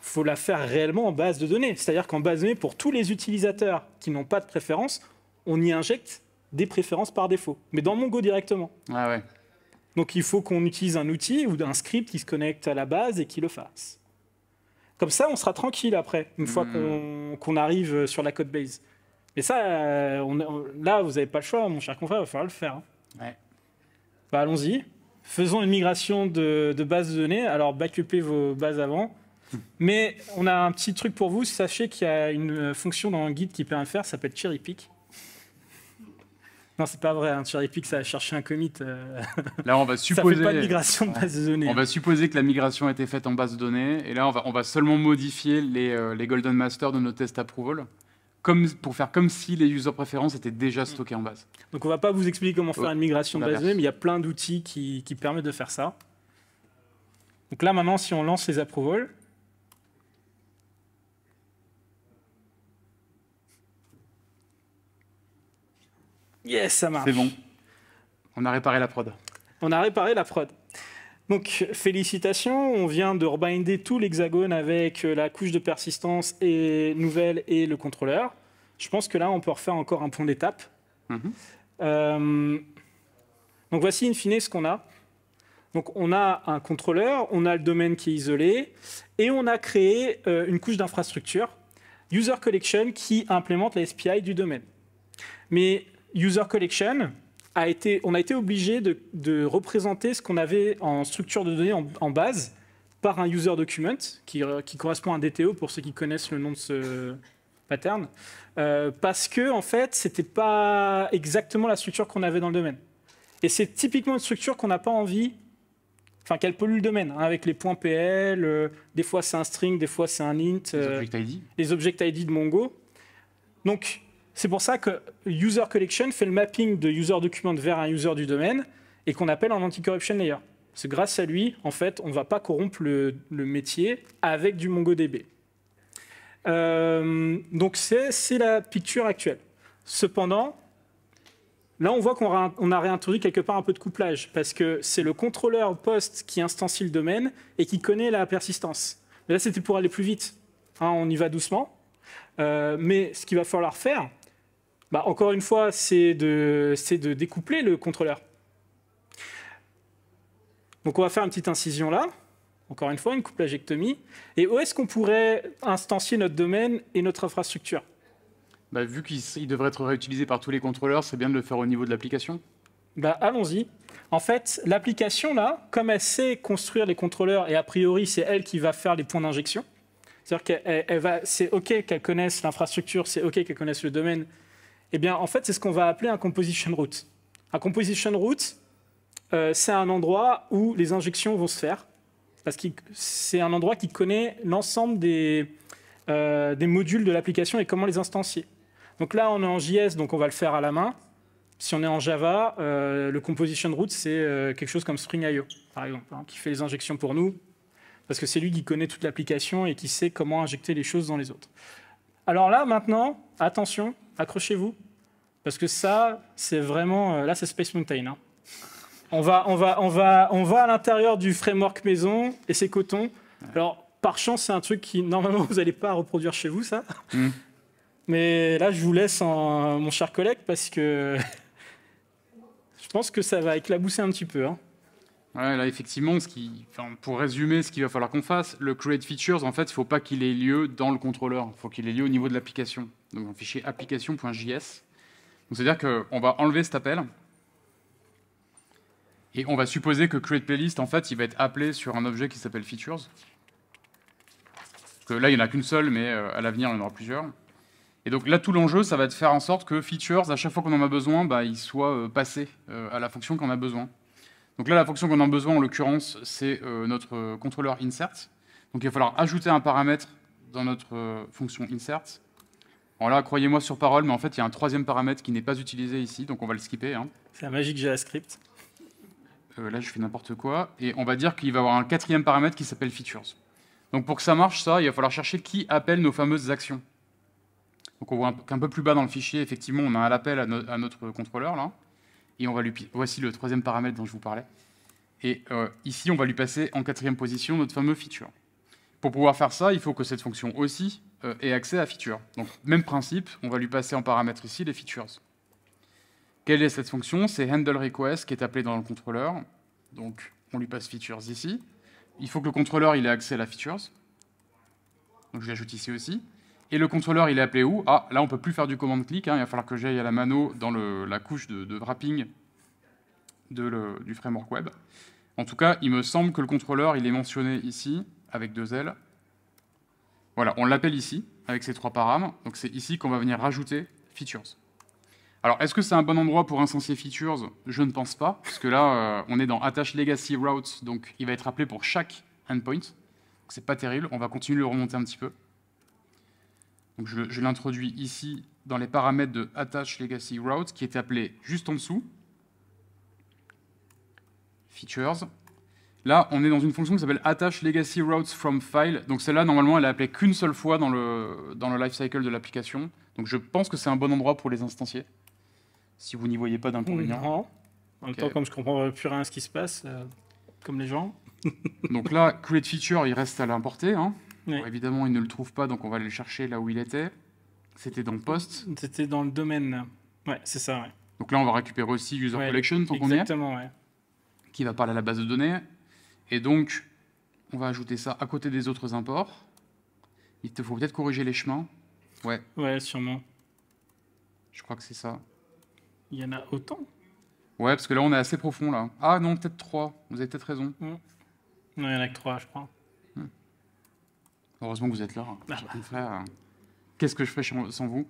faut la faire réellement en base de données. C'est-à-dire qu'en base de données, pour tous les utilisateurs qui n'ont pas de préférence, on y injecte des préférences par défaut, mais dans Mongo directement. Ah ouais. Donc il faut qu'on utilise un outil ou un script qui se connecte à la base et qui le fasse. Comme ça, on sera tranquille après, une fois hmm. qu'on arrive sur la code base. Mais ça, euh, on, là, vous n'avez pas le choix, mon cher confrère, il va falloir le faire. Hein. Bah, allons-y. Faisons une migration de, base de données. Alors, backupez vos bases avant. Hmm. Mais on a un petit truc pour vous. Sachez qu'il y a une euh, fonction dans guide qui permet de faire, ça s'appelle Cherry Pick. Non, c'est pas vrai. Un cherry que ça va chercher un commit. Euh. Là, on va supposer. fait pas de migration de base de données. On va supposer que la migration a été faite en base de données. Et là, on va, on va seulement modifier les, euh, golden masters de nos tests approval. Comme, pour faire comme si les user préférences étaient déjà mm. stockées en base. Donc on va pas vous expliquer comment faire oh, une migration de base de données, mais il y a plein d'outils qui, qui permettent de faire ça. Donc là maintenant, si on lance les approvals, Yes, ça marche. C'est bon. On a réparé la prod. On a réparé la prod. Donc, félicitations, on vient de rebinder tout l'hexagone avec euh, la couche de persistance et nouvelle et le contrôleur. Je pense que là, on peut refaire encore un point d'étape. Mhm. Euh, donc, voici in fine ce qu'on a. Donc, on a un contrôleur, on a le domaine qui est isolé, et on a créé euh, une couche d'infrastructure, User Collection, qui implémente la SPI du domaine. Mais User Collection, a été, on a été obligé de, représenter ce qu'on avait en structure de données en, base par un user document qui, euh, correspond à un DTO pour ceux qui connaissent le nom de ce pattern, euh, parce que en fait c'était pas exactement la structure qu'on avait dans le domaine. Et c'est typiquement une structure qu'on n'a pas envie, enfin qu'elle pollue le domaine hein, avec les points PL, euh, des fois c'est un string, des fois c'est un int, les object ID, les object ID de Mongo. Donc c'est pour ça que user collection fait le mapping de user document vers un user du domaine et qu'on appelle un anti-corruption layer. C'est grâce à lui, en fait, on ne va pas corrompre le, métier avec du MongoDB. Euh, donc c'est la picture actuelle. Cependant, là on voit qu'on a, réintroduit quelque part un peu de couplage, parce que c'est le contrôleur post qui instancie le domaine et qui connaît la persistance. là c'était pour aller plus vite. Hein, on y va doucement. Euh, mais ce qu'il va falloir faire, bah, Encore une fois, c'est de, de découpler le contrôleur. Donc on va faire une petite incision là, encore une fois, une couplagectomie. Et où est-ce qu'on pourrait instancier notre domaine et notre infrastructure bah, Vu qu'il devrait être réutilisé par tous les contrôleurs, c'est bien de le faire au niveau de l'application bah, Allons-y. En fait, l'application là, comme elle sait construire les contrôleurs, et a priori c'est elle qui va faire les points d'injection, c'est-à-dire que va, c'est OK qu'elle connaisse l'infrastructure, c'est OK qu'elle connaisse le domaine, eh bien, en fait, c'est ce qu'on va appeler un composition route. Un composition route, euh, c'est un endroit où les injections vont se faire, parce que c'est un endroit qui connaît l'ensemble des, euh, modules de l'application et comment les instancier. Donc là, on est en JS, donc on va le faire à la main. Si on est en Java, euh, le composition route, c'est quelque chose comme Spring.io, par exemple, hein, qui fait les injections pour nous, parce que c'est lui qui connaît toute l'application et qui sait comment injecter les choses dans les autres. Alors là, maintenant, attention, accrochez-vous, parce que ça, c'est vraiment... Euh, là, c'est Space Mountain. Hein. On, va, on, va, on, va, on va à l'intérieur du framework maison, et ses cotons Alors, par chance, c'est un truc qui, normalement, vous n'allez pas reproduire chez vous, ça. Hmm. Mais là, je vous laisse, en, mon cher collègue, parce que je pense que ça va éclabousser un petit peu. Hein là, effectivement, ce qui, pour résumer ce qu'il va falloir qu'on fasse, le create features, en fait, il ne faut pas qu'il ait lieu dans le contrôleur, il faut qu'il ait lieu au niveau de l'application. Donc, dans le fichier application.js. C'est-à-dire qu'on va enlever cet appel et on va supposer que create playlist, en fait, il va être appelé sur un objet qui s'appelle features. là, il n'y en a qu'une seule, mais euh, à l'avenir, il y en aura plusieurs. Et donc là, tout l'enjeu, ça va être de faire en sorte que features, à chaque fois qu'on en a besoin, bah, il soit euh, passé euh, à la fonction qu'on a besoin. Donc là, la fonction qu'on a besoin, en l'occurrence, c'est euh, notre contrôleur insert. Donc il va falloir ajouter un paramètre dans notre euh, fonction insert. Bon là, croyez-moi sur parole, mais en fait, il y a un troisième paramètre qui n'est pas utilisé ici, donc on va le skipper. Hein. C'est la magique JavaScript. Euh, là, je fais n'importe quoi. Et on va dire qu'il va y avoir un quatrième paramètre qui s'appelle features. Donc pour que ça marche, ça, il va falloir chercher qui appelle nos fameuses actions. Donc on voit qu'un peu plus bas dans le fichier, effectivement, on a l'appel à, à notre contrôleur, là. Et voici le troisième paramètre dont je vous parlais. Et euh, ici, on va lui passer en quatrième position notre fameux feature. Pour pouvoir faire ça, il faut que cette fonction aussi euh, ait accès à feature. Donc, même principe, on va lui passer en paramètre ici les features. Quelle est cette fonction C'est handleRequest qui est appelé dans le contrôleur. Donc, on lui passe features ici. Il faut que le contrôleur il ait accès à la features. Donc, je l'ajoute ici aussi. Et le contrôleur, il est appelé où Ah, là, on ne peut plus faire du command click. Hein. il va falloir que j'aille à la mano dans la couche de, wrapping de du framework web. En tout cas, il me semble que le contrôleur, il est mentionné ici, avec deux L. Voilà, on l'appelle ici, avec ces trois paramètres. Donc c'est ici qu'on va venir rajouter features. Alors, est-ce que c'est un bon endroit pour instancier features Je ne pense pas, parce que là, euh, on est dans attach legacy routes, donc il va être appelé pour chaque endpoint. C'est pas terrible, on va continuer de le remonter un petit peu je, l'introduis ici dans les paramètres de attach legacy routes qui est appelé juste en dessous. Features. Là, on est dans une fonction qui s'appelle attach legacy routes from file. Donc celle-là, normalement, elle est appelée qu'une seule fois dans le, dans le lifecycle de l'application. Donc je pense que c'est un bon endroit pour les instancier. Si vous n'y voyez pas d'inconvénient. En même temps, comme je comprends plus rien à ce qui se passe, euh, comme les gens. Donc là, create feature, il reste à l'importer. Hein évidemment, il ne le trouve pas, donc on va aller le chercher là où il était. C'était dans le poste. C'était dans le domaine. Ouais, c'est ça, ouais. Donc là, on va récupérer aussi User Collection, tant qu'on Exactement, ouais. Qui va parler à la base de données. Et donc, on va ajouter ça à côté des autres imports. Il te faut peut-être corriger les chemins. Ouais. Ouais, sûrement. Je crois que c'est ça. Il y en a autant Ouais, parce que là, on est assez profond, là. Ah non, peut-être trois. Vous avez peut-être raison. Non, il y en a que trois, je crois. Heureusement que vous êtes là. Hein. Bah. Euh, qu'est-ce que je fais sans vous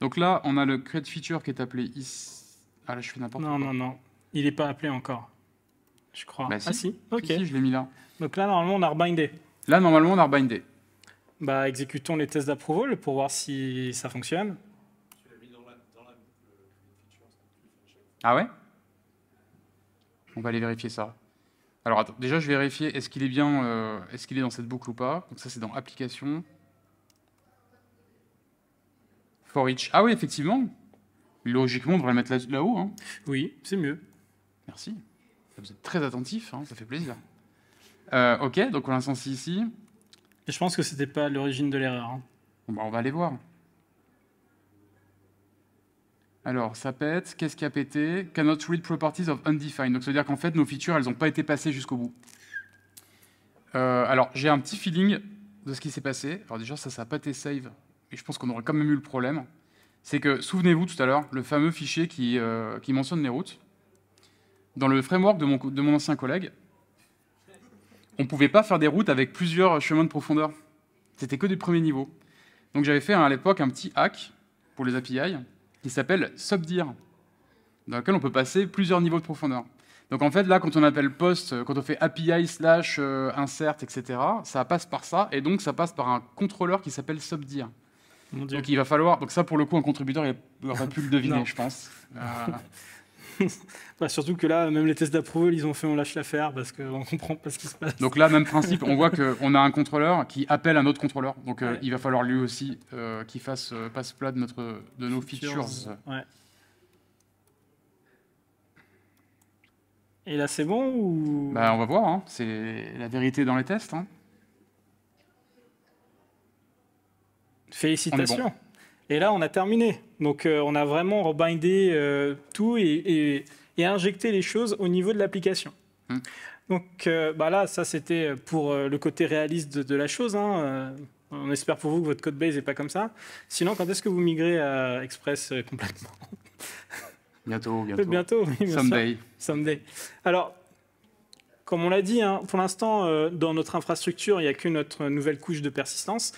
Donc là, on a le create feature qui est appelé ici. Ah là, je fais n'importe quoi. Non, non, non. Il n'est pas appelé encore. Je crois. Bah, ah si, ok. je l'ai mis là. Donc là, normalement, on a rebindé. Là, normalement, on a rebindé. Bah, exécutons les tests d'approval pour voir si ça fonctionne. Ah ouais On va aller vérifier ça. Alors déjà je vais vérifier est-ce qu'il est bien, euh, est-ce qu'il est dans cette boucle ou pas. Donc ça c'est dans application. For each. Ah oui, effectivement. Logiquement, on devrait le mettre là-haut. Hein. Oui, c'est mieux. Merci. Vous êtes très attentif, hein, ça fait plaisir. Euh, ok, donc on l'instancie ici. Et je pense que c'était pas l'origine de l'erreur. Hein. Bon, bah, on va aller voir. Alors, ça pète. Qu'est-ce qui a pété Cannot read properties of undefined. Donc, ça veut dire qu'en fait, nos features, elles n'ont pas été passées jusqu'au bout. Euh, alors, j'ai un petit feeling de ce qui s'est passé. Alors déjà, ça, ça n'a pas été save, mais je pense qu'on aurait quand même eu le problème. C'est que, souvenez-vous tout à l'heure, le fameux fichier qui, euh, mentionne les routes, dans le framework de mon, de mon ancien collègue, on ne pouvait pas faire des routes avec plusieurs chemins de profondeur. C'était que du premier niveau. Donc j'avais fait à l'époque un petit hack pour les API qui s'appelle subdir, dans lequel on peut passer plusieurs niveaux de profondeur. Donc en fait, là, quand on appelle post, euh, quand on fait API slash euh, insert, etc., ça passe par ça, et donc ça passe par un contrôleur qui s'appelle subdir. Donc il va falloir, donc ça pour le coup, un contributeur n'aurait pu le deviner, je pense. Euh, Bah, surtout que là, même les tests d'approval, ils ont fait on lâche l'affaire parce qu'on comprend pas ce qui se passe. Donc là, même principe, on voit qu'on a un contrôleur qui appelle un autre contrôleur. Donc euh, il va falloir lui aussi euh, qu'il fasse euh, passe-plat de, notre, de nos features. Et là, c'est bon ou... Bah, on va voir, hein. c'est la vérité dans les tests. Hein. Félicitations. Et là, on a terminé. Donc, euh, on a vraiment rebindé euh, tout et, injecté les choses au niveau de l'application. Hum. Donc, euh, bah là, ça, c'était pour le côté réaliste de, la chose. Hein. on espère pour vous que votre code base n'est pas comme ça. Sinon, quand est-ce que vous migrez à Express complètement Bientôt, bientôt. Bientôt, oui, bien Someday. Alors, comme on l'a dit, hein, pour l'instant, dans notre infrastructure, il n'y a que notre nouvelle couche de persistance.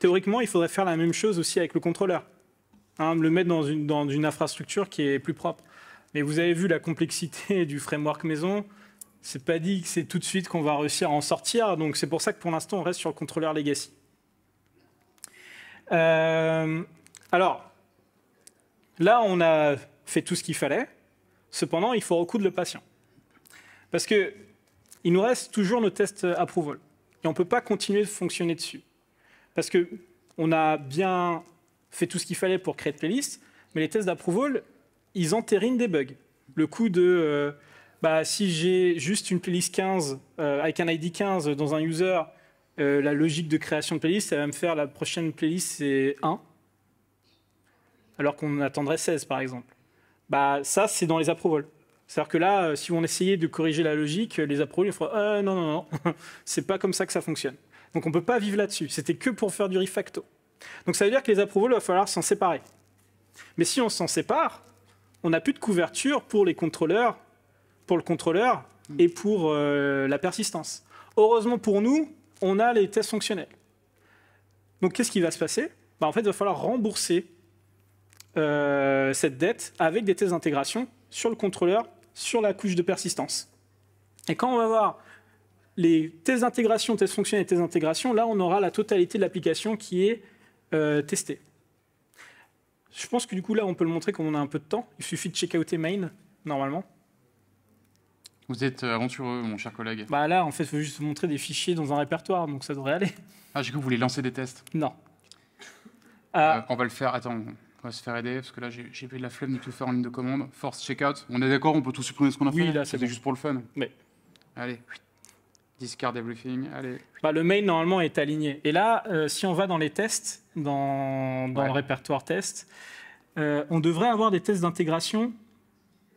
Théoriquement, il faudrait faire la même chose aussi avec le contrôleur. Hein, le mettre dans une, infrastructure qui est plus propre. Mais vous avez vu la complexité du framework maison. C'est pas dit que c'est tout de suite qu'on va réussir à en sortir. Donc c'est pour ça que pour l'instant, on reste sur le contrôleur legacy. Euh, alors, là, on a fait tout ce qu'il fallait. Cependant, il faut recoudre le patient. Parce qu'il nous reste toujours nos tests approval. Et on ne peut pas continuer de fonctionner dessus. Parce qu'on a bien fait tout ce qu'il fallait pour créer de playlist, mais les tests d'approval, ils entérinent des bugs. Le coup de euh, bah, si j'ai juste une playlist 15 euh, avec un ID 15 dans un user, euh, la logique de création de playlist, elle va me faire la prochaine playlist, c'est 1, alors qu'on attendrait 16 par exemple. Bah, ça, c'est dans les approvals. C'est-à-dire que là, si on essayait de corriger la logique, les approvals, ils feront non, non, non, c'est pas comme ça que ça fonctionne. Donc on ne peut pas vivre là-dessus. C'était que pour faire du refacto. Donc ça veut dire que les approvals, il va falloir s'en séparer. Mais si on s'en sépare, on n'a plus de couverture pour les contrôleurs, pour le contrôleur et pour euh, la persistance. Heureusement pour nous, on a les tests fonctionnels. Donc qu'est-ce qui va se passer bah, En fait, il va falloir rembourser euh, cette dette avec des tests d'intégration sur le contrôleur, sur la couche de persistance. Et quand on va voir les tests d'intégration, tests fonctionnels et tests d'intégration, là, on aura la totalité de l'application qui est euh, testée. Je pense que du coup, là, on peut le montrer comme on a un peu de temps. Il suffit de check main, normalement. Vous êtes euh, aventureux, mon cher collègue. Bah là, en fait, je veux juste montrer des fichiers dans un répertoire, donc ça devrait aller. Ah, j'ai cru que vous voulez lancer des tests. Non. Euh, ah. on va le faire. Attends, on va se faire aider, parce que là, j'ai pris de la flemme de tout faire en ligne de commande. Force checkout. On est d'accord, on peut tout supprimer ce qu'on a fait Oui, là, c'est juste pour le fun. Mais. Allez. Discard everything, bah, le main normalement est aligné. Et là, euh, si on va dans les tests, dans, le répertoire test, euh, on devrait avoir des tests d'intégration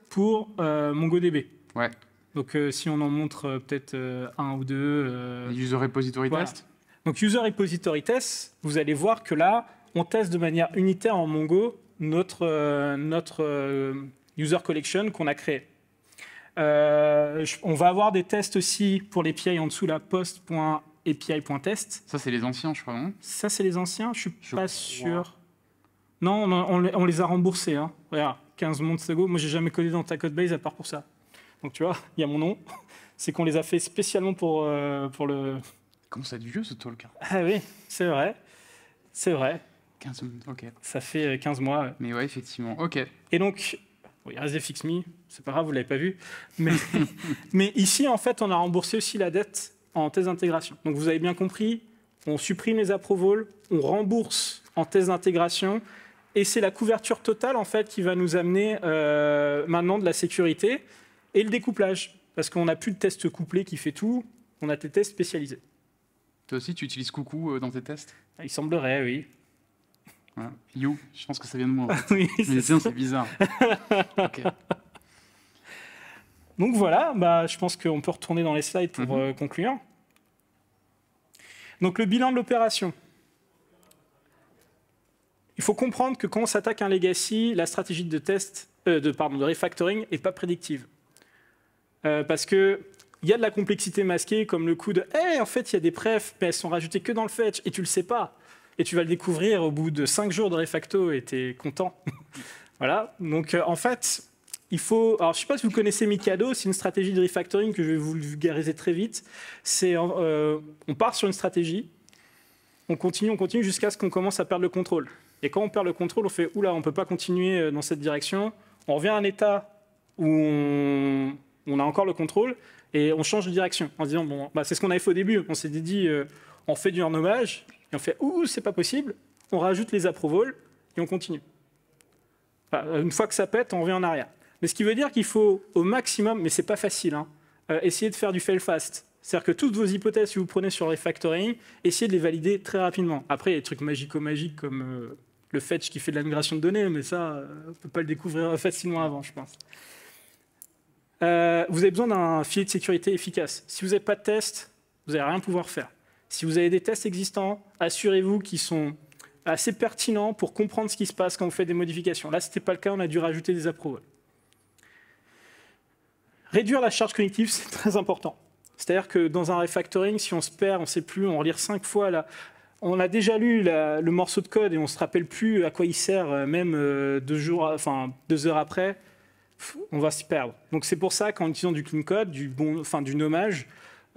pour euh, MongoDB. Ouais. Donc si on en montre peut-être un ou deux. user repository test Donc user repository test, vous allez voir que là, on teste de manière unitaire en Mongo notre, notre user collection qu'on a créée. Euh, on va avoir des tests aussi pour les PI en dessous, la post.api.test. Ça, c'est les anciens, je crois, Ça, c'est les anciens, je suis pas sûr. Non, on, les a remboursés. Hein. Regarde, 15 months ago, moi, n'ai jamais codé dans ta code base à part pour ça. Donc, tu vois, il y a mon nom. c'est qu'on les a fait spécialement pour, euh, pour le. Comment ça a du vieux ce talk hein Ah oui, c'est vrai. C'est vrai. 15 ok. Ça fait 15 euh, mois. Mais ouais, effectivement, ok. Et donc, oui, fix Me, c'est pas grave, vous l'avez pas vu. Mais, mais ici, en fait, on a remboursé aussi la dette en thèse d'intégration. Donc vous avez bien compris, on supprime les approvals, on rembourse en thèse d'intégration, et c'est la couverture totale en fait qui va nous amener euh, maintenant de la sécurité et le découplage, parce qu'on n'a plus de test couplé qui fait tout, on a des tests spécialisés. Toi aussi, tu utilises Coucou euh, dans tes tests Il semblerait, oui. Hein, you, je pense que ça vient de moi. c'est bizarre. Donc voilà, bah, je pense qu'on peut retourner dans les slides pour mhm. euh, conclure. Donc le bilan de l'opération. Il faut comprendre que quand on s'attaque à un legacy, la stratégie de test, euh, de, pardon, de refactoring n'est pas prédictive. Euh, parce que il y a de la complexité masquée, comme le coup de hey, « eh, en fait, il y a des prefs, mais elles sont rajoutées que dans le fetch, et tu le sais pas » et tu vas le découvrir au bout de 5 jours de Refacto et tu es content. voilà, donc euh, en fait, il faut. Alors, je ne sais pas si vous connaissez Mikado, c'est une stratégie de refactoring que je vais vous vulgariser très vite. C'est euh, on part sur une stratégie, on continue, on continue jusqu'à ce qu'on commence à perdre le contrôle. Et quand on perd le contrôle, on fait oula, on ne peut pas continuer euh, dans cette direction. On revient à un état où on, a encore le contrôle et on change de direction en se disant bon, bah, c'est ce qu'on avait fait au début. On s'est dit on fait du renommage et on fait ouh, c'est pas possible, on rajoute les approvals et on continue. une fois que ça pète, on revient en arrière. Mais ce qui veut dire qu'il faut au maximum, mais c'est pas facile, hein, euh, essayer de faire du fail fast. C'est-à-dire que toutes vos hypothèses que vous prenez sur refactoring, factoring, essayez de les valider très rapidement. Après, il y a des trucs magico-magiques comme euh, le fetch qui fait de la migration de données, mais ça, euh, on ne peut pas le découvrir facilement avant, je pense. vous avez besoin d'un filet de sécurité efficace. Si vous n'avez pas de test, vous n'allez rien pouvoir faire. Si vous avez des tests existants, assurez-vous qu'ils sont assez pertinents pour comprendre ce qui se passe quand vous faites des modifications. Là, ce n'était pas le cas, on a dû rajouter des approvals. Réduire la charge cognitive, c'est très important. C'est-à-dire que dans un refactoring, si on se perd, on ne sait plus, on relire cinq fois là, on a déjà lu le morceau de code et on ne se rappelle plus à quoi il sert, euh, même euh, deux jours, enfin deux heures après, on va s'y perdre. Donc c'est pour ça qu'en utilisant du clean code, du bon, enfin du nommage,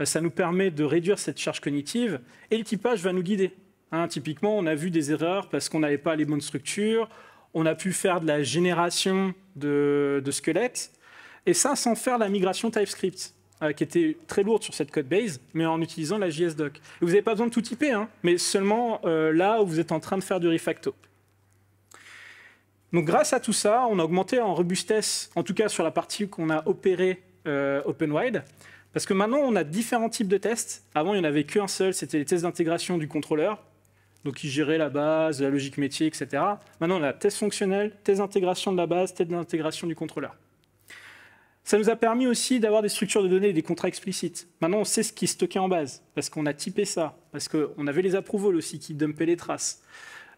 euh, ça nous permet de réduire cette charge cognitive et le typage va nous guider. Hein, typiquement, on a vu des erreurs parce qu'on n'avait pas les bonnes structures, on a pu faire de la génération de, squelettes, et ça sans faire la migration TypeScript, euh, qui était très lourde sur cette code base, mais en utilisant la JSDoc. Doc. vous n'avez pas besoin de tout typer, hein, mais seulement euh, là où vous êtes en train de faire du refacto. Donc grâce à tout ça, on a augmenté en robustesse, en tout cas sur la partie qu'on a opérée Open Wide, parce que maintenant, on a différents types de tests. Avant, il n'y en avait qu'un seul, c'était les tests d'intégration du contrôleur, donc qui gérait la base, la logique métier, etc. Maintenant, on a test fonctionnel, test d'intégration de la base, test d'intégration du contrôleur. Ça nous a permis aussi d'avoir des structures de données et des contrats explicites. Maintenant, on sait ce qui est stocké en base, parce qu'on a typé ça, parce qu'on avait les approvals aussi qui dumpaient les traces.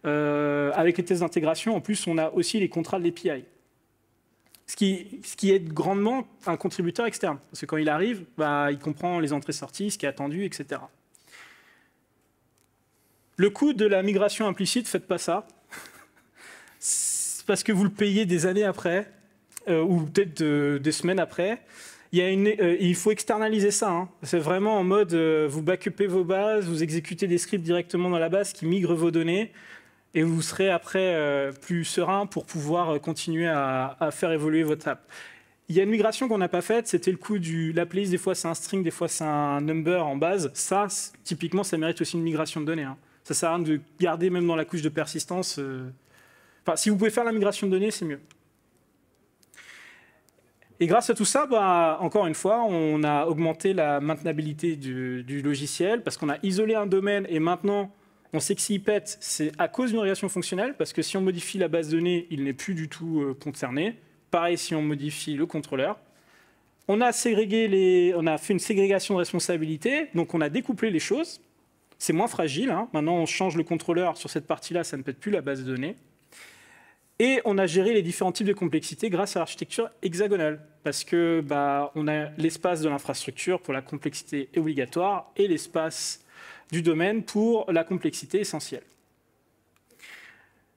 Euh, avec les tests d'intégration, en plus, on a aussi les contrats de l'API ce qui, est grandement un contributeur externe. Parce que quand il arrive, bah, il comprend les entrées-sorties, ce qui est attendu, etc. Le coût de la migration implicite, faites pas ça. parce que vous le payez des années après, euh, ou peut-être des semaines après. Il, euh, il faut externaliser ça. Hein. C'est vraiment en mode, euh, vous backupez vos bases, vous exécutez des scripts directement dans la base qui migrent vos données et vous serez après euh, plus serein pour pouvoir euh, continuer à, faire évoluer votre app. Il y a une migration qu'on n'a pas faite, c'était le coup du la playlist, des fois c'est un string, des fois c'est un number en base. Ça, typiquement, ça mérite aussi une migration de données. Hein. Ça sert à rien de garder même dans la couche de persistance. Euh. Enfin, si vous pouvez faire la migration de données, c'est mieux. Et grâce à tout ça, bah, encore une fois, on a augmenté la maintenabilité du, du logiciel parce qu'on a isolé un domaine et maintenant on sait que s'il pète, c'est à cause d'une régression fonctionnelle, parce que si on modifie la base donnée, il n'est plus du tout euh, concerné. Pareil si on modifie le contrôleur. On a, ségrégué les, on a fait une ségrégation de responsabilité, donc on a découplé les choses. C'est moins fragile. Hein. Maintenant, on change le contrôleur sur cette partie-là, ça ne pète plus la base de données. Et on a géré les différents types de complexité grâce à l'architecture hexagonale, parce que bah, on a l'espace de l'infrastructure pour la complexité obligatoire et l'espace du domaine pour la complexité essentielle.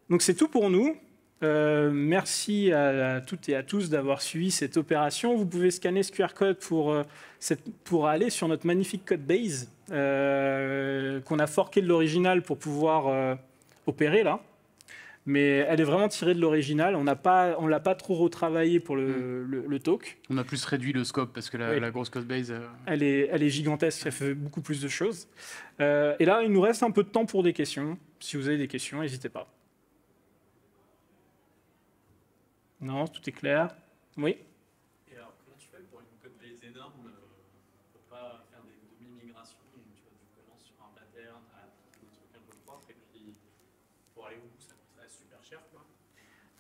Donc c'est tout pour nous. Euh, merci à, toutes et à tous d'avoir suivi cette opération. Vous pouvez scanner ce QR code euh, pour, aller sur notre magnifique code base euh, qu'on a forqué de l'original pour pouvoir opérer là mais elle est vraiment tirée de l'original. On ne pas, on l'a pas trop retravaillé pour mm. le, talk. On a plus réduit le scope parce que la, grosse code base. Euh, elle est, elle est gigantesque. Elle fait beaucoup plus de choses. Euh, et là, il nous reste un peu de temps pour des questions. Si vous avez des questions, n'hésitez pas. Non, tout est clair. Oui.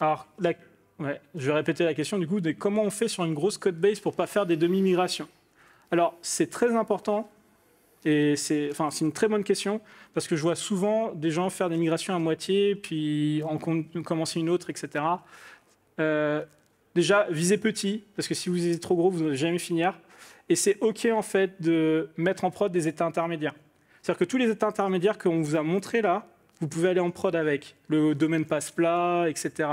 Alors, je vais répéter la question du coup de comment on fait sur une grosse code base pour pas faire des demi-migrations. Alors, c'est très important et c'est enfin, une très bonne question parce que je vois souvent des gens faire des migrations à moitié, puis en commencer une autre, etc. Euh, déjà, visez petit parce que si vous visez trop gros, vous n'allez jamais finir. Et c'est OK en fait de mettre en prod des états intermédiaires. C'est-à-dire que tous les états intermédiaires qu'on vous a montrés là, vous pouvez aller en prod avec. Le domaine passe plat, etc.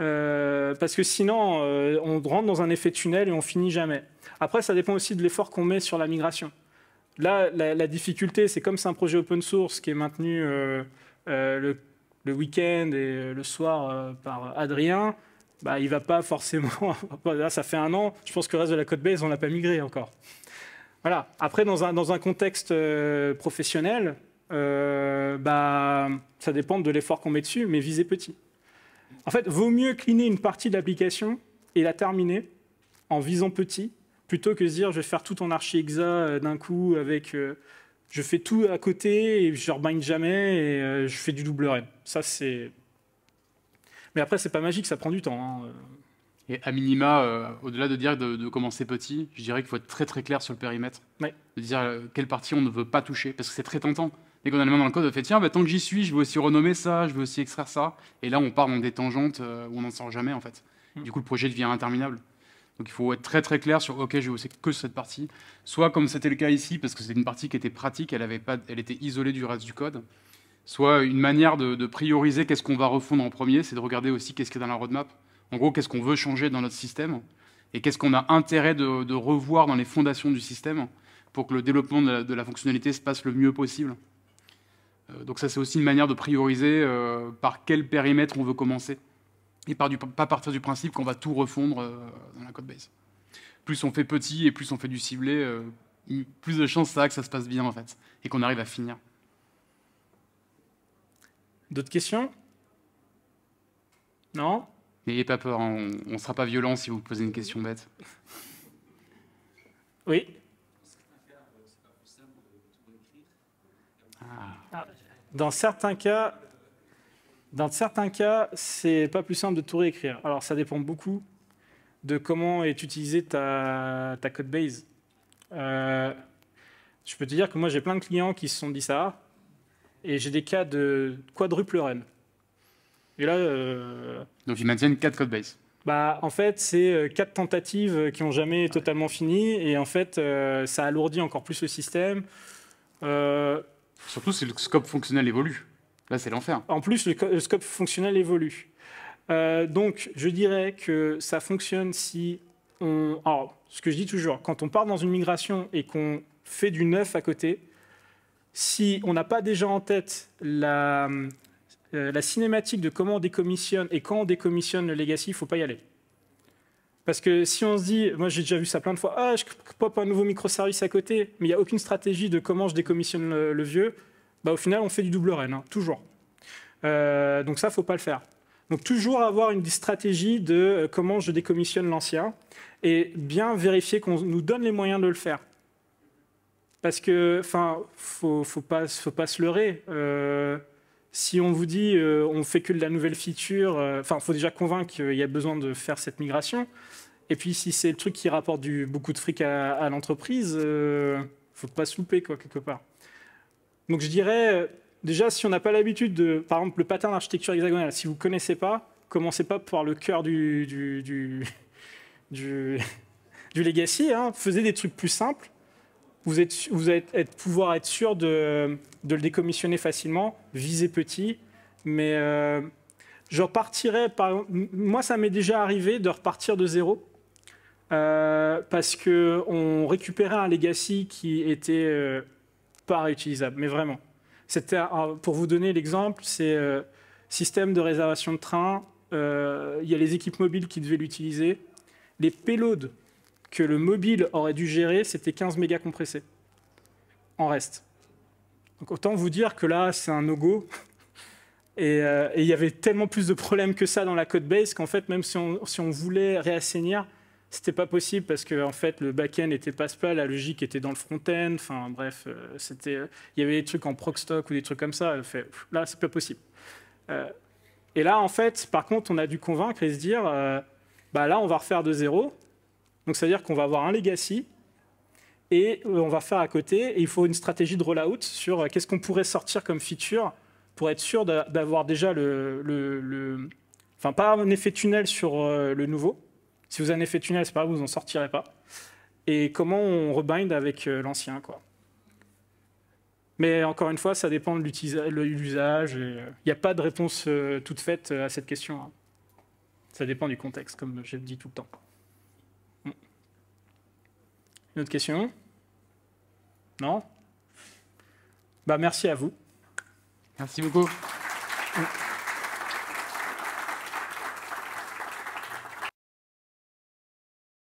Euh, parce que sinon, euh, on rentre dans un effet tunnel et on finit jamais. Après, ça dépend aussi de l'effort qu'on met sur la migration. Là, la, difficulté, c'est comme c'est un projet open source qui est maintenu euh, le, week-end et le soir par Adrien, bah, il va pas forcément. Là, ça fait un an. Je pense que le reste de la code base, on l'a pas migré encore. Voilà. Après, dans un, dans un contexte professionnel, euh, bah, ça dépend de l'effort qu'on met dessus, mais viser petit. En fait, vaut mieux cliner une partie de l'application et la terminer en visant petit, plutôt que de dire je vais faire tout en archi exa euh, d'un coup avec euh, je fais tout à côté et je rebind jamais et je fais du double R. Ça c'est. Mais après c'est pas magique, ça prend du temps. Hein, et à minima, au-delà de dire de, commencer petit, je dirais qu'il faut être très très clair sur le périmètre. De dire quelle partie on ne veut pas toucher, parce que c'est très tentant et qu'on a dans le code, on fait tiens, bah, tant que j'y suis, je veux aussi renommer ça, je veux aussi extraire ça. Et là, on part dans des tangentes où on n'en sort jamais en fait. Hmm. du coup, le projet devient interminable. Donc il faut être très très clair sur OK, je sais que cette partie. Soit comme c'était le cas ici, parce que c'était une partie qui était pratique, elle, était isolée du reste du code. Soit une manière de, prioriser qu'est-ce qu'on va refondre en premier, c'est de regarder aussi qu'est-ce qui est dans la roadmap. En gros, qu'est-ce qu'on veut changer dans notre système et qu'est-ce qu'on a intérêt de, revoir dans les fondations du système pour que le développement de la fonctionnalité se passe le mieux possible. Euh, donc ça, c'est aussi une manière de prioriser euh, par quel périmètre on veut commencer et par du, pas partir du principe qu'on va tout refondre euh, dans la code base. Plus on fait petit et plus on fait du ciblé, plus de chances ça a que ça se passe bien en fait et qu'on arrive à finir. D'autres questions Non N'ayez pas peur, hein, on ne sera pas violent si vous posez une question bête. Oui Ah. Dans certains cas, dans certains cas, c'est pas plus simple de tout réécrire. Alors ça dépend beaucoup de comment est utilisée ta, ta code base. Euh, je peux te dire que moi j'ai plein de clients qui se sont dit ça, et j'ai des cas de quadruple run. Et là, euh, donc ils maintiennent 4 code base. Bah, en fait, c'est euh, quatre tentatives qui n'ont jamais ah totalement fini, et en fait, ça alourdit encore plus le système. Surtout si le scope fonctionnel évolue. Là, c'est l'enfer. En plus, le, scope fonctionnel évolue. Euh, donc, je dirais que ça fonctionne si on... Alors, ce que je dis toujours, quand on part dans une migration et qu'on fait du neuf à côté, si on n'a pas déjà en tête la, euh, la cinématique de comment on décommissionne et quand on décommissionne le legacy, il ne faut pas y aller. Parce que si on se dit, moi j'ai déjà vu ça plein de fois, ah, je pop un nouveau microservice à côté, mais il n'y a aucune stratégie de comment je décommissionne le, vieux, bah, au final, on fait du double REN, hein, toujours. Euh, donc ça, faut pas le faire. Donc toujours avoir une stratégie de euh, comment je décommissionne l'ancien et bien vérifier qu'on nous donne les moyens de le faire. Parce que, enfin, faut, faut pas, faut pas se leurrer. Euh, si on vous dit on fait que de la nouvelle feature, enfin, il faut déjà convaincre qu'il y a besoin de faire cette migration. Et puis si c'est le truc qui rapporte du, beaucoup de fric à, l'entreprise, l'entreprise, euh, ne faut pas se louper quoi, quelque part. Donc je dirais, euh, déjà si on n'a pas l'habitude de, par exemple le pattern d'architecture hexagonale, si vous ne connaissez pas, commencez pas par le cœur du, du, du, legacy, hein. des trucs plus simples. Vous, êtes, vous allez être, pouvoir être sûr de, de, le décommissionner facilement, Visez petit, mais... Euh, je repartirais, par, moi ça m'est déjà arrivé de repartir de zéro euh, parce que on récupérait un legacy qui était euh, pas réutilisable, mais vraiment. C'était, euh, pour vous donner l'exemple, c'est système de réservation de train. Il y a les équipes mobiles qui devaient l'utiliser. Les payloads que le mobile aurait dû gérer, c'était 15 mégas compressés en reste. Donc autant vous dire que là, c'est un no-go. Et il y avait tellement plus de problèmes que ça dans la code base qu'en fait, même si on, si on voulait réassainir, c'était pas possible parce que en fait le back-end n'était pas pas, la logique était dans le front-end. Enfin bref, euh, c'était euh, il y avait des trucs en proc stock ou des trucs comme ça. Fait, là c'est pas possible. Euh, et là en fait, par contre, on a dû convaincre et se dire bah là on va refaire de zéro. Donc c'est à dire qu'on va avoir un legacy et on va faire à côté. Et il faut une stratégie de rollout sur qu'est-ce qu'on pourrait sortir comme feature pour être sûr d'avoir déjà le, le, Enfin, pas un effet tunnel sur le nouveau, si vous en avez fait effet tunnel, c'est pas vous n'en sortirez pas. Et comment on rebind avec euh, l'ancien, quoi. Mais encore une fois, ça dépend de l'usage. Il n'y euh, a pas de réponse euh, toute faite à cette question. Hein. Ça dépend du contexte, comme je le dis tout le temps. Mm. Une autre question Non bah, Merci à vous. Merci beaucoup. Mm.